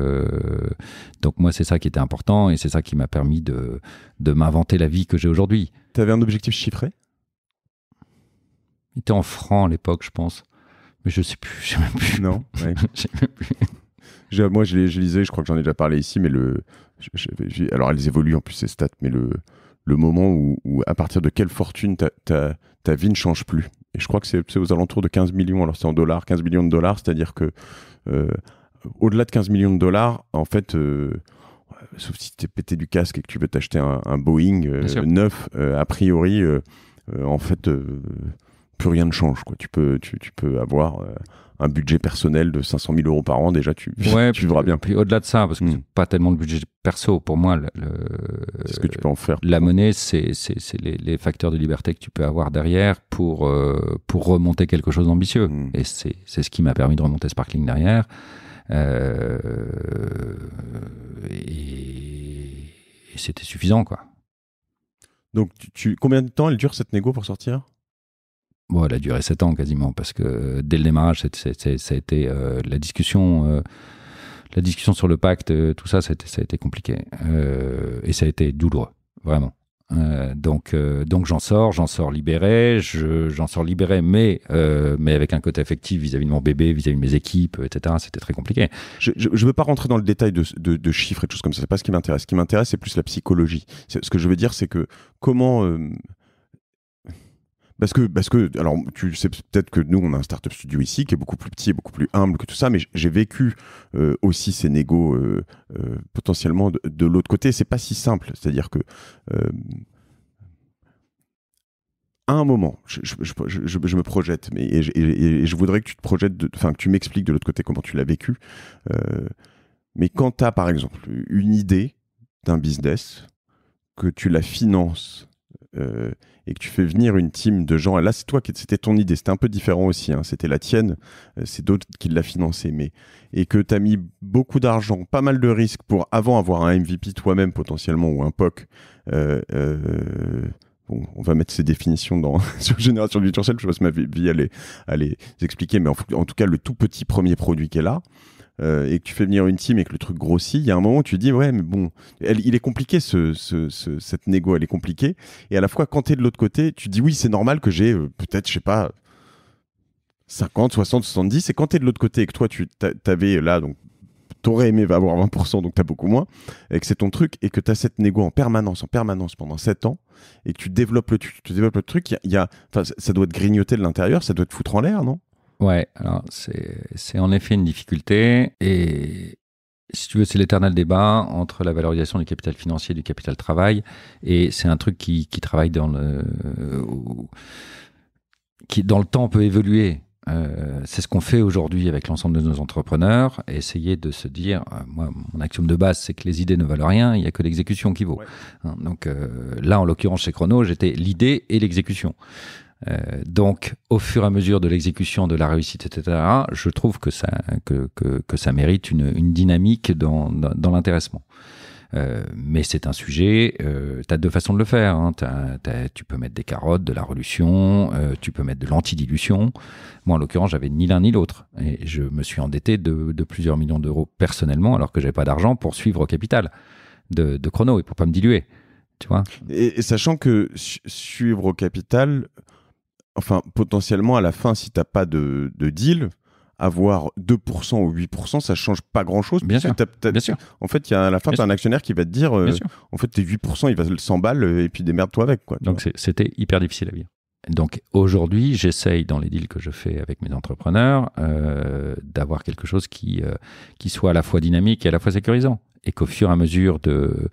donc moi, c'est ça qui était important et c'est ça qui m'a permis de, de m'inventer la vie que j'ai aujourd'hui. T'avais un objectif chiffré il était en francs à l'époque, je pense. Mais je sais plus, je sais même plus. Non, même plus. moi, je, lisais, je crois que j'en ai déjà parlé ici, mais le. alors, elles évoluent en plus, ces stats, mais le, le moment où, à partir de quelle fortune ta, ta, ta, vie ne change plus. Et je crois que c'est aux alentours de 15 millions, alors c'est en dollars, 15 millions de dollars, c'est-à-dire que. Euh, au-delà de 15 millions de dollars, en fait, euh, sauf si tu es pété du casque et que tu veux t'acheter un, Boeing euh, neuf, a priori, en fait, plus rien ne change. Quoi. Tu, peux, tu, peux avoir euh, un budget personnel de 500 000 euros par an, déjà, tu, tu vivras bien. Puis au-delà de ça, parce que mmh. pas tellement le budget perso, pour moi, ce que tu peux La monnaie, c'est les, facteurs de liberté que tu peux avoir derrière pour, euh, pour remonter quelque chose d'ambitieux. Hmm. Et c'est ce qui m'a permis de remonter Sparkling derrière. Euh, et, c'était suffisant, quoi. Donc, tu, combien de temps elle dure cette négo pour sortir bon, elle a duré 7 ans quasiment, parce que euh, dès le démarrage, ça a été euh, la discussion. Euh, la discussion sur le pacte, tout ça, ça a été, compliqué. et ça a été douloureux, vraiment. donc, donc j'en sors, j'en sors libéré, j'en sors libéré, mais, mais avec un côté affectif vis-à-vis de mon bébé, vis-à-vis de mes équipes, etc. C'était très compliqué. Je ne veux pas rentrer dans le détail de, chiffres et de choses comme ça, n'est pas ce qui m'intéresse. Ce qui m'intéresse, c'est plus la psychologie. ce que je veux dire, c'est que comment parce que, parce que, alors, tu sais peut-être que nous, on a un startup studio ici qui est beaucoup plus petit et beaucoup plus humble que tout ça, mais j'ai vécu euh, aussi ces négos euh, euh, potentiellement de, l'autre côté. C'est pas si simple. C'est-à-dire que, à un moment, je, me projette, mais et, je voudrais que tu te projettes, enfin, que tu m'expliques de l'autre côté comment tu l'as vécu. mais quand tu as, par exemple, une idée d'un business, que tu la finances euh, et que tu fais venir une team de gens. Et là, c'est toi qui c'était ton idée. C'était un peu différent aussi. Hein, c'était la tienne. Euh, c'est d'autres qui l'a financé. Mais et que tu as mis beaucoup d'argent, pas mal de risques pour avant avoir un MVP toi-même potentiellement ou un POC. Euh, bon, on va mettre ces définitions dans sur Génération du je sais pas si ma vie allait, aller expliquer, mais en, tout cas, le tout petit premier produit qui est là, euh, et que tu fais venir une team et que le truc grossit, il y a un moment où tu dis ouais mais bon, il est compliqué ce, cette négo, elle est compliquée. Et à la fois quand tu es de l'autre côté, tu dis oui c'est normal que j'ai euh, peut-être je sais pas 50, 60, 70. Et quand tu es de l'autre côté et que toi tu avais là donc t'aurais aimé avoir 20%, donc t'as beaucoup moins, et que c'est ton truc, et que t'as cette négo en permanence, en permanence pendant 7 ans, et que tu développes le, tu, développes le truc, ça doit te grignoter de l'intérieur, ça doit te foutre en l'air, non Ouais, alors c'est en effet une difficulté. Et si tu veux, c'est l'éternel débat entre la valorisation du capital financier et du capital travail. Et c'est un truc qui, qui, travaille dans le. qui, dans le temps, peut évoluer. Euh, c'est ce qu'on fait aujourd'hui avec l'ensemble de nos entrepreneurs, essayer de se dire, euh, moi, mon axiome de base, c'est que les idées ne valent rien, il n'y a que l'exécution qui vaut. Hein, donc euh, là, en l'occurrence, chez Chrono, j'étais l'idée et l'exécution. Euh, donc, au fur et à mesure de l'exécution, de la réussite, etc., je trouve que ça, que, ça mérite une, dynamique dans, l'intéressement. Euh, mais c'est un sujet, euh, tu as deux façons de le faire. Hein. tu peux mettre des carottes, de la relution, euh, tu peux mettre de l'antidilution. Moi, en l'occurrence, j'avais ni l'un ni l'autre. Et je me suis endetté de, plusieurs millions d'euros personnellement, alors que j'avais pas d'argent pour suivre au capital de, chrono et pour pas me diluer. Tu vois et, sachant que suivre au capital, enfin, potentiellement, à la fin, si t'as pas de, deal, avoir 2% ou 8%, ça change pas grand chose. Bien, sûr. Bien sûr. En fait, y a, à la fin, tu as un actionnaire qui va te dire euh, en fait, tes 8%, il va 100 balles euh, et puis démerde-toi avec. Donc, c'était hyper difficile à vivre. Donc, aujourd'hui, j'essaye dans les deals que je fais avec mes entrepreneurs euh, d'avoir quelque chose qui, soit à la fois dynamique et à la fois sécurisant et qu'au fur et à mesure de,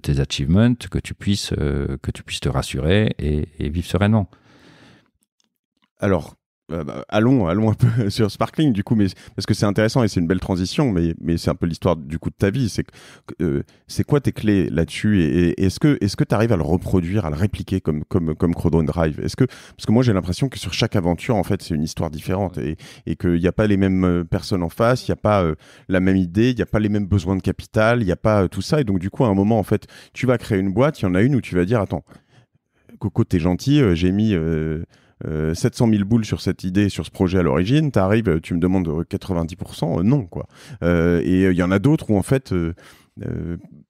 tes achievements, que tu puisses, que tu puisses te rassurer et vivre sereinement. Alors, euh, bah, allons, allons un peu sur Sparkling du coup, mais parce que c'est intéressant et c'est une belle transition, mais, mais c'est un peu l'histoire du coup de ta vie. C'est euh, quoi tes clés là-dessus et, est-ce que est tu arrives à le reproduire, à le répliquer comme comme comme Drive Est-ce que parce que moi j'ai l'impression que sur chaque aventure en fait c'est une histoire différente et qu'il n'y a pas les mêmes euh, personnes en face, il n'y a pas la même idée, il n'y a pas les mêmes besoins de capital, il n'y a pas tout ça et donc du coup à un moment en fait tu vas créer une boîte, il y en a une où tu vas dire attends Coco t'es gentil, j'ai mis 700 euh, 000 boules sur cette idée, sur ce projet à l'origine, tu arrives, tu me demandes 90%, euh, euh, non, quoi. et il y en a d'autres où, en fait,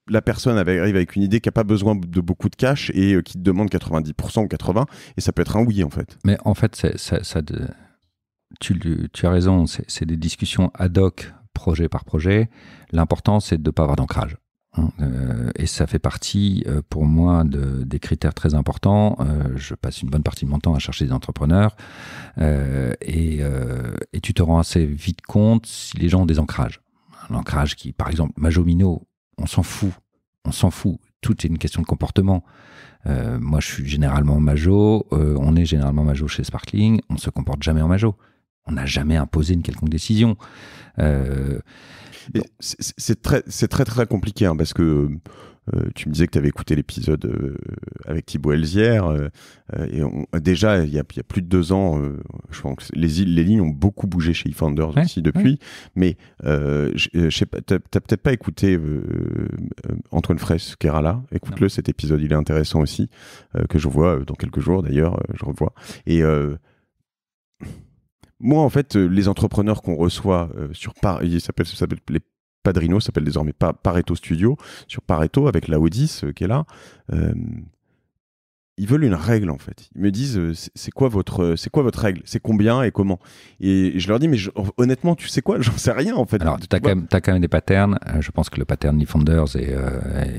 la personne arrive avec une idée qui n'a pas besoin de beaucoup de cash et qui te demande 90% ou 80%, et ça peut être un oui en fait. Mais en fait, ça, ça, tu, tu, as raison, c'est des discussions ad hoc, projet par projet. L'important, c'est de ne pas avoir d'ancrage. Hein, euh, et ça fait partie euh, pour moi de, des critères très importants. Euh, je passe une bonne partie de mon temps à chercher des entrepreneurs et, tu te rends assez vite compte si les gens ont des ancrages. Un ancrage qui, par exemple, Majomino, on s'en fout, on s'en fout. Tout est une question de comportement. moi, je suis généralement majo, on est généralement majo chez Sparkling, on se comporte jamais en majo on n'a jamais imposé une quelconque décision. Euh, c'est très, très, très compliqué hein, parce que euh, tu me disais que tu avais écouté l'épisode euh, avec Thibaut Elzière. et déjà, il y, a plus de deux ans, je pense que les, les lignes ont beaucoup bougé chez eFounders aussi depuis. Mais je sais tu n'as peut-être pas écouté Antoine Fraisse Kerala. Écoute-le, cet épisode, il est intéressant aussi, que je vois dans quelques jours d'ailleurs, je revois. Et moi, en fait, euh, les entrepreneurs qu'on reçoit euh, sur par, ils s'appellent, les Padrino s'appelle désormais Pareto Studio sur Pareto avec la Audi's euh, qui est là ils veulent une règle en fait. Ils me disent euh, c'est quoi votre euh, c'est quoi votre règle, c'est combien et comment. Et je leur dis mais honnêtement tu sais quoi, j'en sais rien en fait. Alors tu as, bah quand même des patterns. Euh, je pense que le pattern Founders et,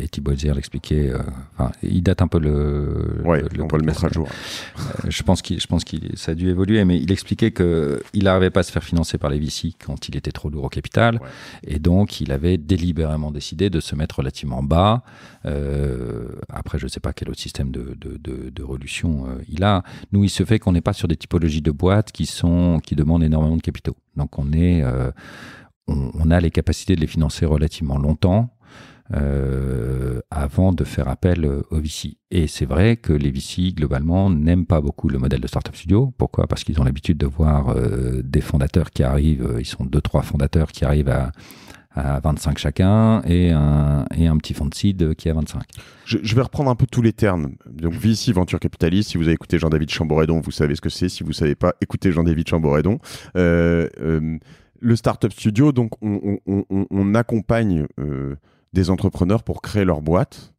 et Thibaut l'expliquait. enfin, il date un peu le. le, on le mettre à jour. je pense qu'il je pense qu'il ça a dû évoluer, mais il expliquait que il n'arrivait pas à se faire financer par les VC quand il était trop lourd au capital, et donc il avait délibérément décidé de se mettre relativement bas. après je sais pas quel autre système de de, de euh, il a. Nous, il se fait qu'on n'est pas sur des typologies de boîtes qui, sont, qui demandent énormément de capitaux. Donc, on, est, euh, on, a les capacités de les financer relativement longtemps. Euh, avant de faire appel aux VC. Et c'est vrai que les VC, globalement, n'aiment pas beaucoup le modèle de Startup Studio. Pourquoi Parce qu'ils ont l'habitude de voir des fondateurs qui arrivent, ils sont deux, trois fondateurs qui arrivent à, à 25 chacun et un, et un petit fonds de seed qui est à 25. Je, vais reprendre un peu tous les termes. Donc, VC, venture capitaliste, si vous avez écouté Jean-David Chamboredon, vous savez ce que c'est. Si vous ne savez pas, écoutez Jean-David Chamboredon. Euh, euh, le Startup Studio, donc, on, accompagne euh, des entrepreneurs pour créer leur boîte.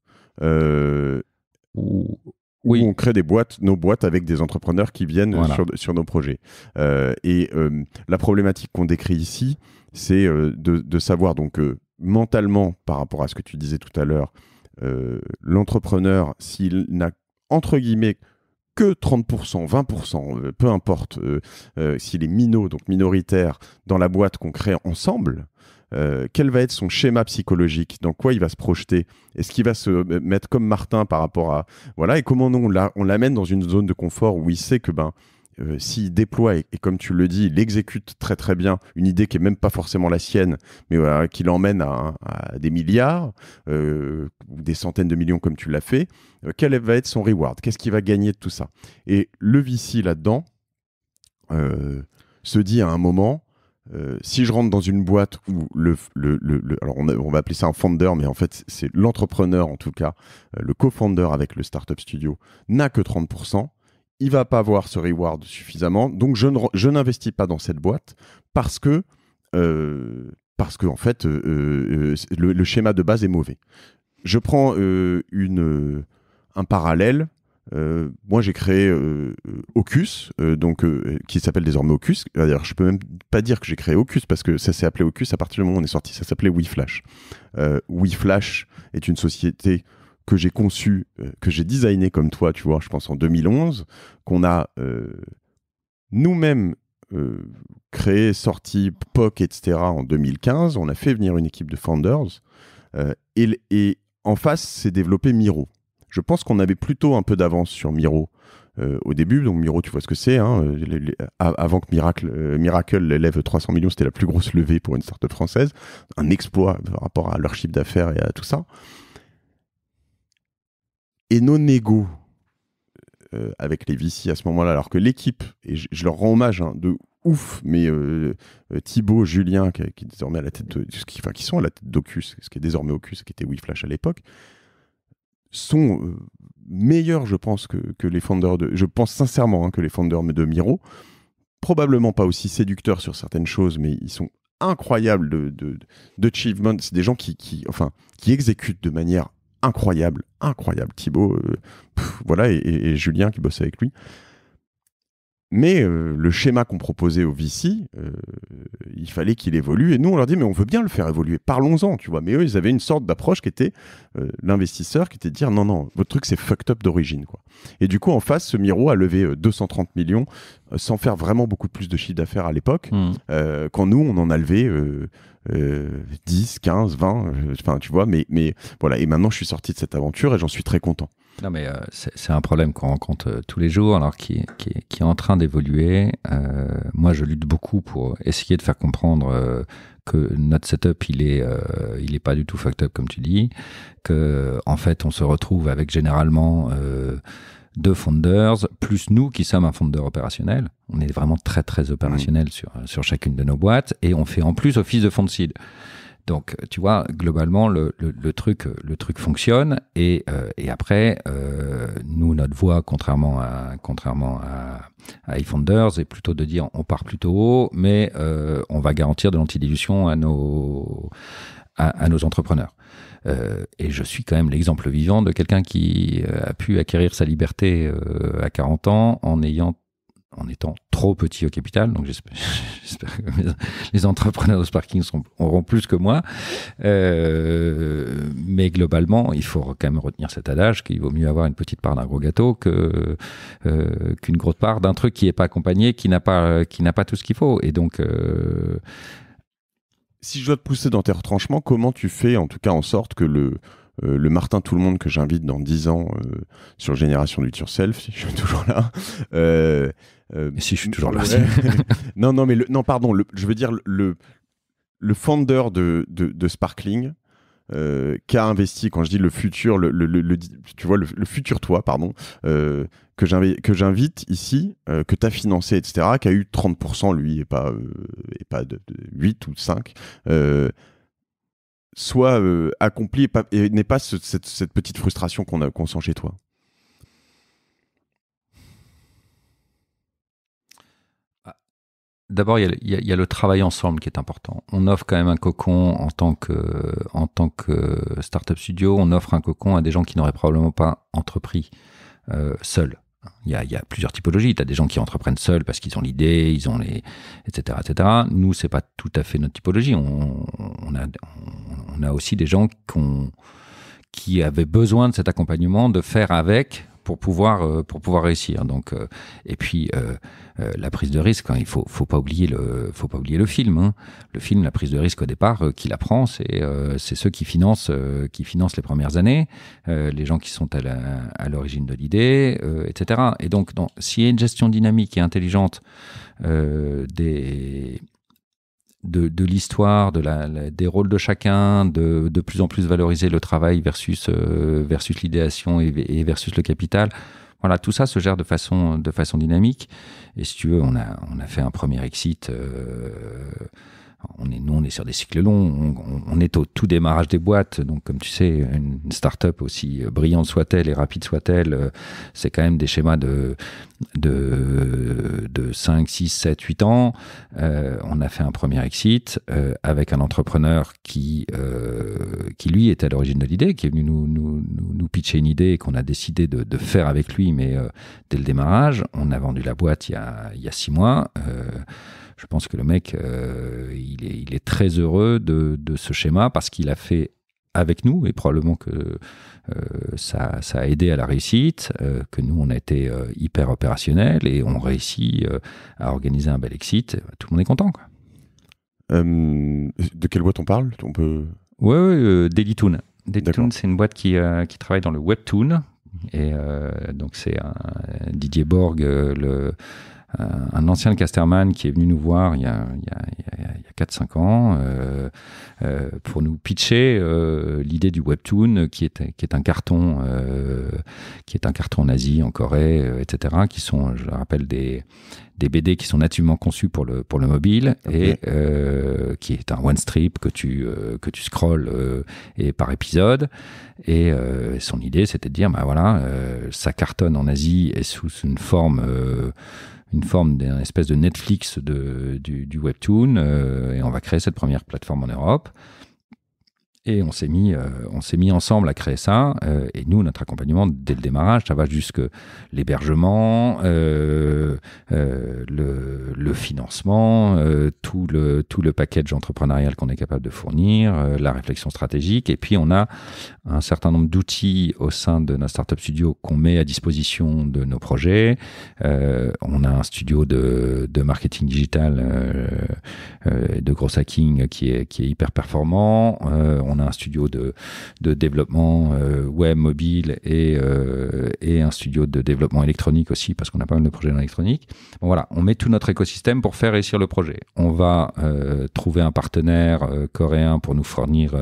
Ou, on crée des boîtes, nos boîtes avec des entrepreneurs qui viennent euh, sur, nos projets. Euh, et euh, la problématique qu'on décrit ici, c'est de, savoir donc mentalement, par rapport à ce que tu disais tout à l'heure, l'entrepreneur, s'il n'a entre guillemets que 30%, 20%, peu importe, s'il est minot, donc minoritaire, dans la boîte qu'on crée ensemble, euh, quel va être son schéma psychologique, dans quoi il va se projeter, est-ce qu'il va se euh, mettre comme Martin par rapport à voilà et comment on l'amène dans une zone de confort où il sait que ben euh, s'il déploie et, comme tu le dis, il exécute très très bien une idée qui est même pas forcément la sienne, mais qui l'emmène à, des milliards ou des centaines de millions comme tu l'as fait, quel va être son reward Qu'est-ce qu'il va gagner de tout ça Et le VC là-dedans se dit à un moment, euh, si je rentre dans une boîte où le, on, va appeler ça un founder, mais en fait c'est l'entrepreneur en tout cas, euh, le co-founder avec le startup studio n'a que 30%, il va pas avoir ce reward suffisamment, donc je, n'investis pas dans cette boîte parce que euh, parce en fait le, schéma de base est mauvais. Je prends un parallèle euh, moi, j'ai créé euh, euh, Ocus, donc qui s'appelle désormais Ocus. D'ailleurs, je peux même pas dire que j'ai créé Ocus parce que ça s'est appelé Ocus à partir du moment où on est sorti. Ça s'appelait WeFlash. WeFlash est une société que j'ai conçue, que j'ai designée comme toi, tu vois, je pense en 2011, qu'on a nous-mêmes créé, sorti, POC, etc. en 2015. On a fait venir une équipe de founders et, et en face s'est développé Miro je pense qu'on avait plutôt un peu d'avance sur Miro euh, au début. Donc Miro, tu vois ce que c'est. Hein, euh, avant que Miracle, euh, Miracle lève 300 millions, c'était la plus grosse levée pour une startup française. Un exploit par rapport à leur chiffre d'affaires et à tout ça. Et nos négos avec les VC à ce moment-là, alors que l'équipe, et je, leur rends hommage hein, de ouf, mais Thibaut, Julien, qui, désormais à la tête de, qui, enfin, qui sont à la tête d'Ocus, ce qui est désormais Ocus, qui était WeFlash à l'époque, sont euh, meilleurs, je pense, que, les fondeurs de. Je pense sincèrement hein, que les fondeurs de Miro. Probablement pas aussi séducteurs sur certaines choses, mais ils sont incroyables de, de, de C'est des gens qui, enfin, qui exécutent de manière incroyable, incroyable. Thibaut, euh, voilà, et, et, Julien qui bosse avec lui. Mais euh, le schéma qu'on proposait au VC, euh, il fallait qu'il évolue. Et nous, on leur dit, mais on veut bien le faire évoluer, parlons-en, tu vois. Mais eux, ils avaient une sorte d'approche qui était euh, l'investisseur, qui était de dire, non, non, votre truc, c'est fucked up d'origine, quoi. Et du coup, en face, ce Miro a levé 230 millions sans faire vraiment beaucoup plus de chiffre d'affaires à l'époque, mmh. quand nous, on en a levé 10, 15, 20, enfin, tu vois. Mais, mais voilà, et maintenant, je suis sorti de cette aventure et j'en suis très content. Non, mais euh, c'est un problème qu'on rencontre euh, tous les jours, alors qui, est en train d'évoluer. Euh, moi, je lutte beaucoup pour essayer de faire comprendre que notre setup, il est, il est pas du tout fucked up, comme tu dis. Que, en fait, on se retrouve avec généralement deux founders, plus nous qui sommes un founder opérationnel. On est vraiment très, très opérationnel mmh. sur, sur chacune de nos boîtes et on fait en plus office de fonds de seed. Donc, tu vois, globalement, le, truc, le truc fonctionne. Et, euh, après, euh, nous, notre voix, contrairement à, contrairement à, iFounders, est plutôt de dire on part plutôt haut, mais euh, on va garantir de l'antidilution à nos, à, nos entrepreneurs. et je suis quand même l'exemple vivant de quelqu'un qui a pu acquérir sa liberté à 40 ans en ayant en étant trop petit au capital. Donc j'espère que les entrepreneurs de parking sont, auront plus que moi. Euh, mais globalement, il faut quand même retenir cet adage qu'il vaut mieux avoir une petite part d'un gros gâteau que euh, qu'une grosse part d'un truc qui n'est pas accompagné, qui n'a pas pas tout ce qu'il faut. Et donc euh, si je dois te pousser dans tes retranchements, comment tu fais en tout cas en sorte que le euh, le Martin Tout le Monde que j'invite dans 10 ans euh, sur Génération du self euh, si je suis toujours là. si je suis toujours là. non, non, mais non, pardon, je veux dire le, le founder de, Sparkling. qui a investi quand je dis le futur le, tu vois le, futur toi pardon que j'invite ici, que tu as financé, etc., qui a eu 30%, lui, et pas, et pas de, 8 ou 5, soit euh, accompli et, n'est pas cette, petite frustration qu'on, a, qu'on sent chez toi ah. D'abord, il y, a le travail ensemble qui est important. On offre quand même un cocon en tant que, en tant que startup studio, on offre un cocon à des gens qui n'auraient probablement pas entrepris euh, seuls. Il y, a, il y a plusieurs typologies. Tu as des gens qui entreprennent seuls parce qu'ils ont l'idée, ils ont les. etc. etc. Nous, n'est pas tout à fait notre typologie. On, on, a, on a aussi des gens qui avaient besoin de cet accompagnement, de faire avec pour pouvoir euh, pour pouvoir réussir. Donc euh, et puis euh, la prise de risque, hein, il faut faut pas oublier le faut pas oublier le film. Hein. Le film, la prise de risque au départ, qui la prend, c'est c'est ceux qui financent qui financent les premières années, les gens qui sont à l'origine de l'idée, etc. Et donc, donc s'il y a une gestion dynamique et intelligente des de, l'histoire, de la, des rôles de chacun, de, de plus en plus valoriser le travail versus, euh, versus l'idéation et, versus le capital. Voilà, tout ça se gère de façon, de façon dynamique. Et si tu veux, on a, on a fait un premier exit. Euh, on est, nous, on est sur des cycles longs. On, est au tout démarrage des boîtes. Donc, comme tu sais, une start-up, aussi euh, brillante soit-elle et rapide soit-elle, euh, c'est quand même des schémas de, de, de 5, 6, 7, 8 ans. Euh, on a fait un premier exit avec un entrepreneur qui, qui lui, est à l'origine de l'idée, qui est venu nous, nous, nous, pitcher une idée qu'on a décidé de, faire avec lui, mais dès le démarrage. On a vendu la boîte il y a, il y a six mois. Je pense que le mec, euh, il, est, très heureux de, ce schéma parce qu'il a fait avec nous et probablement que euh, ça, a aidé à la réussite, euh, que nous on a été hyper opérationnel et on réussit à organiser un bel exit, tout le monde est content. de quelle boîte on parle on peut... Oui, ouais, Dailytoon. Dailytoon, c'est une boîte qui, qui, travaille dans le webtoon. Et donc c'est Didier Borg, le euh, un ancien Casterman qui est venu nous voir il y a, il y a, a 4-5 ans euh, euh, pour nous pitcher l'idée du webtoon qui est, qui est un carton qui est un carton en Asie, en Corée, etc. qui sont, je rappelle, des des BD qui sont nativement conçus pour le, pour le mobile et euh, qui est un one strip que tu, que tu scrolls et par épisode. Et son idée, c'était de dire, bah voilà, ça cartonne en Asie et sous une forme une forme d'un espèce de Netflix de, du, webtoon, euh, et on va créer cette première plateforme en Europe. Et on s'est mis, euh, on s'est mis ensemble à créer ça. Euh, et nous, notre accompagnement dès le démarrage, ça va jusque l'hébergement, euh, le, financement, tout le tout le package entrepreneurial qu'on est capable de fournir, la réflexion stratégique. Et puis on a un certain nombre d'outils au sein de notre startup studio qu'on met à disposition de nos projets. on a un studio de, marketing digital, de gros hacking qui est qui est hyper performant. on on a un studio de, développement euh, web, mobile et, euh, et un studio de développement électronique aussi, parce qu'on a pas mal de projets dans électronique. voilà, on met tout notre écosystème pour faire réussir le projet. On va euh, trouver un partenaire coréen pour nous fournir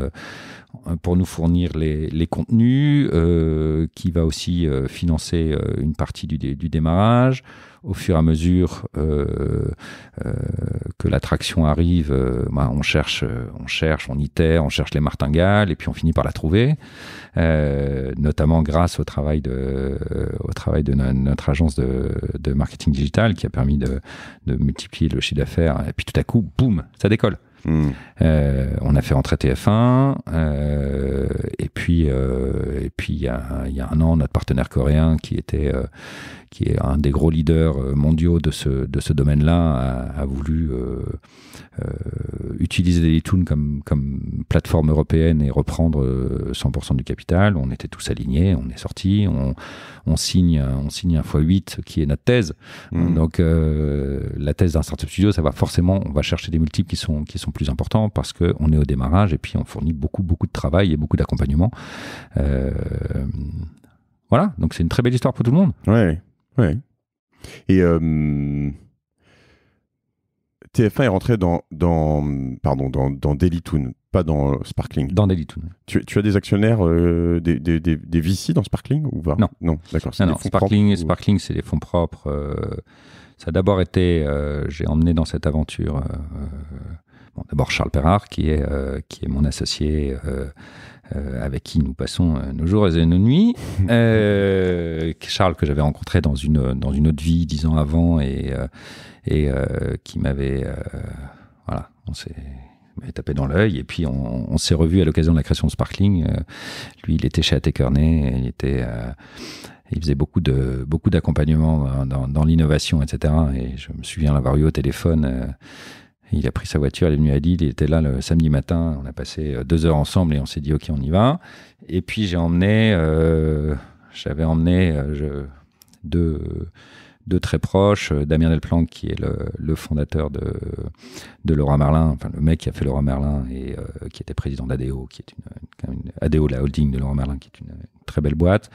euh, pour nous fournir les, contenus, euh, qui va aussi euh, financer une partie du, démarrage. Au fur et à mesure que l'attraction arrive, bah, on cherche, on cherche, on itère, on cherche les martingales et puis on finit par la trouver, notamment grâce au travail de, au travail de notre agence de, marketing digital qui a permis de, de multiplier le chiffre d'affaires. Et puis tout à coup, boum, ça décolle. Mm. Euh, on a fait rentrer TF1. Euh, et puis, euh, et puis il y, y, a un an, notre partenaire coréen qui était qui est un des gros leaders euh, mondiaux de ce, de ce domaine-là, a, voulu euh, euh, utiliser Dailytoon comme, comme plateforme européenne et reprendre 100% euh, du capital. On était tous alignés, on est sortis, on, on, signe, on signe un x8 qui est notre thèse. Mmh. Donc euh, la thèse d'un startup studio, ça va forcément, on va chercher des multiples qui sont, qui sont plus importants parce que on est au démarrage et puis on fournit beaucoup, beaucoup de travail et beaucoup d'accompagnement. Euh, voilà, donc c'est une très belle histoire pour tout le monde. Ouais. Ouais. Et TF1 est rentré dans, dans, pardon, dans, dans Daily Toon, pas dans euh, Sparkling. Dans Daily Toon. Tu, tu as des actionnaires, euh, des, des, des, VC dans Sparkling ou pas Non. Non, d'accord. Sparkling, Sparkling c'est des fonds propres. Euh, ça a d'abord été, j'ai emmené dans cette aventure bon, d'abord Charles Perrard, qui est, qui est mon associé euh, avec qui nous passons euh, nos jours et nos nuits. Euh, Charles, que j'avais rencontré dans une, dans une autre vie dix ans avant et, euh, et qui m'avait. voilà, on s'est tapé dans l'œil. Et puis, on, s'est revu à l'occasion de la création de Sparkling. lui, il était chez Atekernet, il était. il faisait beaucoup de beaucoup d'accompagnement dans, dans, l'innovation, etc. Et je me souviens l'avoir eu au téléphone. Il a pris sa voiture, il est venu à Lille, il était là le samedi matin. On a passé euh, deux heures ensemble et on s'est dit, OK, on y va. Et puis j'ai emmené, euh, j'avais emmené euh, deux, de très proches. Euh, Damien Delplanque, qui est le, fondateur de, de Laura Merlin, enfin le mec qui a fait Laura Merlin et euh, qui était président d'ADO, qui est une, une, ADO, la holding de Laura Merlin, qui est une, très belle boîte.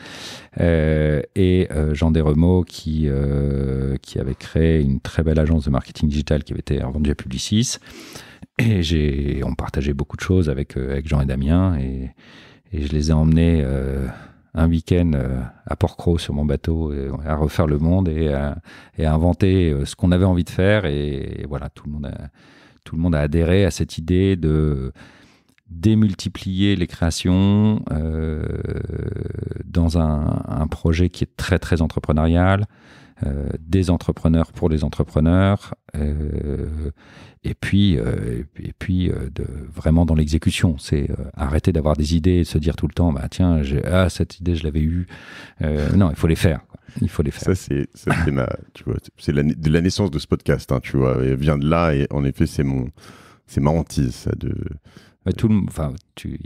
Euh, et Jean Desremeaux, qui, qui avait créé une très belle agence de marketing digital qui avait été vendue à Publicis. Et j'ai, on partageait beaucoup de choses avec, Jean et Damien. et je les ai emmenés un week-end euh, à Port-Cros sur mon bateau, à refaire le monde et euh, à, inventer euh, ce qu'on avait envie de faire. Et, voilà, tout le, monde a, adhéré à cette idée de démultiplier les créations dans un, un, projet qui est très très entrepreneurial, euh, des entrepreneurs pour les entrepreneurs, euh, et puis, euh, et puis de, vraiment dans l'exécution. C'est arrêter d'avoir des idées et se dire tout le temps, bah, tiens, ah, cette idée, je l'avais eue. non, il faut les faire. Il faut les faire. Ça, c'est c'est la, la, naissance de ce podcast, hein, tu vois. Elle vient de là et en effet, c'est mon, c'est ma hantise, ça, de,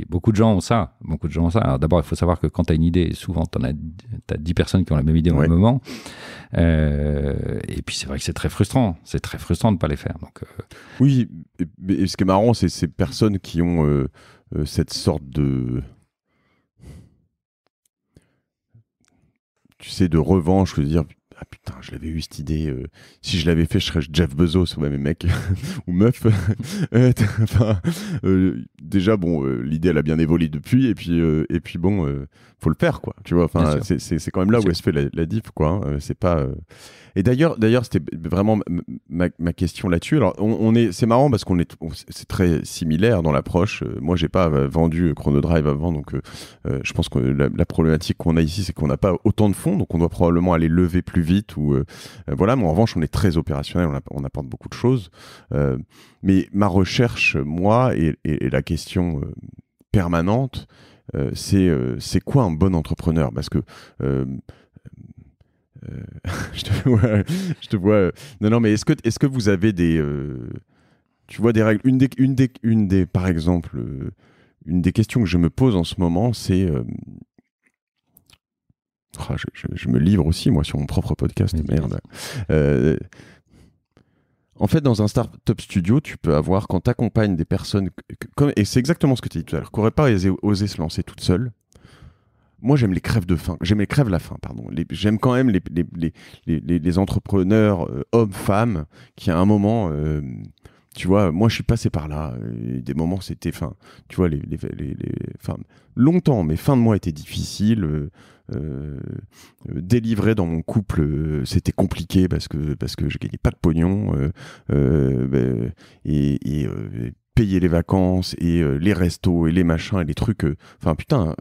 beaucoup de gens ont ça. Beaucoup de gens ça. d'abord, il faut savoir que quand tu as une idée, souvent, tu as, as 10 personnes qui ont la même idée au même moment. Euh, et puis, c'est vrai que c'est très frustrant. C'est très frustrant de ne pas les faire. Donc, euh, Oui, et, ce qui est marrant, c'est ces personnes qui ont euh, cette sorte de. Tu sais, de revanche, je veux dire, ah putain, je l'avais eu cette idée. Euh, si je l'avais fait, je serais Jeff Bezos, ou même mec ou meuf. Euh, déjà, bon, euh, l'idée elle a bien évolué depuis, et puis et puis bon, faut le faire, quoi. Tu vois, enfin, c'est quand même là où elle se fait la, dip quoi. Hein, c'est pas. Et d'ailleurs, d'ailleurs, c'était vraiment ma, ma question là-dessus. Alors, on, est, c'est marrant parce qu'on est, c'est très similaire dans l'approche. Moi, j'ai pas vendu Chronodrive avant, donc je pense que la, la problématique qu'on a ici, c'est qu'on n'a pas autant de fonds, donc on doit probablement aller lever plus vite. Ou, euh, euh, voilà. Mais en revanche, on est très opérationnel, on, apporte beaucoup de choses. Euh, mais ma recherche, moi, et, la question permanente, c'est c'est quoi un bon entrepreneur Parce que je te vois, Non, non, mais est-ce que, est-ce que vous avez des, tu vois des règles Une des, une une des, par exemple, une des questions que je me pose en ce moment, c'est ah, je, me livre aussi, moi, sur mon propre podcast. merde. Euh, en fait, dans un startup studio, tu peux avoir, quand tu accompagnes des personnes, et c'est exactement ce que tu as dit tout à l'heure, qui pas osé, se lancer toute seule. Moi, j'aime les crèves de faim. J'aime les crèves la faim, pardon. J'aime quand même les, entrepreneurs, euh, hommes, femmes, qui à un moment. Euh, tu vois, moi je suis passé par là. des moments c'était, fin, tu vois, les, les, les, fin, longtemps, mes fins de mois était difficile euh, euh, Délivrer dans mon couple, euh, c'était compliqué parce que parce que je gagnais pas de pognon ben, et, payer les vacances et les restos et les machins et les trucs. Enfin putain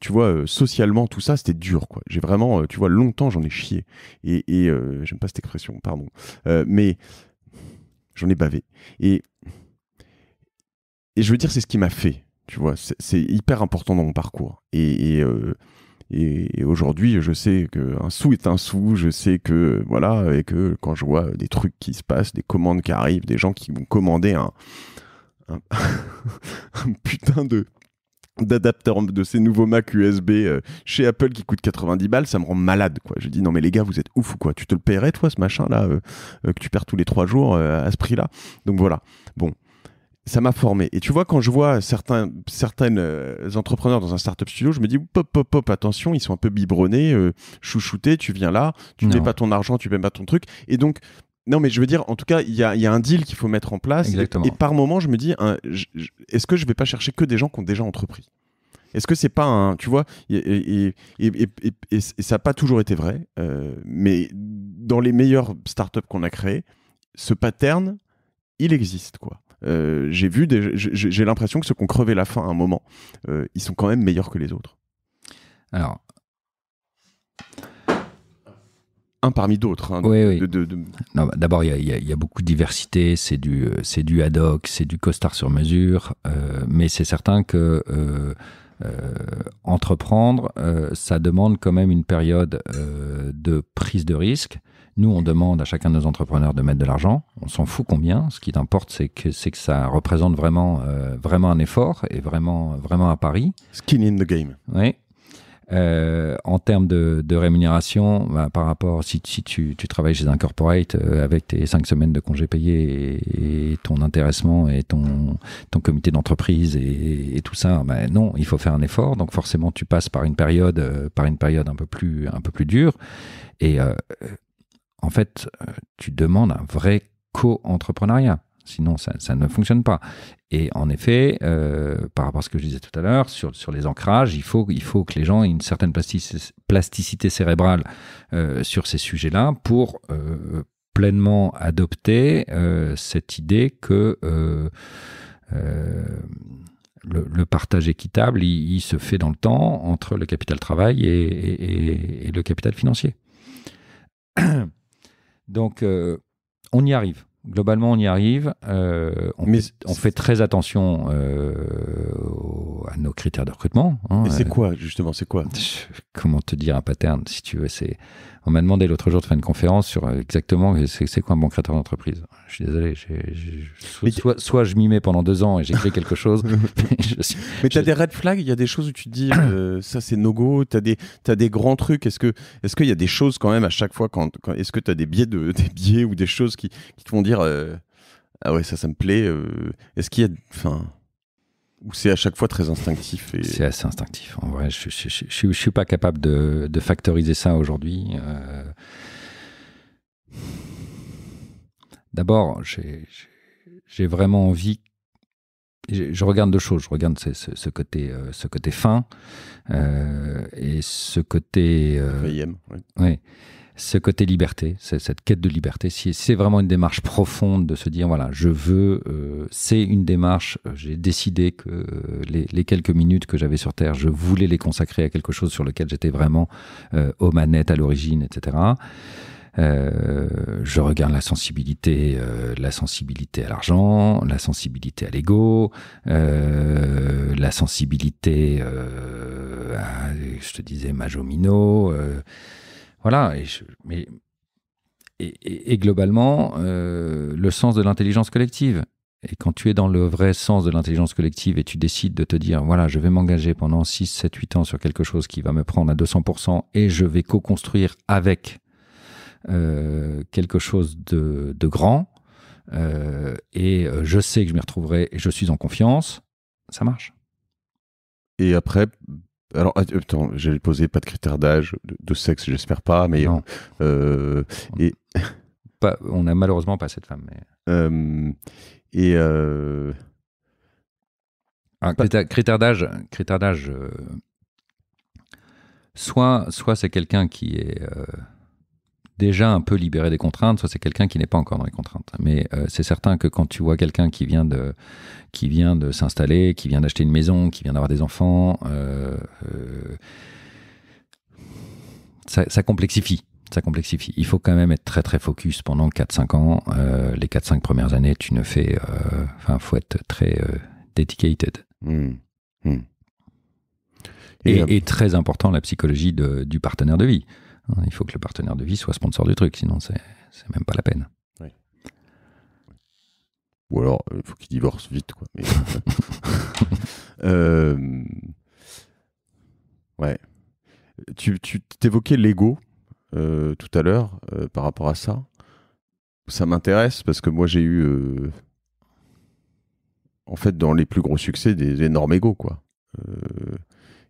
tu vois, socialement, tout ça, c'était dur, quoi. J'ai vraiment, tu vois, longtemps, j'en ai chié. Et, et j'aime pas cette expression, pardon. mais j'en ai bavé. Et, et je veux dire, c'est ce qui m'a fait, tu vois, c'est hyper important dans mon parcours. Et, et, euh, aujourd'hui, je sais qu'un sou est un sou, je sais que, voilà, et que quand je vois des trucs qui se passent, des commandes qui arrivent, des gens qui vont commander un, un putain de d'adapteur de ces nouveaux Mac USB euh, chez Apple qui coûtent 90 balles, ça me rend malade quoi. Je dis non mais les gars, vous êtes ouf ou quoi Tu te le paierais toi ce machin là euh, euh, que tu perds tous les trois jours à ce prix-là Donc voilà. Bon, ça m'a formé. Et tu vois, quand je vois certains certaines entrepreneurs dans un startup studio, je me dis pop pop pop, attention, ils sont un peu biberonnés, chouchoutés. Tu viens là, tu mets pas ton argent, tu mets pas ton truc. Et donc, non, mais je veux dire, en tout cas, il y a, un deal qu'il faut mettre en place. Et, par moment, je me dis, est-ce que je vais pas chercher que des gens qui ont déjà entrepris Est-ce que c'est pas un, tu vois, et, ça n'a pas toujours été vrai, euh, mais dans les meilleures startups qu'on a créées, ce pattern, il existe, quoi. Euh, j'ai vu, j'ai l'impression que ceux qui ont crevé la faim à un moment, euh, ils sont quand même meilleurs que les autres. Alors, parmi d'autres. D'abord, il y, a beaucoup de diversité, c'est du, euh, du ad hoc, c'est du costard sur mesure, euh, mais c'est certain que euh, entreprendre, ça demande quand même une période de prise de risque. Nous, on demande à chacun de nos entrepreneurs de mettre de l'argent. On s'en fout combien. Ce qui t'importe, c'est que, c'est que ça représente vraiment, vraiment un effort et vraiment, vraiment un pari. Skin in the game. Oui. Euh, en termes de, de rémunération, bah, par rapport, si, si tu, tu, travailles chez un corporate euh, avec tes cinq semaines de congés payés et, ton intéressement et ton, ton comité d'entreprise et, et, tout ça, bah, non, il faut faire un effort. Donc forcément, tu passes par une période, euh, par une période un peu plus, un peu plus dure. Et en fait, tu demandes un vrai co-entrepreneuriat. Sinon, ça, ne fonctionne pas. Et en effet, euh, par rapport à ce que je disais tout à l'heure, sur, les ancrages, il faut, il faut que les gens aient une certaine plasticité cérébrale euh, sur ces sujets-là pour euh, pleinement adopter cette idée que le, partage équitable, il, se fait dans le temps entre le capital travail et le capital financier. Donc, on y arrive globalement, on y arrive. Euh, on, fait, très attention euh, à nos critères de recrutement. Hein. Et c'est quoi, justement C'est quoi Comment te dire un pattern, si tu veux C'est on m'a demandé l'autre jour de faire une conférence sur euh, exactement c'est quoi un bon créateur d'entreprise. Je suis désolé. soit, je m'y mets pendant deux ans et j'ai quelque chose. mais tu as des red flags, il y a des choses où tu te dis euh, ça c'est no go, tu as, des grands trucs. Est-ce qu'il est y a des choses quand même à chaque fois quand, Est-ce que tu as des biais, de, biais ou des choses qui, te font dire euh, ah ouais, ça, ça me plaît Est-ce qu'il y a. Ou c'est à chaque fois très instinctif C'est assez instinctif. En vrai, je ne suis pas capable de, factoriser ça aujourd'hui. Euh. D'abord, j'ai vraiment envie. Je regarde deux choses. Je regarde ce, euh, côté, fin euh, et ce côté. oui ce côté liberté, cette quête de liberté, si c'est vraiment une démarche profonde de se dire, voilà, je veux, euh, c'est une démarche, euh, j'ai décidé que euh, les, quelques minutes que j'avais sur Terre, je voulais les consacrer à quelque chose sur lequel j'étais vraiment aux manettes à l'origine, etc. je regarde la sensibilité, la sensibilité à l'argent, la sensibilité à l'ego, la sensibilité je te disais, Majomino, voilà. Et mais, et, globalement, euh, le sens de l'intelligence collective. Et quand tu es dans le vrai sens de l'intelligence collective et tu décides de te dire, voilà, je vais m'engager pendant 6, 7, 8 ans sur quelque chose qui va me prendre à 200% et je vais co-construire avec euh, quelque chose de, grand, euh, et je sais que je m'y retrouverai et je suis en confiance, ça marche. Et après, alors, ah, attends, j'allais poser pas de critères d'âge, de, sexe, j'espère pas, mais. Euh, on, n'a pas, on malheureusement pas cette femme. Mais... Euh, et. Un euh, ah, critère, d'âge, critère d'âge soit, soit c'est quelqu'un qui est déjà un peu libéré des contraintes, soit c'est quelqu'un qui n'est pas encore dans les contraintes. Mais euh, c'est certain que quand tu vois quelqu'un qui vient de qui vient de s'installer, qui vient d'acheter une maison, qui vient d'avoir des enfants, euh, euh, ça, complexifie. Ça complexifie. Il faut quand même être très très focus pendant 4-5 ans. les 4-5 premières années, tu ne fais. Enfin, faut être très dedicated. Hmm. Hmm. Et, très important la psychologie du partenaire de vie. Hein, il faut que le partenaire de vie soit sponsor du truc, sinon c'est même pas la peine. Ou alors, il euh, faut qu'il divorce vite, quoi. Mais... Euh, ouais. Tu t'évoquais l'ego euh, tout à l'heure par rapport à ça. Ça m'intéresse parce que moi j'ai eu en fait dans les plus gros succès des énormes égos quoi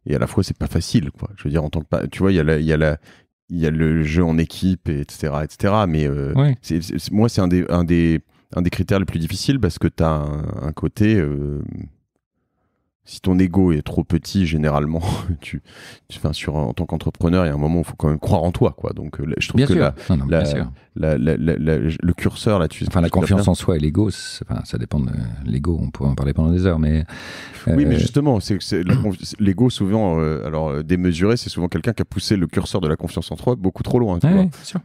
et à la fois c'est pas facile quoi je veux dire en tant que tu vois il y a la il y a le jeu en équipe, etc. etc. mais euh, moi, c'est un des, un, des, un des critères les plus difficiles parce que tu as un, côté. Euh, si ton ego est trop petit, généralement, tu, enfin, sur, en tant qu'entrepreneur, il y a un moment où il faut quand même croire en toi. Quoi. Donc, euh, je trouve bien que le curseur là tu Enfin, la confiance en soi et l'ego, ça dépend de l'ego, on pourrait en parler pendant des heures. Mais, Oui, mais euh, justement, l'ego, souvent, euh, alors démesuré, c'est souvent quelqu'un qui a poussé le curseur de la confiance en soi beaucoup trop loin. Tu sûr.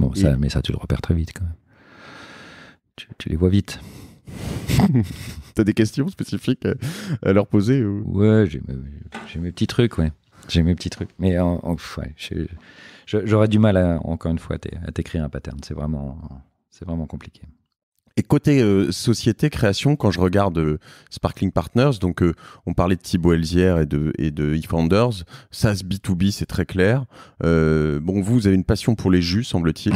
bon, ça, mais ça, tu le repères très vite quand même. tu les vois vite. T'as des questions spécifiques à leur poser ou... Ouais, j'ai mes, petits trucs, ouais. J'ai mes petits trucs. Mais en, j'aurais du mal, encore une fois, à t'écrire un pattern. C'est vraiment, c'est vraiment compliqué. Et côté euh, société, création, quand je regarde euh, Sparkling Partners, donc euh, on parlait de Thibaut Elzière et de, et de eFounders, c'est B2B, c'est très clair. bon, vous, vous avez une passion pour les jus, semble-t-il.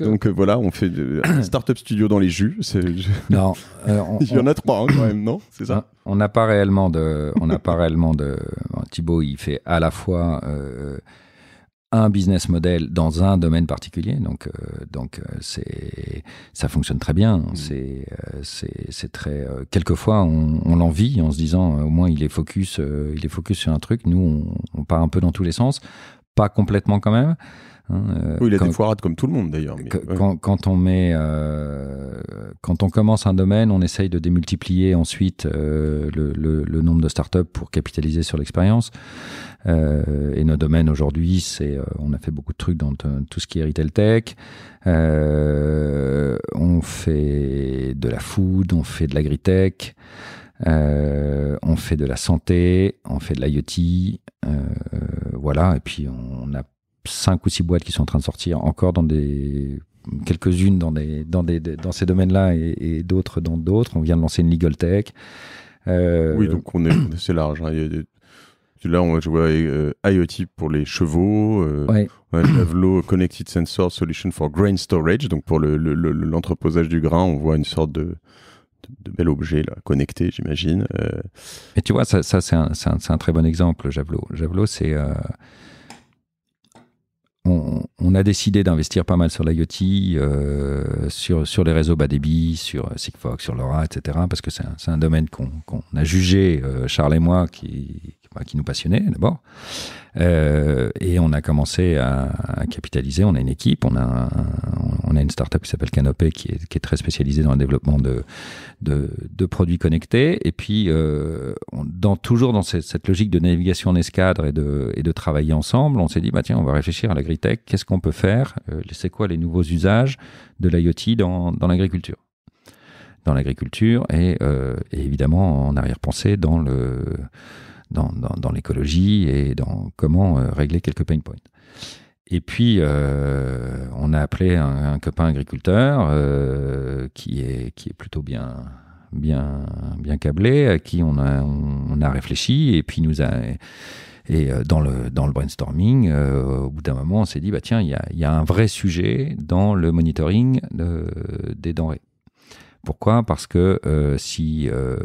donc voilà, on fait Startup Studio dans les jus. Non, Il y en a trois hein, quand même, non C'est ça On n'a pas réellement de. On n'a pas réellement de. Thibaut, il fait à la fois un business model dans un domaine particulier. Donc, euh, donc euh, c'est ça fonctionne très bien. Mmh. Euh, c'est c'est très. quelquefois, on, on l'envie en se disant au moins il est focus, il est focus sur un truc. Nous, on, on, part un peu dans tous les sens, pas complètement quand même. Hein, oui, il a des foirades comme tout le monde d'ailleurs. Quand, quand, on met, quand on commence un domaine, on essaye de démultiplier ensuite le, le, le nombre de startups pour capitaliser sur l'expérience. Euh, et nos domaines aujourd'hui, c'est, euh, on a fait beaucoup de trucs dans tout ce qui est retail tech. Euh, on fait de la food, on fait de l'agritech, euh, on fait de la santé, on fait de l'IoT, euh, voilà. Et puis on a cinq ou six boîtes qui sont en train de sortir encore dans des quelques-unes dans des dans des dans ces domaines-là et, d'autres dans d'autres. On vient de lancer une legal tech. Euh, oui, donc on est, c'est large. Hein là, on va jouer avec euh, IoT pour les chevaux. Euh, Connected Sensor Solution for Grain Storage. Donc, pour l'entreposage le, le, du grain, on voit une sorte de, de, bel objet là, connecté, j'imagine. Euh. Et tu vois, ça, c'est un, un, très bon exemple, Javelot. Javelot, c'est. Euh, on, a décidé d'investir pas mal sur l'IoT, sur, sur les réseaux bas débit, sur Sigfox, sur LoRa, etc., parce que c'est un, un, domaine qu'on a jugé, Charles et moi, qui, bah, qui nous passionnait d'abord. Euh, et on a commencé à, capitaliser. On a une équipe, on a, on a une startup qui s'appelle Canopé, qui est, très spécialisée dans le développement de, de, produits connectés. Et puis, euh, on, dans, toujours dans cette, logique de navigation en escadre et de, et de travailler ensemble, on s'est dit, bah, tiens, on va réfléchir à l'agritech. Qu'est-ce qu'on peut faire euh, C'est quoi les nouveaux usages de l'IoT dans, dans l'agriculture dans l'agriculture et, et, évidemment en arrière-pensée dans le dans, l'écologie et dans comment euh, régler quelques pain points. Et puis, euh, on a appelé un, copain agriculteur euh, qui, est, qui est plutôt bien, bien, bien câblé, à qui on a, on a réfléchi et puis nous a. Et dans le, dans le brainstorming, au bout d'un moment, on s'est dit bah, tiens, il y a, y a, un vrai sujet dans le monitoring de, des denrées. Pourquoi Parce que euh, si, euh,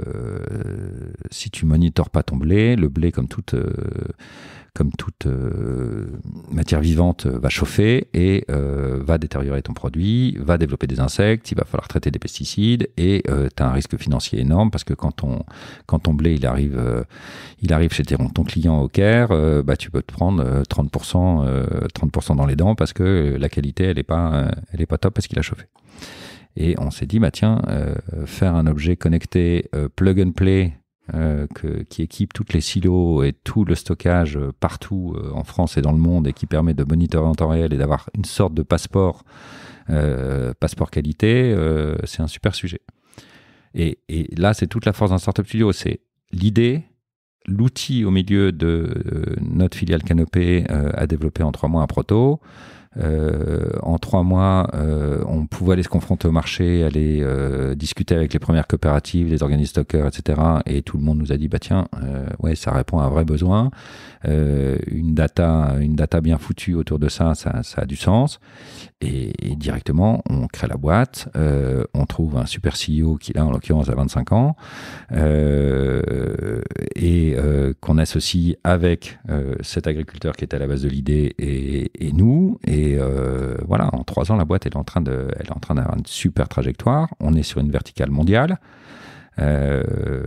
si tu monitores pas ton blé, le blé, comme toute, euh, comme toute matière vivante, va chauffer et va détériorer ton produit, va développer des insectes, il va falloir traiter des pesticides et tu as un risque financier énorme parce que quand ton, quand ton blé il arrive, il arrive chez ton client au Caire, bah, tu peux te prendre 30%, 30 dans les dents parce que la qualité, elle n'est pas, elle est pas top parce qu'il a chauffé. Et on s'est dit, bah tiens, euh, faire un objet connecté euh, plug and play euh, qui équipe toutes les silos et tout le stockage partout en France et dans le monde et qui permet de monitorer en temps réel et d'avoir une sorte de passeport, passeport qualité, c'est un super sujet. Et, là, c'est toute la force d'un startup studio, c'est l'idée, l'outil au milieu de notre filiale Canopée a développer en trois mois un proto. Euh, en trois mois, euh, on pouvait aller se confronter au marché, aller euh, discuter avec les premières coopératives, les organismes stockers, etc. Et tout le monde nous a dit, bah tiens, ouais, ça répond à un vrai besoin. une data, une data bien foutue autour de ça, ça, ça a du sens et, directement, on crée la boîte, euh, on trouve un super CEO qui, là, en l'occurrence, a 25 ans, euh, et euh, qu'on associe avec euh, cet agriculteur qui est à la base de l'idée et, et, nous. Et voilà, en trois ans, la boîte, est en train de, elle est en train d'avoir une super trajectoire. On est sur une verticale mondiale. Euh,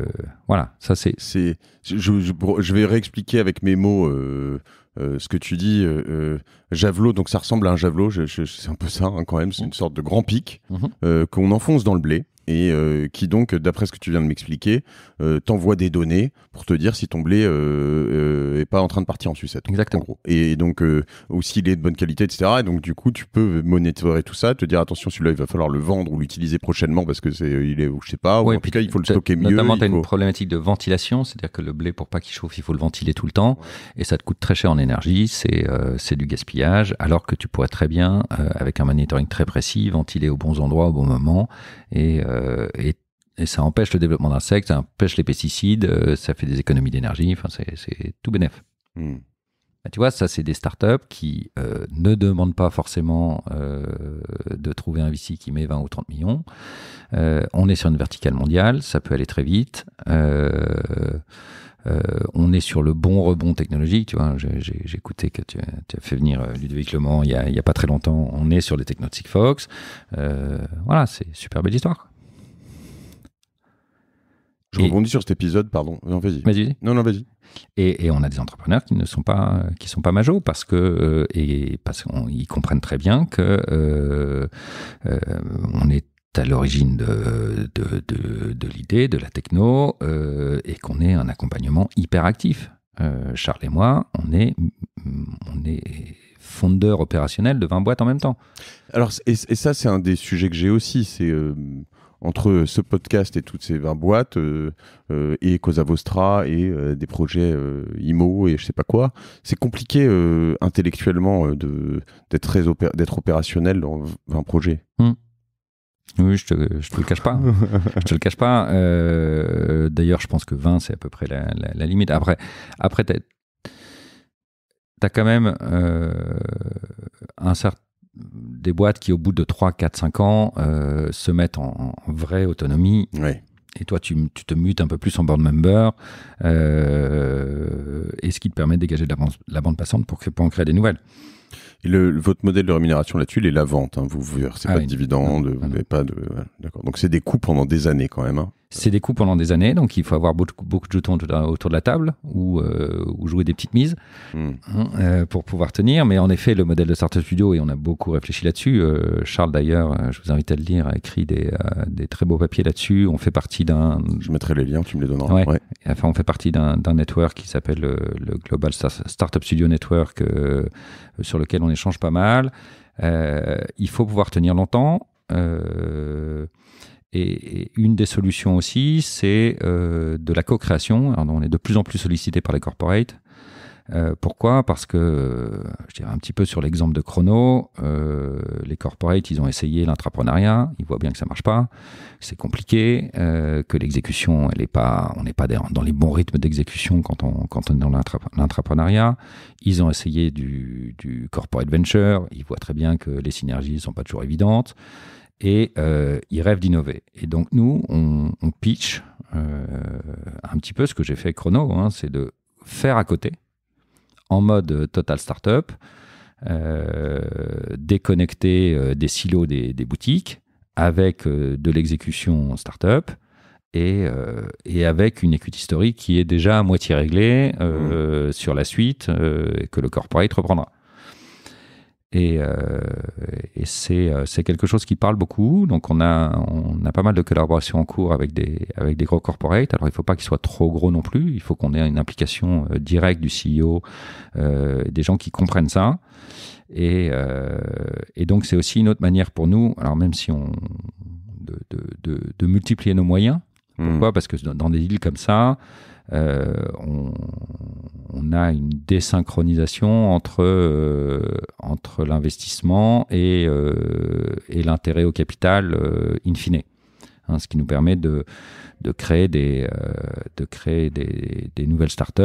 voilà, ça c'est. Je, je, je, vais réexpliquer avec mes mots euh, euh, ce que tu dis, euh, euh, javelot, donc ça ressemble à un javelot, c'est un peu ça hein, quand même, c'est mmh. une sorte de grand pic mmh qu'on enfonce dans le blé et euh, qui donc, d'après ce que tu viens de m'expliquer, euh, t'envoie des données pour te dire si ton blé euh, est pas en train de partir en sucette. Exactement. En gros. Et, donc aussi il est de bonne qualité, etc. Et donc du coup, tu peux monitorer tout ça, te dire attention, celui-là il va falloir le vendre ou l'utiliser prochainement parce que c'est il est, ou je sais pas, ou en tout cas il faut le stocker mieux. Notamment, tu une problématique de ventilation, c'est-à-dire que le blé pour pas qu'il chauffe, il faut le ventiler tout le temps et ça te coûte très cher en énergie, c'est c'est du gaspillage, alors que tu pourrais très bien avec un monitoring très précis ventiler au bons endroits au bon moment euh, et, et ça empêche le développement d'insectes, ça empêche les pesticides, euh, ça fait des économies d'énergie, enfin c'est tout bénef. Hmm. Bah, tu vois, ça c'est des startups qui euh, ne demandent pas forcément euh, de trouver un VC qui met 20 ou 30 millions. Euh, on est sur une verticale mondiale, ça peut aller très vite. Euh, on est sur le bon rebond technologique. Tu vois, j'ai écouté que tu, as fait venir euh, Ludovic Le il a, il y a pas très longtemps. On est sur les technos Fox euh, voilà, c'est super belle histoire. Je rebondis sur cet épisode, pardon. Non, vas-y. Vas-y. Non, non, vas-y. Et, on a des entrepreneurs qui ne sont pas qui sont pas majeurs parce que et parce qu'ils comprennent très bien que on est à l'origine de, de, de, l'idée, de la techno, euh, et qu'on ait un accompagnement hyper actif. Euh, Charles et moi, on est, on est fondeur opérationnel de 20 boîtes en même temps. Alors, et, ça, c'est un des sujets que j'ai aussi. C'est euh, entre ce podcast et toutes ces 20 boîtes, et Cosa Vostra, et des projets IMO, et je sais pas quoi, c'est compliqué intellectuellement d'être d'être opérationnel dans 20 projets. Hum. Oui, je te, je te le cache pas. je le cache pas. Euh, d'ailleurs, je pense que 20, c'est à peu près la, limite. Après, après tu as, quand même euh, un certain des boîtes qui, au bout de 3, 4, 5 ans, euh, se mettent en, vraie autonomie. Et toi, tu, tu, te mutes un peu plus en board member, et ce qui te permet de dégager de la bande, passante pour, pour en créer des nouvelles. Et le, votre modèle de rémunération là-dessus, il est la vente. Hein. Vous ne versez ah pas de dividendes, ah. vous ah n'avez pas de. D'accord. Donc c'est des coûts pendant des années quand même. Hein. C'est des coups pendant des années, donc il faut avoir beaucoup, beaucoup de jetons autour de la table euh, ou, jouer des petites mises hmm. hein, euh, pour pouvoir tenir. Mais en effet, le modèle de Startup Studio, et on a beaucoup réfléchi là-dessus, euh, Charles d'ailleurs, je vous invite à le lire, a écrit des, très beaux papiers là-dessus. On fait partie d'un. Je mettrai les liens, tu me les donneras. Ouais. Enfin, on fait partie d'un network qui s'appelle le, Global Startup Studio Network, sur lequel on échange pas mal. il faut pouvoir tenir longtemps. Et, une des solutions aussi, c'est euh, de la co-création. Alors, on est de plus en plus sollicité par les corporates. Euh, pourquoi Parce que, je dirais un petit peu sur l'exemple de Chrono, euh, les corporates, ils ont essayé l'intrapreneuriat, ils voient bien que ça marche pas, c'est compliqué, euh, que l'exécution, elle est pas, on n'est pas dans les bons rythmes d'exécution quand on, quand on est dans l'intrapreneuriat. Ils ont essayé du, du corporate venture, ils voient très bien que les synergies ne sont pas toujours évidentes et euh, ils rêvent d'innover. Et donc nous, on, pitch euh, un petit peu ce que j'ai fait avec Chrono, hein, c'est de faire à côté, en mode euh, total startup, euh, déconnecter des silos des, boutiques avec de l'exécution startup. Et, et avec une equity historique qui est déjà à moitié réglée mmh. sur la suite que le corporate reprendra. Et, euh, et euh, c'est, quelque chose qui parle beaucoup. Donc, on a, on a pas mal de collaborations en cours avec des, avec des gros corporates. Alors, il ne faut pas qu'ils soient trop gros non plus. Il faut qu'on ait une implication euh, directe du CEO, euh, des gens qui comprennent ça. Et, euh, et donc, c'est aussi une autre manière pour nous, alors même si on. de, de, de, de multiplier nos moyens. Hmm. Pourquoi Parce que dans des îles comme ça, euh, on, a une désynchronisation entre, euh, entre l'investissement et, euh, et l'intérêt au capital in fine. Hein, ce qui nous permet de, de créer des, de créer des, nouvelles startups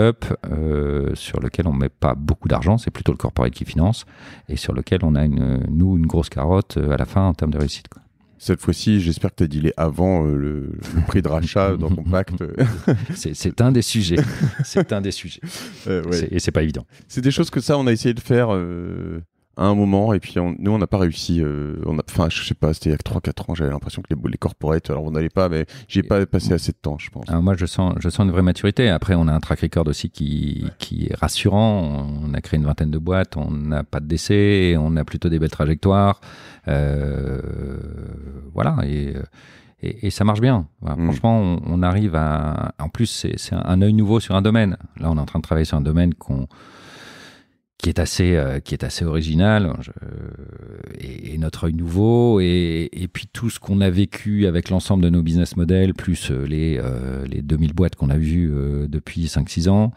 euh, sur lesquelles on ne met pas beaucoup d'argent, c'est plutôt le corporate qui finance, et sur lequel on a, une, nous, une grosse carotte à la fin en termes de réussite. Quoi. Cette fois-ci, j'espère que tu as les « avant euh, le, prix de rachat dans ton pacte. c'est un des sujets. C'est un des sujets. Euh, et c'est pas évident. C'est des choses que ça, on a essayé de faire. Euh, un moment et puis nous on n'a pas réussi euh, on a enfin je sais pas c'était il y a 3 4 ans j'avais l'impression que les les corporates alors on n'allait pas mais j'ai pas passé assez de temps je pense. Ah, moi je sens je sens une vraie maturité après on a un track record aussi qui qui est rassurant on a créé une vingtaine de boîtes on n'a pas de décès on a plutôt des belles trajectoires euh, voilà et et, ça marche bien. Mm. Franchement, on, arrive à. En plus, c'est un, un œil nouveau sur un domaine. Là, on est en train de travailler sur un domaine qu'on qui est assez, euh, qui est assez original hein, et, notre œil nouveau et, puis tout ce qu'on a vécu avec l'ensemble de nos business models plus euh, les, euh, les 2000 boîtes qu'on a vues depuis 5-6 ans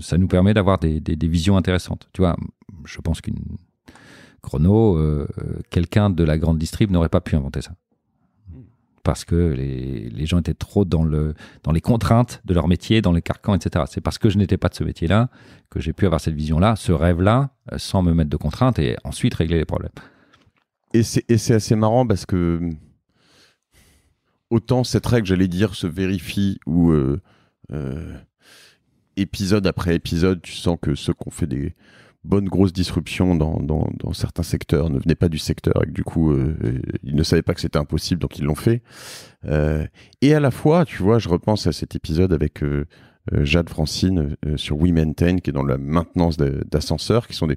ça nous permet d'avoir des, des, des, visions intéressantes tu vois je pense qu'une chrono quelqu'un de la grande distrib n'aurait pas pu inventer ça parce que les, gens étaient trop dans, le, dans les contraintes de leur métier, dans les carcans, etc. C'est parce que je n'étais pas de ce métier-là que j'ai pu avoir cette vision-là, ce rêve-là, euh, sans me mettre de contraintes et ensuite régler les problèmes. Et c'est assez marrant parce que euh, autant cette règle, j'allais dire, se vérifie ou euh, épisode après épisode, tu sens que ceux qui ont fait des, bonne grosse disruption dans, certains secteurs ne venait pas du secteur et du coup euh, euh, ils ne savaient pas que c'était impossible donc ils l'ont fait euh, et à la fois tu vois je repense à cet épisode avec Jade Francine sur We Maintain qui est dans la maintenance d'ascenseurs qui sont des,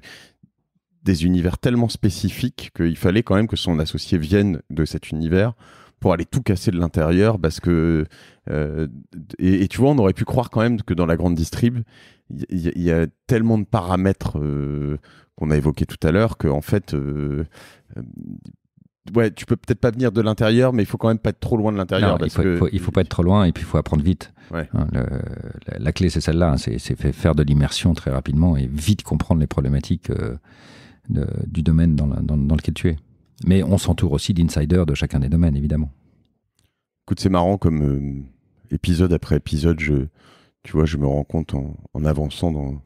des univers tellement spécifiques qu'il fallait quand même que son associé vienne de cet univers pour aller tout casser de l'intérieur parce que euh, et, tu vois on aurait pu croire quand même que dans la grande distrib il y, a tellement de paramètres euh, qu'on a évoqués tout à l'heure que en fait euh, ouais tu peux peut-être pas venir de l'intérieur mais il faut quand même pas être trop loin de l'intérieur il, faut, faut, pas être trop loin et puis il faut apprendre vite hein, la, clé c'est celle-là hein, c'est faire de l'immersion très rapidement et vite comprendre les problématiques du domaine dans lequel tu es mais on s'entoure aussi d'insiders de chacun des domaines, évidemment. Écoute, c'est marrant comme euh, épisode après épisode, je, tu vois, je me rends compte en, en avançant dans,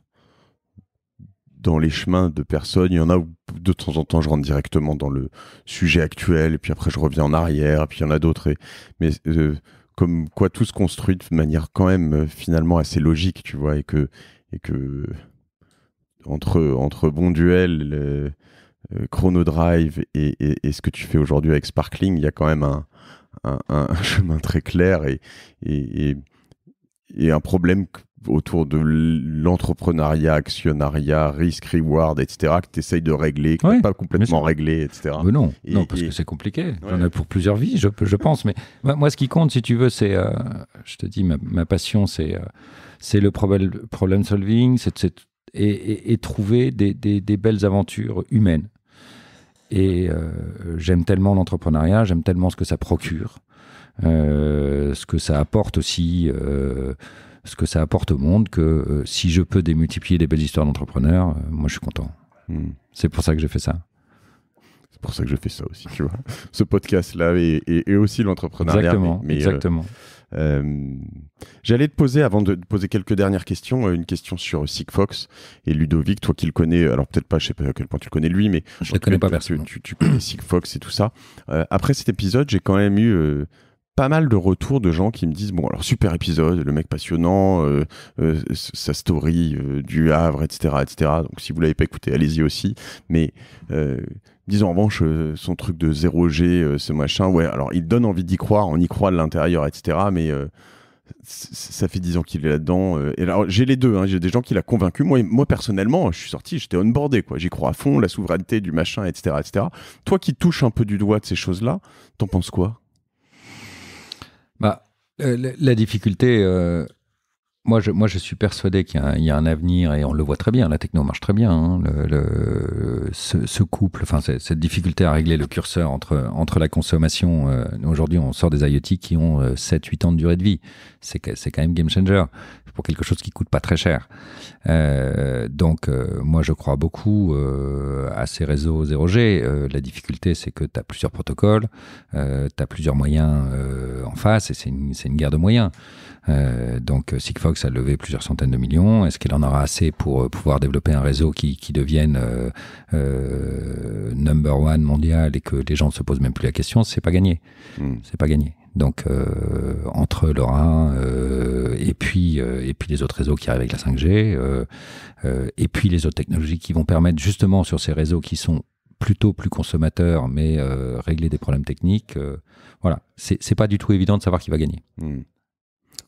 dans les chemins de personnes. Il y en a où de temps en temps je rentre directement dans le sujet actuel, et puis après je reviens en arrière, et puis il y en a d'autres. Mais euh, comme quoi tout se construit de manière quand même euh, finalement assez logique, tu vois, et que, et que entre, entre bon duel, euh, Chrono Drive et, ce que tu fais aujourd'hui avec Sparkling, il y a quand même un, chemin très clair et, et, un problème autour de l'entrepreneuriat, actionnariat, risque, reward, etc., que tu essayes de régler, que tu n'as pas complètement réglé, etc. non, non, parce que c'est compliqué. y en ai pour plusieurs vies, je, pense. mais moi, ce qui compte, si tu veux, c'est, euh, je te dis, ma, passion, c'est euh, le problem, solving, c'est et, trouver des, belles aventures humaines. Et euh, j'aime tellement l'entrepreneuriat, j'aime tellement ce que ça procure, euh, ce que ça apporte aussi euh, ce que ça apporte au monde, que si je peux démultiplier des belles histoires d'entrepreneurs, moi je suis content. Hmm. C'est pour ça que j'ai fait ça. C'est pour ça que je fais ça aussi, tu vois. Ce podcast-là et, aussi l'entrepreneuriat. Exactement. exactement. Euh, j'allais te poser, avant de te poser quelques dernières questions, euh, une question sur Sigfox et Ludovic, toi qui le connais, alors peut-être pas, je sais pas à quel point tu le connais lui, mais je ne connais pas Tu, tu, connais Sigfox et tout ça. Euh, après cet épisode, j'ai quand même eu pas mal de retours de gens qui me disent bon alors super épisode le mec passionnant sa story du Havre etc etc donc si vous l'avez pas écouté allez-y aussi mais Disons en revanche, euh, son truc de 0G, euh, ce machin, ouais, alors il donne envie d'y croire, on y croit de l'intérieur, etc. Mais euh, ça fait 10 ans qu'il est là-dedans. et alors oh, j'ai les deux, hein, j'ai des gens qui l'ont convaincu. Moi, moi personnellement, je suis sorti, j'étais onboardé, quoi. J'y crois à fond, la souveraineté du machin, etc. etc. Toi qui touches un peu du doigt de ces choses-là, t'en penses quoi Bah, la difficulté moi je, moi, je suis persuadé qu'il y, a un avenir et on le voit très bien. La techno marche très bien. Hein. Le, ce, ce, couple, enfin cette difficulté à régler le curseur entre, entre la consommation. Euh, aujourd'hui, on sort des IoT qui ont 7-8 euh, ans de durée de vie. C'est quand même game changer pour quelque chose qui coûte pas très cher. Euh, donc, euh, moi, je crois beaucoup euh, à ces réseaux 0G. Euh, la difficulté, c'est que tu as plusieurs protocoles, euh, tu as plusieurs moyens en face, et c'est une, une, guerre de moyens. donc, Sigfox a levé plusieurs centaines de millions. Est-ce qu'elle en aura assez pour pouvoir développer un réseau qui, qui devienne number one mondial et que les gens ne se posent même plus la question C'est pas gagné. Hmm. C'est pas gagné donc euh, entre l'ORA euh, et puis euh, et puis les autres réseaux qui arrivent avec la 5G et puis les autres technologies qui vont permettre justement sur ces réseaux qui sont plutôt plus consommateurs mais régler des problèmes techniques voilà c'est pas du tout évident de savoir qui va gagner hmm.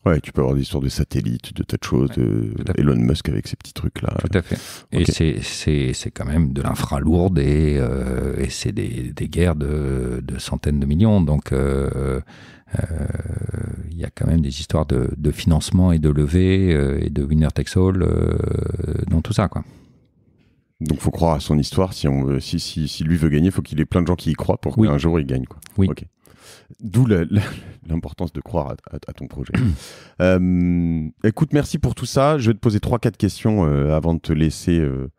Ouais, tu peux avoir des histoires de satellites, de tas de choses, Elon Musk avec ces petits trucs-là. Tout à fait. Et c'est quand même de l'infra lourde euh, et, c'est des, des, guerres de, de, centaines de millions. Donc, euh, euh, il y a quand même des histoires de, de financement et de levée et de winner takes all dans tout ça, quoi. Donc faut croire à son histoire. Si, on veut, si, si, si lui veut gagner, faut qu'il ait plein de gens qui y croient pour qu'un jour il gagne. Quoi. Oui. D'où l'importance de croire à, ton projet. Euh, écoute, merci pour tout ça. Je vais te poser 3-4 questions euh, avant de te laisser euh,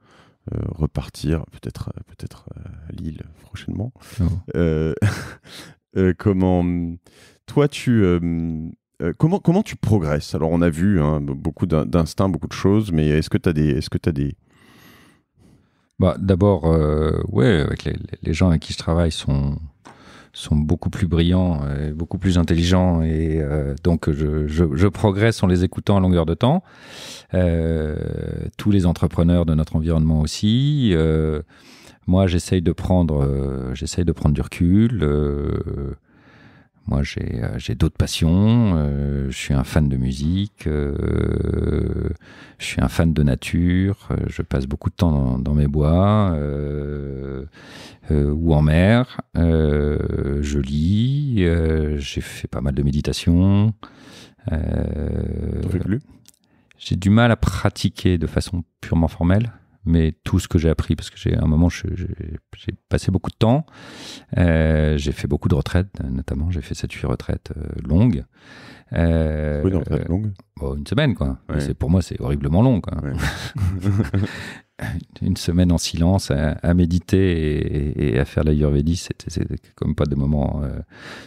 repartir, peut-être peut-être à Lille prochainement. Oh. comment. Toi, tu. comment, comment tu progresses Alors, on a vu hein, beaucoup d'instincts, beaucoup de choses, mais est-ce que tu as des, est-ce que as des, bah, D'abord, euh, ouais, avec les, gens avec qui je travaille sont, sont beaucoup plus brillants, et beaucoup plus intelligents, et euh, donc je, je, je, progresse en les écoutant à longueur de temps. Euh, tous les entrepreneurs de notre environnement aussi. moi, j'essaye de prendre, j'essaye de prendre du recul moi, euh, j'ai d'autres passions. Euh, je suis un fan de musique. Euh, je suis un fan de nature. Je passe beaucoup de temps dans, mes bois ou en mer. je lis. j'ai fait pas mal de méditation. J'ai du mal à pratiquer de façon purement formelle mais tout ce que j'ai appris, parce que j'ai un moment, j'ai passé beaucoup de temps, euh, j'ai fait beaucoup de retraites, notamment, j'ai fait 7-8 retraites euh, longues. Euh, une retraite longue Une semaine, quoi. pour moi, c'est horriblement long, une semaine en silence à, méditer et, à faire la Yurvédie, c'est comme pas des moments,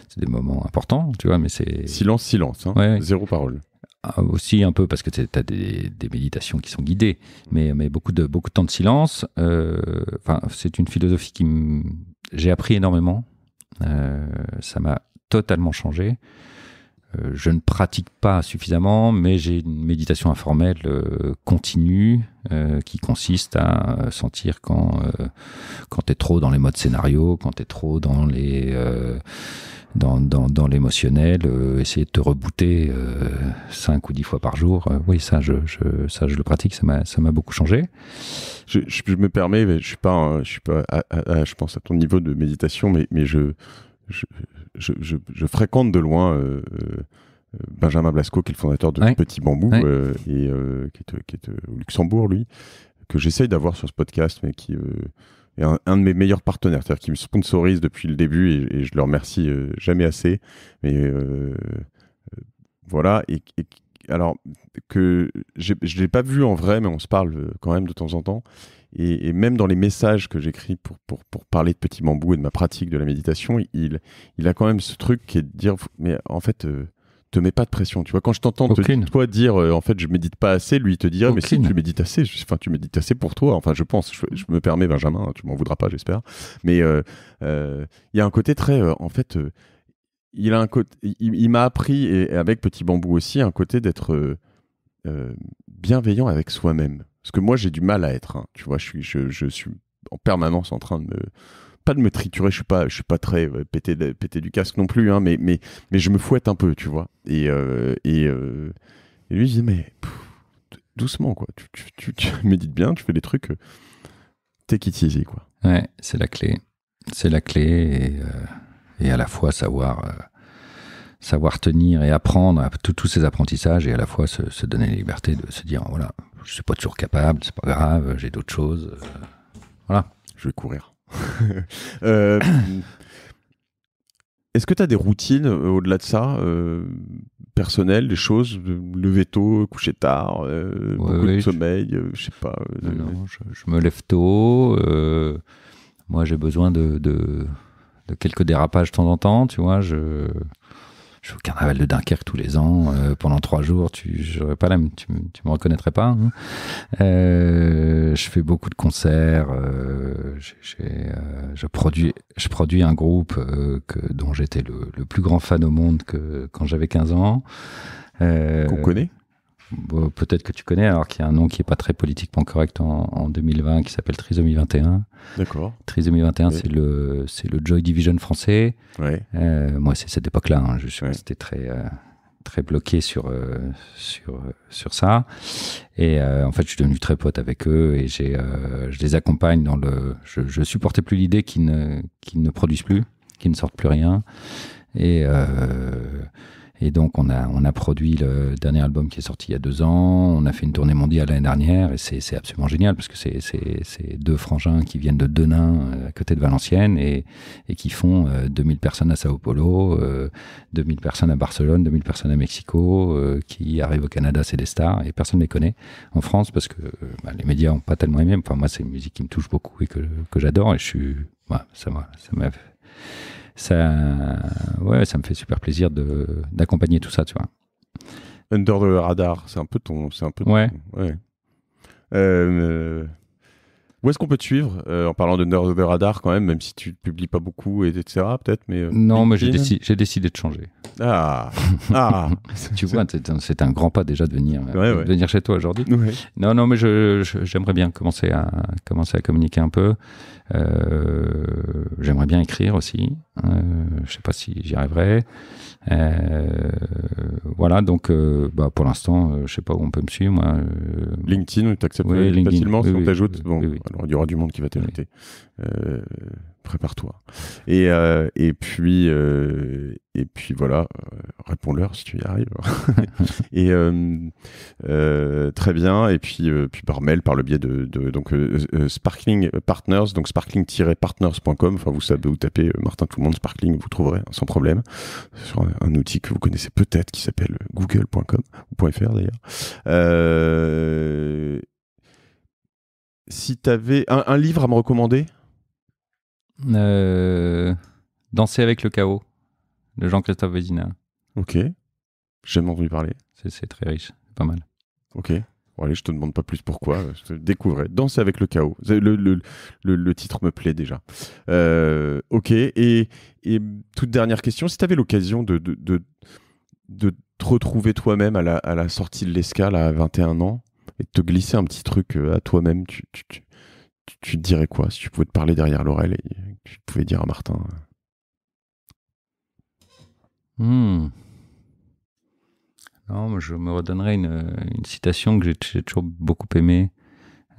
c'est des moments importants, tu vois, mais c'est... Silence, silence, hein. zéro parole. Ah, aussi un peu parce que tu as des, méditations qui sont guidées, mais, mais beaucoup, de, beaucoup de temps de silence. Euh, enfin, c'est une philosophie qui j'ai appris énormément. Euh, ça m'a totalement changé. Euh, je ne pratique pas suffisamment, mais j'ai une méditation informelle euh, continue euh, qui consiste à sentir quand euh, quand t'es trop dans les modes scénarios, quand t'es trop dans les dans, dans, dans l'émotionnel, essayer de te rebooter cinq ou dix fois par jour. oui, ça je, je, ça je le pratique, ça m'a ça m'a beaucoup changé. Je, je, me permets, mais je suis pas je suis pas je pense à ton niveau de méditation, mais mais je, je je, fréquente de loin euh, euh, Benjamin Blasco, qui est le fondateur de Petit Bambou, euh, et qui, est, au Luxembourg, lui, que j'essaye d'avoir sur ce podcast, mais qui est un, de mes meilleurs partenaires, c'est-à-dire qui me sponsorise depuis le début, et, je le remercie jamais assez. Mais voilà, et, alors que je ne l'ai pas vu en vrai, mais on se parle quand même de temps en temps. Et, même dans les messages que j'écris pour, pour, parler de Petit Bambou et de ma pratique de la méditation, il, il a quand même ce truc qui est de dire, mais en fait, euh, te mets pas de pression. Tu vois, quand je t'entends toi dire, euh, en fait, je médite pas assez, lui, te dirait, mais si tu médites assez, enfin, tu médites assez pour toi. Enfin, je pense, je, me permets, Benjamin, tu m'en voudras pas, j'espère. Mais euh, il y a un côté très, en fait, il a un côté, il, m'a appris et, avec Petit Bambou aussi un côté d'être bienveillant avec soi-même parce que moi, j'ai du mal à être. Hein. Tu vois, je suis, je, suis en permanence en train de me... Pas de me triturer, je suis pas, je suis pas très euh, pété, du casque non plus, hein, mais, mais, mais je me fouette un peu, tu vois. Et, euh, euh, lui, je disais, mais doucement, quoi. Tu, médites bien, tu fais des trucs. Take quoi. Ouais, c'est la clé. C'est la clé. et, à la fois savoir savoir tenir et apprendre tous ces apprentissages et à la fois se, donner la liberté de se dire voilà, je suis pas toujours capable, c'est pas grave, j'ai d'autres choses. Euh, voilà. Je vais courir. Euh, est-ce que tu as des routines euh, au-delà de ça euh, personnelles, des choses, lever tôt, coucher tard, beaucoup de je... sommeil, je sais pas. Non, je, me lève tôt. moi, j'ai besoin de, de, quelques dérapages de temps en temps, tu vois. Je, je joue au carnaval de Dunkerque tous les ans euh, pendant trois jours. Tu, j'aurais pas la, tu, me reconnaîtrais pas. Hein. Euh, je fais beaucoup de concerts. Euh, je produis, je produis un groupe que, dont j'étais le, plus grand fan au monde que, quand j'avais 15 ans. Qu'on connaît peut-être que tu connais, alors qu'il y a un nom qui n'est pas très politiquement correct en, 2020, qui s'appelle Trisomie 21. D'accord. Trisomie 21, c'est le, c'est le Joy Division français. Euh, moi, c'est cette époque-là. Hein, je suis resté très, euh, très bloqué sur, euh, sur, sur ça. Et euh, en fait, je suis devenu très pote avec eux et j'ai, euh, je les accompagne dans le. Je, supportais plus l'idée qu'ils ne, qu'ils ne produisent plus, qu'ils ne sortent plus rien. Et et donc, on a, on a produit le dernier album qui est sorti il y a deux ans. On a fait une tournée mondiale l'année dernière et c'est absolument génial parce que c'est deux frangins qui viennent de Denain, euh, à côté de Valenciennes, et, et qui font 2000 euh, personnes à Sao Paulo, 2000 euh, personnes à Barcelone, 2000 personnes à Mexico, qui arrivent au Canada, c'est des stars et personne ne les connaît en France parce que bah, les médias n'ont pas tellement aimé. Enfin, moi, c'est une musique qui me touche beaucoup et que, que j'adore et je suis. Ouais, bah, ça m'a. Ça ça, ouais, ça me fait super plaisir d'accompagner tout ça, tu vois. Under the radar, c'est un peu ton, c'est un peu. ouais. Euh, euh, où est-ce qu'on peut te suivre euh, en parlant de the Radar quand même, même si tu ne publies pas beaucoup, et, etc. Peut-être, mais non, mais j'ai, j'ai décidé de changer. Ah, ah. tu vois, c'est un, grand pas déjà de venir, venir chez toi aujourd'hui. Non, non, mais j'aimerais je, bien commencer à commencer à communiquer un peu. Euh, j'aimerais bien écrire aussi. Hein, euh, je sais pas si j'y arriverai. Euh, voilà, donc bah, pour l'instant, je sais pas où on peut me suivre. Moi, LinkedIn, tu acceptes facilement si on t'ajoute. bon, alors il y aura du monde qui va t'ajouter prépare-toi. Et, euh, puis, euh, et puis voilà, euh, réponds-leur si tu y arrives. et très bien. Et puis, puis par mail, par le biais de, donc, Sparkling Partners, donc sparkling-partners.com. Enfin, vous savez, où taper Martin Tout le monde Sparkling, vous trouverez hein, sans problème sur un, outil que vous connaissez peut-être qui s'appelle google.com ou .fr d'ailleurs. si tu avais un livre à me recommander euh, Danser avec le chaos de Jean-Christophe Vézina. Ok. J'ai entendu parler. C'est très riche, pas mal. Ok. Bon, allez, je te demande pas plus pourquoi. Découvrez. Danser avec le chaos. Le, le, le, titre me plaît déjà. Euh, ok. Et, et, toute dernière question. Si tu avais l'occasion de, de, de, de, te retrouver toi-même à la, à la, sortie de l'escale à 21 ans et de te glisser un petit truc euh, à toi-même, tu, tu, tu, te dirais quoi si tu pouvais te parler derrière l'oreille et tu pouvais dire à Martin euh, hmm. Non, je me redonnerais une, citation que j'ai toujours beaucoup aimée.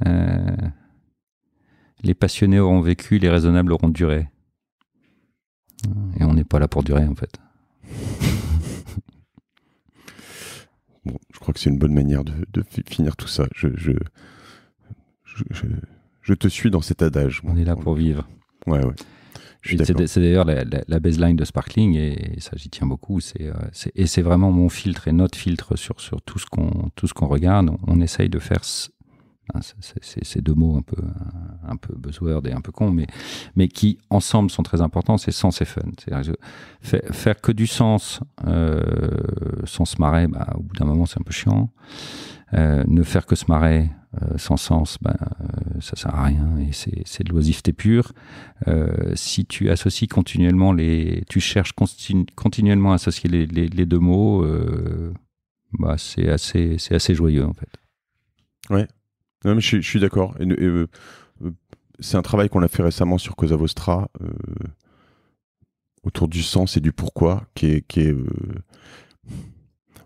Euh, les passionnés auront vécu, les raisonnables auront duré. Et on n'est pas là pour durer, en fait. je crois que c'est une bonne manière de, finir tout ça. je, je te suis dans cet adage. On est là pour vivre. Ouais, ouais. C'est d'ailleurs la, baseline de Sparkling, et, ça j'y tiens beaucoup. Euh, et c'est vraiment mon filtre et notre filtre sur, sur tout ce qu'on tout regarde. On, essaye de faire hein, ces deux mots un peu un, peu buzzword et un peu con, mais mais qui ensemble sont très importants. C'est sens et fun. cest faire que du sens euh, sans se marrer, bah, au bout d'un moment c'est un peu chiant. Euh, ne faire que se marrer, euh, sans sens, ben, ne euh, ça sert à rien et c'est de l'oisiveté pure. Euh, si tu associes continuellement les, tu cherches continuellement à associer les, les deux mots, bah, c'est assez, c'est assez joyeux en fait. Ouais, je, suis d'accord. c'est un travail qu'on a fait récemment sur Cosa Vostra autour du sens et du pourquoi, qui qui est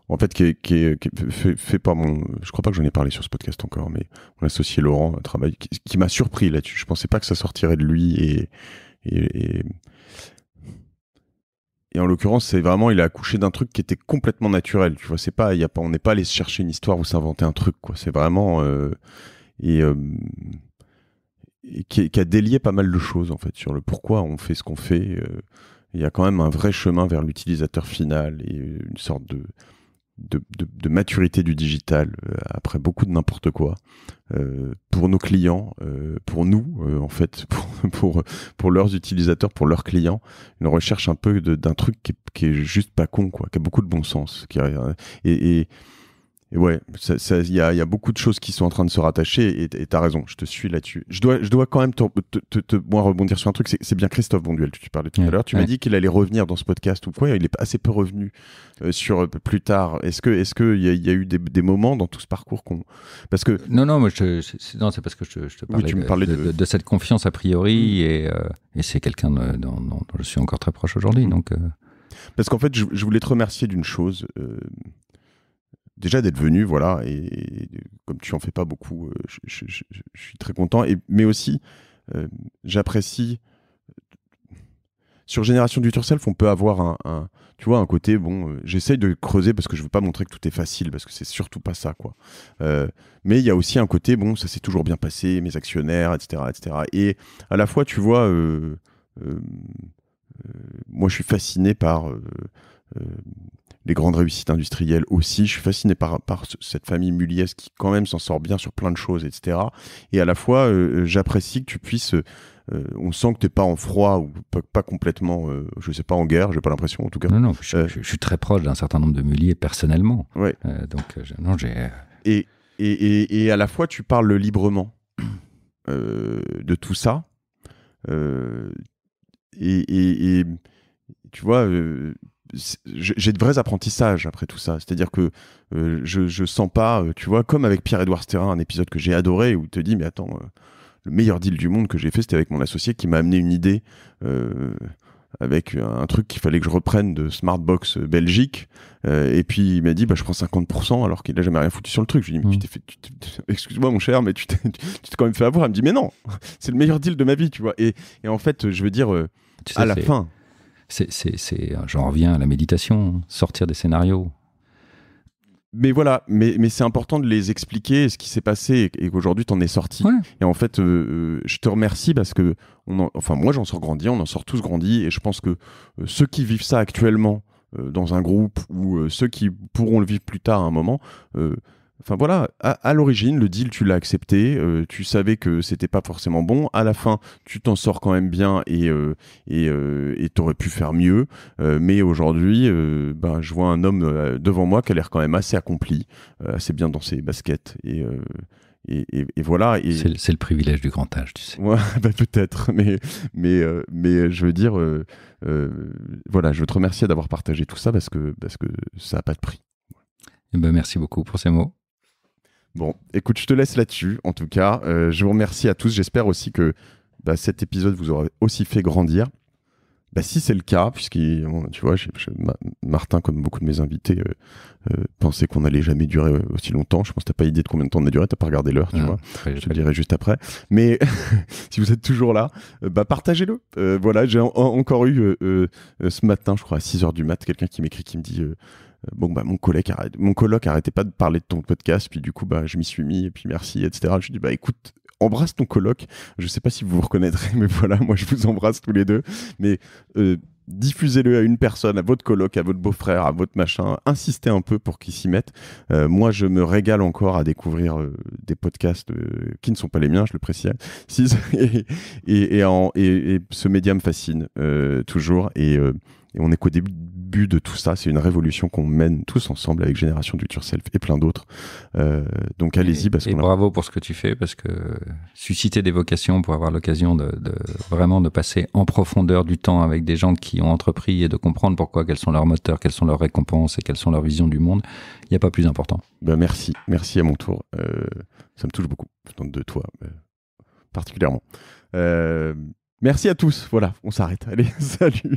en fait, qui, fait, mon. Je crois pas que j'en ai parlé sur ce podcast encore, mais mon associé Laurent un travail qui, m'a surpris là-dessus. Je pensais pas que ça sortirait de lui et en l'occurrence, c'est vraiment il a accouché d'un truc qui était complètement naturel. Tu vois, c'est pas, y a pas, on n'est pas allé chercher une histoire ou s'inventer un truc. c'est vraiment euh, et, euh, qui, a délié pas mal de choses en fait sur le pourquoi on fait ce qu'on fait. Euh. Il y a quand même un vrai chemin vers l'utilisateur final et une sorte de de, de, maturité du digital euh, après beaucoup de n'importe quoi euh, pour nos clients, euh, pour nous en fait, pour, pour, leurs utilisateurs, pour leurs clients, une recherche un peu d'un truc qui, qui, est juste pas con quoi, qui a beaucoup de bon sens, qui et, et Ouais, il y a, beaucoup de choses qui sont en train de se rattacher et tu as raison, je te suis là-dessus. Je dois, je dois quand même te, moi, rebondir sur un truc, c'est bien Christophe Bonduel, tu, parlais tout à l'heure, tu m'as dit qu'il allait revenir dans ce podcast ou quoi, il est assez peu revenu euh, sur euh, plus tard. Est-ce que est-ce qu'il y, y, a eu des, moments dans tout ce parcours qu'on... Parce que... Non, non, moi c'est parce que je, te parlais, de, cette confiance a priori mm. euh, et, c'est quelqu'un dont, je suis encore très proche aujourd'hui. Mm. donc Parce qu'en fait, je, je, voulais te remercier d'une chose déjà d'être venu, voilà, et, comme tu en fais pas beaucoup, euh, je, suis très content. mais aussi, euh, j'apprécie. Sur Génération du self on peut avoir un, tu vois, un côté, bon, euh, j'essaye de creuser parce que je veux pas montrer que tout est facile, parce que c'est surtout pas ça, quoi. mais il y a aussi un côté, bon, ça s'est toujours bien passé, mes actionnaires, etc., etc. Et à la fois, tu vois, moi, je suis fasciné par les grandes réussites industrielles aussi. Je suis fasciné par, par cette famille Muliez qui quand même s'en sort bien sur plein de choses, etc. Et à la fois, euh, euh, j'apprécie que tu puisses... Euh, on sent que t'es pas en froid ou pas, complètement, je sais pas, en guerre, j'ai pas l'impression en tout cas. Non, non, je, suis très proche d'un certain nombre de muliers personnellement. Ouais. donc, non, j'ai. Et, et, et, à la fois, tu parles librement de tout ça. et, tu vois, j'ai de vrais apprentissages après tout ça. C'est-à-dire que euh, je, sens pas, euh, tu vois, comme avec pierre edouard Sterrin, un épisode que j'ai adoré où il te dit, mais attends, euh, le meilleur deal du monde que j'ai fait, c'était avec mon associé qui m'a amené une idée avec un truc qu'il fallait que je reprenne de Smartbox Belgique. et puis il m'a dit, bah, je prends 50% alors qu'il n'a jamais rien foutu sur le truc. Je lui ai dit, mais tu mm. t'es excuse-moi mon cher, mais tu t'es, quand même fait avoir. Il me dit, mais non, c'est le meilleur deal de ma vie, tu vois. Et, en fait, je veux dire, à la fin c'est, j'en reviens à la méditation, sortir des scénarios. Mais voilà, mais, mais c'est important de les expliquer ce qui s'est passé et, qu'aujourd'hui tu en es sorti. Et en fait, euh, euh, je te remercie parce que, enfin, moi j'en sors grandi, on en sort tous grandi et je pense que euh, ceux qui vivent ça actuellement dans un groupe ou ceux qui pourront le vivre plus tard à un moment, Enfin voilà, à, l'origine, le deal, tu l'as accepté, euh, tu savais que c'était pas forcément bon. À la fin, tu t'en sors quand même bien et euh, euh, et t'aurais pu faire mieux. mais aujourd'hui, ben je vois un homme devant moi qui a l'air quand même assez accompli, assez bien dans ses baskets et et, voilà. C'est le privilège du grand âge, tu sais. Bah, peut-être, mais, mais, mais je veux dire, voilà, je veux te remercier d'avoir partagé tout ça parce que, parce que ça n'a pas de prix. Eh ben merci beaucoup pour ces mots. Bon, écoute, je te laisse là-dessus. En tout cas, euh, je vous remercie à tous. J'espère aussi que bah, cet épisode vous aura aussi fait grandir. Bah, si c'est le cas, puisque tu vois, Martin, comme beaucoup de mes invités, euh, euh, pensait qu'on n'allait jamais durer aussi longtemps. Je pense que t'as pas idée de combien de temps on a duré, t'as pas regardé l'heure, tu ah, vois. Je te le dirai juste après. Mais si vous êtes toujours là, bah, partagez-le. voilà, j'ai encore eu ce matin, je crois, à 6h du mat, quelqu'un qui m'écrit qui me dit euh, bon bah mon collègue arrête, mon coloc arrêtait pas de parler de ton podcast puis du coup bah je m'y suis mis et puis merci etc je dis bah écoute embrasse ton coloc je sais pas si vous vous reconnaîtrez mais voilà moi je vous embrasse tous les deux mais euh, diffusez-le à une personne, à votre coloc, à votre beau-frère, à votre machin, insistez un peu pour qu'ils s'y mettent. Euh, moi, je me régale encore à découvrir des podcasts qui ne sont pas les miens, je le précise, et, ce média me fascine toujours, et, on est qu'au début, but de tout ça. C'est une révolution qu'on mène tous ensemble avec Génération du Self et plein d'autres. Euh, donc allez-y. Parce et, bravo pour ce que tu fais, parce que susciter des vocations pour avoir l'occasion de, vraiment de passer en profondeur du temps avec des gens qui ont entrepris et de comprendre pourquoi, quels sont leurs moteurs, quelles sont leurs récompenses et quelles sont leurs visions du monde, il n'y a pas plus important. Ben merci, merci à mon tour. Euh, ça me touche beaucoup, de toi euh, particulièrement. Merci à tous. Voilà, on s'arrête. Allez, salut.